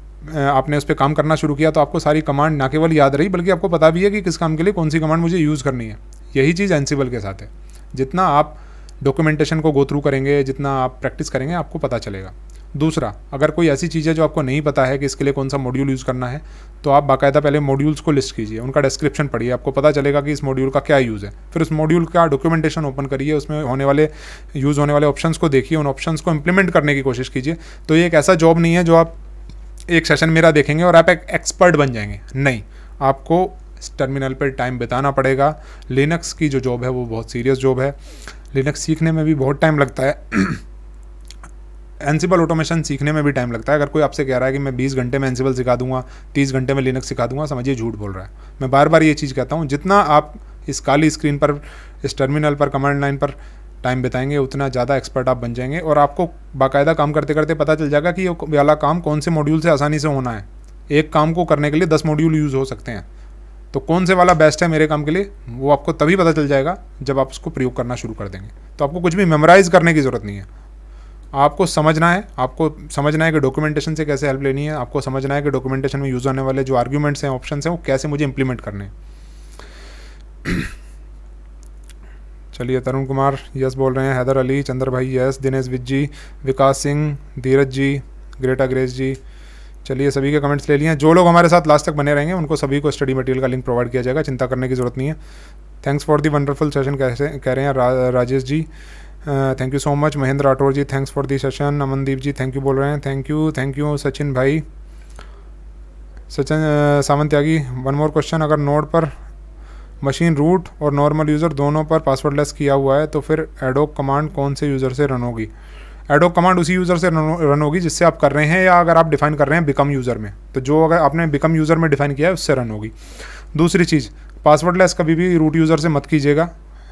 आपने उस पर काम करना शुरू किया तो आपको सारी कमांड ना केवल याद रही बल्कि आपको पता भी है कि किस काम के लिए कौन सी कमांड मुझे यूज़ करनी है यही चीज़ एनसीबल के साथ है जितना आप डॉक्यूमेंटेशन को गो थ्रू करेंगे जितना आप प्रैक्टिस करेंगे आपको पता चलेगा दूसरा अगर कोई ऐसी चीज़ है जो आपको नहीं पता है कि इसके लिए कौन सा मॉड्यूल यूज़ करना है तो आप बाकायदा पहले मॉड्यूल्स को लिस्ट कीजिए उनका डिस्क्रिप्शन पढ़िए आपको पता चलेगा कि इस मॉड्यूल का क्या यूज़ है फिर उस मॉड्यूल का डॉक्यूमेंटेशन ओपन करिए उसमें होने वाले यूज़ होने वाले ऑप्शन को देखिए उन ऑप्शन को इम्प्लीमेंट करने की कोशिश कीजिए तो ये एक ऐसा जॉब नहीं है जो आप एक सेशन मेरा देखेंगे और आप एक एक्सपर्ट बन जाएंगे नहीं आपको इस टर्मिनल पर टाइम बिताना पड़ेगा लिनक्स की जो जॉब है वो बहुत सीरियस जॉब है लिनक्स सीखने में भी बहुत टाइम लगता है एनसीबल ऑटोमेशन सीखने में भी टाइम लगता है अगर कोई आपसे कह रहा है कि मैं 20 घंटे में एनसीबल सिखा दूंगा 30 घंटे में लिनक्स सिखा दूंगा समझिए झूठ बोल रहा है मैं बार बार ये चीज़ कहता हूँ जितना आप इस काली स्क्रीन पर इस टर्मिनल पर कमांड लाइन पर टाइम बिताएंगे उतना ज़्यादा एक्सपर्ट आप बन जाएंगे और आपको बाकायदा काम करते करते पता चल जाएगा कि ये वाला काम कौन से मॉड्यूल से आसानी से होना है एक काम को करने के लिए दस मॉड्यूल यूज़ हो सकते हैं तो कौन से वाला बेस्ट है मेरे काम के लिए वो आपको तभी पता चल जाएगा जब आप उसको प्रयोग करना शुरू कर देंगे तो आपको कुछ भी मेमोराइज़ करने की ज़रूरत नहीं है आपको समझना है आपको समझना है कि डॉक्यूमेंटेशन से कैसे हेल्प लेनी है आपको समझना है कि डॉक्यूमेंटेशन में यूज़ होने वाले जो आर्ग्यूमेंट्स हैं ऑप्शन हैं वो कैसे मुझे इंप्लीमेंट करने हैं चलिए तरुण कुमार यस बोल रहे हैं हैदर अली चंद्र भाई yes Dinesh Vij ji Vikas Singh Dheeraj ji Greta Grace ji चलिए सभी के कमेंट्स ले लिए हैं जो लोग हमारे साथ लास्ट तक बने रहेंगे उनको सभी को स्टडी मटेरियल का लिंक प्रोवाइड किया जाएगा चिंता करने की जरूरत नहीं है thanks for the wonderful session कैसे कह रहे हैं रा, Rajesh ji thank you so much Mahendra Rathore ji thanks for the session Amandeep ji thank you बोल रहे हैं thank you thank you Sachin भाई Sachin Sawant Tyagi one more question अगर नोड पर मशीन रूट और नॉर्मल यूज़र दोनों पर पासवर्डलेस किया हुआ है तो फिर एडोक कमांड कौन से यूज़र से रन होगी एडोक कमांड उसी यूज़र से रन होगी जिससे आप कर रहे हैं या अगर आप डिफाइन कर रहे हैं बिकम यूज़र में तो जो अगर आपने बिकम यूज़र में डिफाइन किया है उससे रन होगी दूसरी चीज़ पासवर्डलेस कभी भी रूट यूज़र से मत कीजिएगा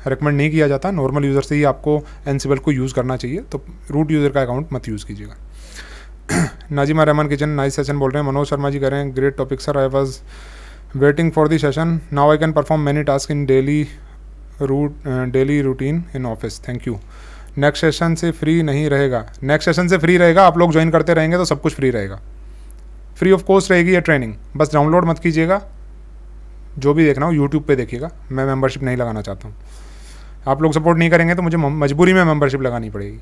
रिकमेंड नहीं किया जाता नॉर्मल यूज़र से ही आपको एनसीबल को यूज़ करना चाहिए तो रूट यूज़र का अकाउंट मत यूज़ कीजिएगा Nazima Rehman kitchen nice session बोल रहे हैं मनोज शर्मा जी कह रहे हैं great topic sir I was waiting for the session now I can perform many task in daily root daily routine in office thank you next session से free नहीं रहेगा नेक्स्ट सेशन से फ्री रहेगा आप लोग ज्वाइन करते रहेंगे तो सब कुछ फ्री रहेगा फ्री ऑफ कोर्स रहेगी ये ट्रेनिंग बस डाउनलोड मत कीजिएगा जो भी देखना हो यूट्यूब पे देखिएगा मैं मेंबरशिप नहीं लगाना चाहता हूँ आप लोग सपोर्ट नहीं करेंगे तो मुझे मजबूरी में मेंबरशिप लगानी पड़ेगी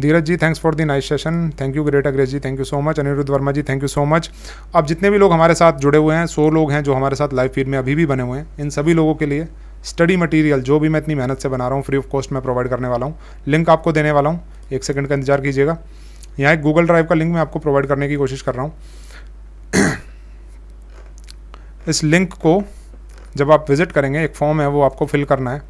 Dheeraj ji thanks for the nice session thank you great अग्रेस ji thank you so much Anirudh Verma ji thank you so much अब जितने भी लोग हमारे साथ जुड़े हुए हैं सौ लोग हैं जो हमारे साथ लाइव फीड में अभी भी बने हुए हैं इन सभी लोगों के लिए स्टडी मटेरियल जो भी मैं इतनी मेहनत से बना रहा हूँ फ्री ऑफ कॉस्ट में प्रोवाइड करने वाला हूँ लिंक आपको देने वाला हूँ एक सेकंड का इंतजार कीजिएगा यहाँ एक गूगल ड्राइव का लिंक मैं आपको प्रोवाइड करने की कोशिश कर रहा हूँ इस लिंक को जब आप विज़िट करेंगे एक फॉर्म है वो आपको फिल करना है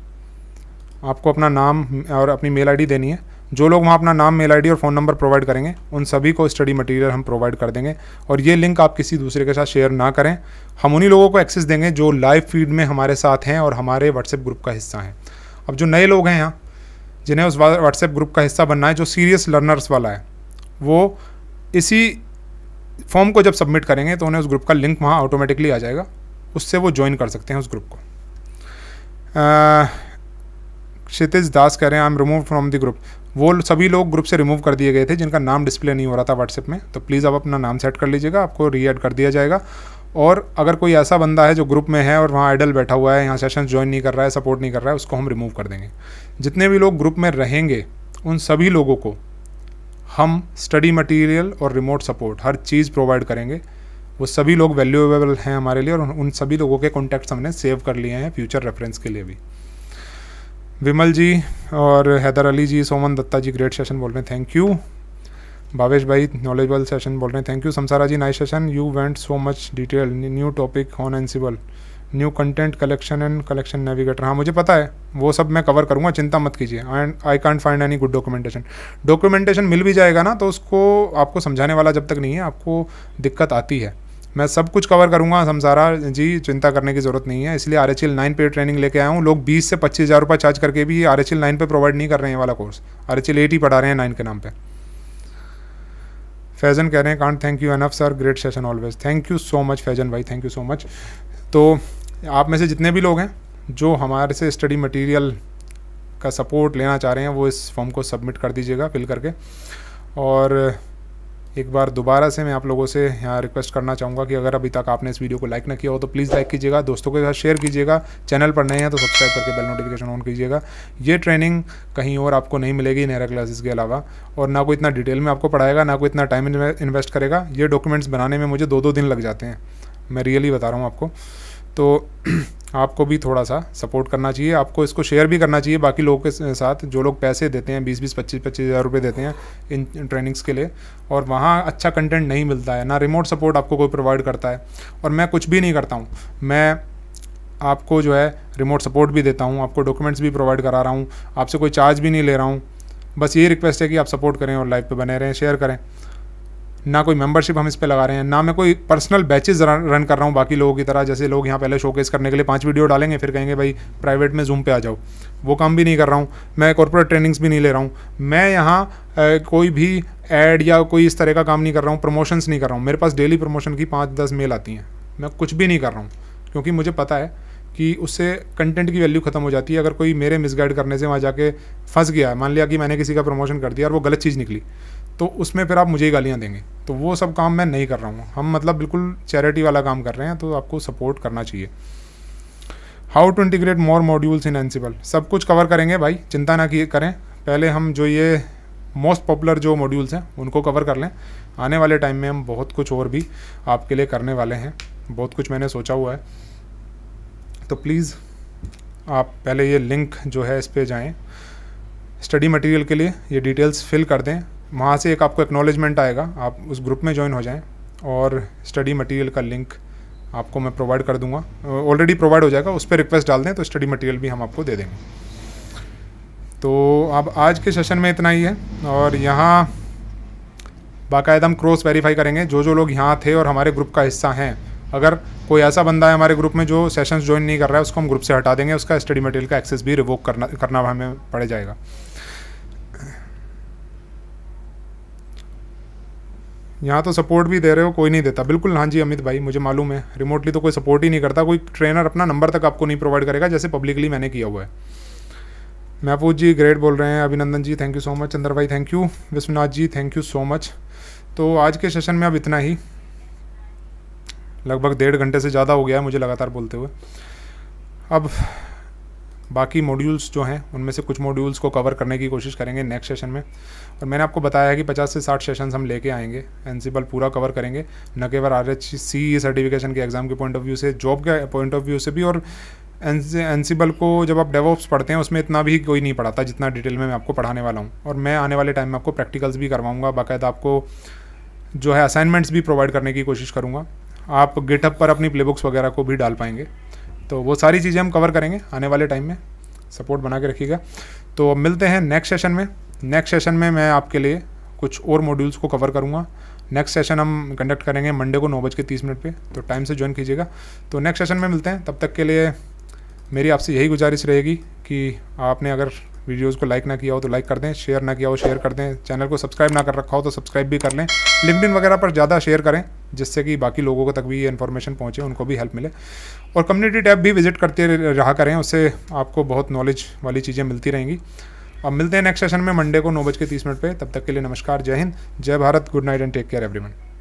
आपको अपना नाम और अपनी मेल आईडी देनी है जो लोग वहाँ अपना नाम मेल आईडी और फ़ोन नंबर प्रोवाइड करेंगे उन सभी को स्टडी मटेरियल हम प्रोवाइड कर देंगे और ये लिंक आप किसी दूसरे के साथ शेयर ना करें हम उन्हीं लोगों को एक्सेस देंगे जो लाइव फीड में हमारे साथ हैं और हमारे व्हाट्सएप ग्रुप का हिस्सा हैं अब जो नए लोग हैं यहाँ जिन्हें उस व्हाट्सएप ग्रुप का हिस्सा बनना है जो सीरियस लर्नर्स वाला है वो इसी फॉर्म को जब सबमिट करेंगे तो उन्हें उस ग्रुप का लिंक वहाँ ऑटोमेटिकली आ जाएगा उससे वो ज्वाइन कर सकते हैं उस ग्रुप को क्षितिज दास कह रहे हैं I am remove from the group वो सभी लोग ग्रुप से रिमूव कर दिए गए थे जिनका नाम डिस्प्ले नहीं हो रहा था व्हाट्सएप में तो प्लीज़ आप अपना नाम सेट कर लीजिएगा आपको रीएड कर दिया जाएगा और अगर कोई ऐसा बंदा है जो ग्रुप में है और वहाँ आइडल बैठा हुआ है यहाँ सेशन ज्वाइन नहीं कर रहा है सपोर्ट नहीं कर रहा है उसको हम रिमूव कर देंगे जितने भी लोग ग्रुप में रहेंगे उन सभी लोगों को हम स्टडी मटेरियल और रिमोट सपोर्ट हर चीज़ प्रोवाइड करेंगे वो सभी लोग वैल्यूएबल हैं हमारे लिए और उन सभी लोगों के कॉन्टैक्ट्स हमने सेव कर लिए हैं फ्यूचर रेफरेंस के लिए भी विमल जी और हैदर अली जी सोमन दत्ता जी ग्रेट सेशन बोल रहे हैं थैंक यू भावेश भाई नॉलेजबल सेशन बोल रहे हैं thank you Samsara ji nice session you went so much detail new topic on Ansible new content collection and collection navigator हाँ मुझे पता है वो सब मैं कवर करूँगा चिंता मत कीजिए and I can't find any good documentation documentation मिल भी जाएगा ना तो उसको आपको समझाने वाला जब तक नहीं है आपको दिक्कत आती है मैं सब कुछ कवर करूँगा समसारा जी चिंता करने की ज़रूरत नहीं है इसलिए आर एच एल नाइन पे ट्रेनिंग लेके आया हूँ लोग बीस से पच्चीस हज़ार रुपये चार्ज करके भी आर एच एल नाइन पर प्रोवाइड नहीं कर रहे हैं वाला course R H L eight ही पढ़ा रहे हैं नाइन के नाम पर फैज़न कह रहे हैं can't thank you enough sir great session always thank you so much Faizan भाई थैंक यू सो मच तो आप में से जितने भी लोग हैं जो हमारे से स्टडी मटेरियल का सपोर्ट लेना चाह रहे हैं वो इस फॉर्म को सबमिट कर दीजिएगा फिल करके और एक बार दोबारा से मैं आप लोगों से यहाँ रिक्वेस्ट करना चाहूँगा कि अगर अभी तक आपने इस वीडियो को लाइक ना किया हो तो प्लीज़ लाइक कीजिएगा दोस्तों के साथ शेयर कीजिएगा चैनल पर नए हैं तो सब्सक्राइब करके बेल नोटिफिकेशन ऑन कीजिएगा ये ट्रेनिंग कहीं और आपको नहीं मिलेगी नहरा क्लासेस के अलावा और ना कोई इतना डिटेल में आपको पढ़ाएगा ना कोई इतना टाइम इन्वेस्ट करेगा ये डॉक्यूमेंट्स बनाने में मुझे दो दो दिन लग जाते हैं मैं रियली बता रहा हूँ आपको तो आपको भी थोड़ा सा सपोर्ट करना चाहिए आपको इसको शेयर भी करना चाहिए बाकी लोगों के साथ जो लोग पैसे देते हैं बीस बीस पच्चीस पच्चीस हज़ार रुपये देते हैं इन ट्रेनिंग्स के लिए और वहाँ अच्छा कंटेंट नहीं मिलता है ना रिमोट सपोर्ट आपको कोई प्रोवाइड करता है और मैं कुछ भी नहीं करता हूँ मैं आपको जो है रिमोट सपोर्ट भी देता हूँ आपको डॉक्यूमेंट्स भी प्रोवाइड करा रहा हूँ आपसे कोई चार्ज भी नहीं ले रहा हूँ बस ये रिक्वेस्ट है कि आप सपोर्ट करें और लाइव पर बने रहें शेयर करें ना कोई मेंबरशिप हम इस पर लगा रहे हैं ना मैं कोई पर्सनल बैचेज रन कर रहा हूँ बाकी लोगों की तरह जैसे लोग यहाँ पहले शोकेस करने के लिए पाँच वीडियो डालेंगे फिर कहेंगे भाई प्राइवेट में जूम पे आ जाओ वो काम भी नहीं कर रहा हूँ मैं कॉरपोरेट ट्रेनिंग्स भी नहीं ले रहा हूँ मैं यहाँ कोई भी एड या कोई इस तरह का काम नहीं कर रहा हूँ प्रमोशंस नहीं कर रहा हूँ मेरे पास डेली प्रमोशन की पाँच दस मेल आती हैं मैं कुछ भी नहीं कर रहा हूँ क्योंकि मुझे पता है कि उससे कंटेंट की वैल्यू खत्म हो जाती है अगर कोई मेरे मिसगाइड करने से वहाँ जाके फंस गया है मान लिया कि मैंने किसी का प्रमोशन कर दिया और वो गलत चीज़ निकली तो उसमें फिर आप मुझे ही गालियाँ देंगे तो वो सब काम मैं नहीं कर रहा हूँ हम मतलब बिल्कुल चैरिटी वाला काम कर रहे हैं तो आपको सपोर्ट करना चाहिए how to integrate more modules in Ansible सब कुछ कवर करेंगे भाई चिंता ना किए करें पहले हम जो ये मोस्ट पॉपुलर जो मॉड्यूल्स हैं उनको कवर कर लें आने वाले टाइम में हम बहुत कुछ और भी आपके लिए करने वाले हैं बहुत कुछ मैंने सोचा हुआ है तो प्लीज़ आप पहले ये लिंक जो है इस पर जाएँ स्टडी मटेरियल के लिए ये डिटेल्स फिल कर दें वहाँ से एक आपको एक्नॉलेजमेंट आएगा आप उस ग्रुप में ज्वाइन हो जाएं और स्टडी मटेरियल का लिंक आपको मैं प्रोवाइड कर दूंगा ऑलरेडी प्रोवाइड हो जाएगा उस पर रिक्वेस्ट डाल दें तो स्टडी मटेरियल भी हम आपको दे देंगे तो अब आज के सेशन में इतना ही है और यहाँ बाकायदा हम क्रॉस वेरीफाई करेंगे जो जो लोग यहाँ थे और हमारे ग्रुप का हिस्सा हैं अगर कोई ऐसा बंदा है हमारे ग्रुप में जो सेशंस ज्वाइन नहीं कर रहा है उसको हम ग्रुप से हटा देंगे उसका स्टडी मटेरियल का एक्सेस भी रिवोक करना करना हमें पड़ जाएगा यहाँ तो सपोर्ट भी दे रहे हो कोई नहीं देता बिल्कुल हाँ जी अमित भाई मुझे मालूम है रिमोटली तो कोई सपोर्ट ही नहीं करता कोई ट्रेनर अपना नंबर तक आपको नहीं प्रोवाइड करेगा जैसे पब्लिकली मैंने किया हुआ है महफूज जी ग्रेट बोल रहे हैं Abhinandan ji thank you so much Chandra भाई thank you Vishwanath ji thank you so much तो आज के सेशन में अब इतना ही लगभग डेढ़ घंटे से ज़्यादा हो गया है मुझे लगातार बोलते हुए अब बाकी मॉड्यूल्स जो हैं उनमें से कुछ मॉड्यूल्स को कवर करने की कोशिश करेंगे नेक्स्ट सेशन में और तो मैंने आपको बताया है कि 50 से 60 सेशंस हम लेके आएंगे एन पूरा कवर करेंगे न केवल आर एच सी सर्टिफिकेशन के एग्ज़ाम के पॉइंट ऑफ व्यू से जॉब के पॉइंट ऑफ व्यू से भी और एन को जब आप डेवोप्स पढ़ते हैं उसमें इतना भी कोई नहीं पढ़ाता जितना डिटेल में मैं आपको पढ़ाने वाला हूँ और मैं आने वाले टाइम में आपको प्रैक्टिकल्स भी करवाऊँगा बाकायदा आपको जो है असाइनमेंट्स भी प्रोवाइड करने की कोशिश करूँगा आप गेटअप पर अपनी प्लेबुक्स वगैरह को भी डाल पाएंगे तो वो सारी चीज़ें हम कवर करेंगे आने वाले टाइम में सपोर्ट बना के रखिएगा तो मिलते हैं नेक्स्ट सेशन में नेक्स्ट सेशन में मैं आपके लिए कुछ और मॉड्यूल्स को कवर करूँगा नेक्स्ट सेशन हम कंडक्ट करेंगे मंडे को नौ बज के तीस मिनट पर तो टाइम से ज्वाइन कीजिएगा तो नेक्स्ट सेशन में मिलते हैं तब तक के लिए मेरी आपसे यही गुजारिश रहेगी कि आपने अगर वीडियोज़ को लाइक ना किया हो तो लाइक कर दें शेयर ना किया हो शेयर कर दें चैनल को सब्सक्राइब ना कर रखा हो तो सब्सक्राइब भी कर लें लिंकड वगैरह पर ज़्यादा शेयर करें जिससे कि बाकी लोगों को तक भी ये इन्फॉर्मेशन पहुँचे उनको भी हेल्प मिले और कम्युनिटी टैब भी विजिट करते रहा करें उससे आपको बहुत नॉलेज वाली चीज़ें मिलती रहेंगी और मिलते हैं नेक्स्ट सेशन में मंडे को नौ बज के तीस मिनट पर तब तक के लिए नमस्कार जय हिंद जय Bharat good night and take care everyone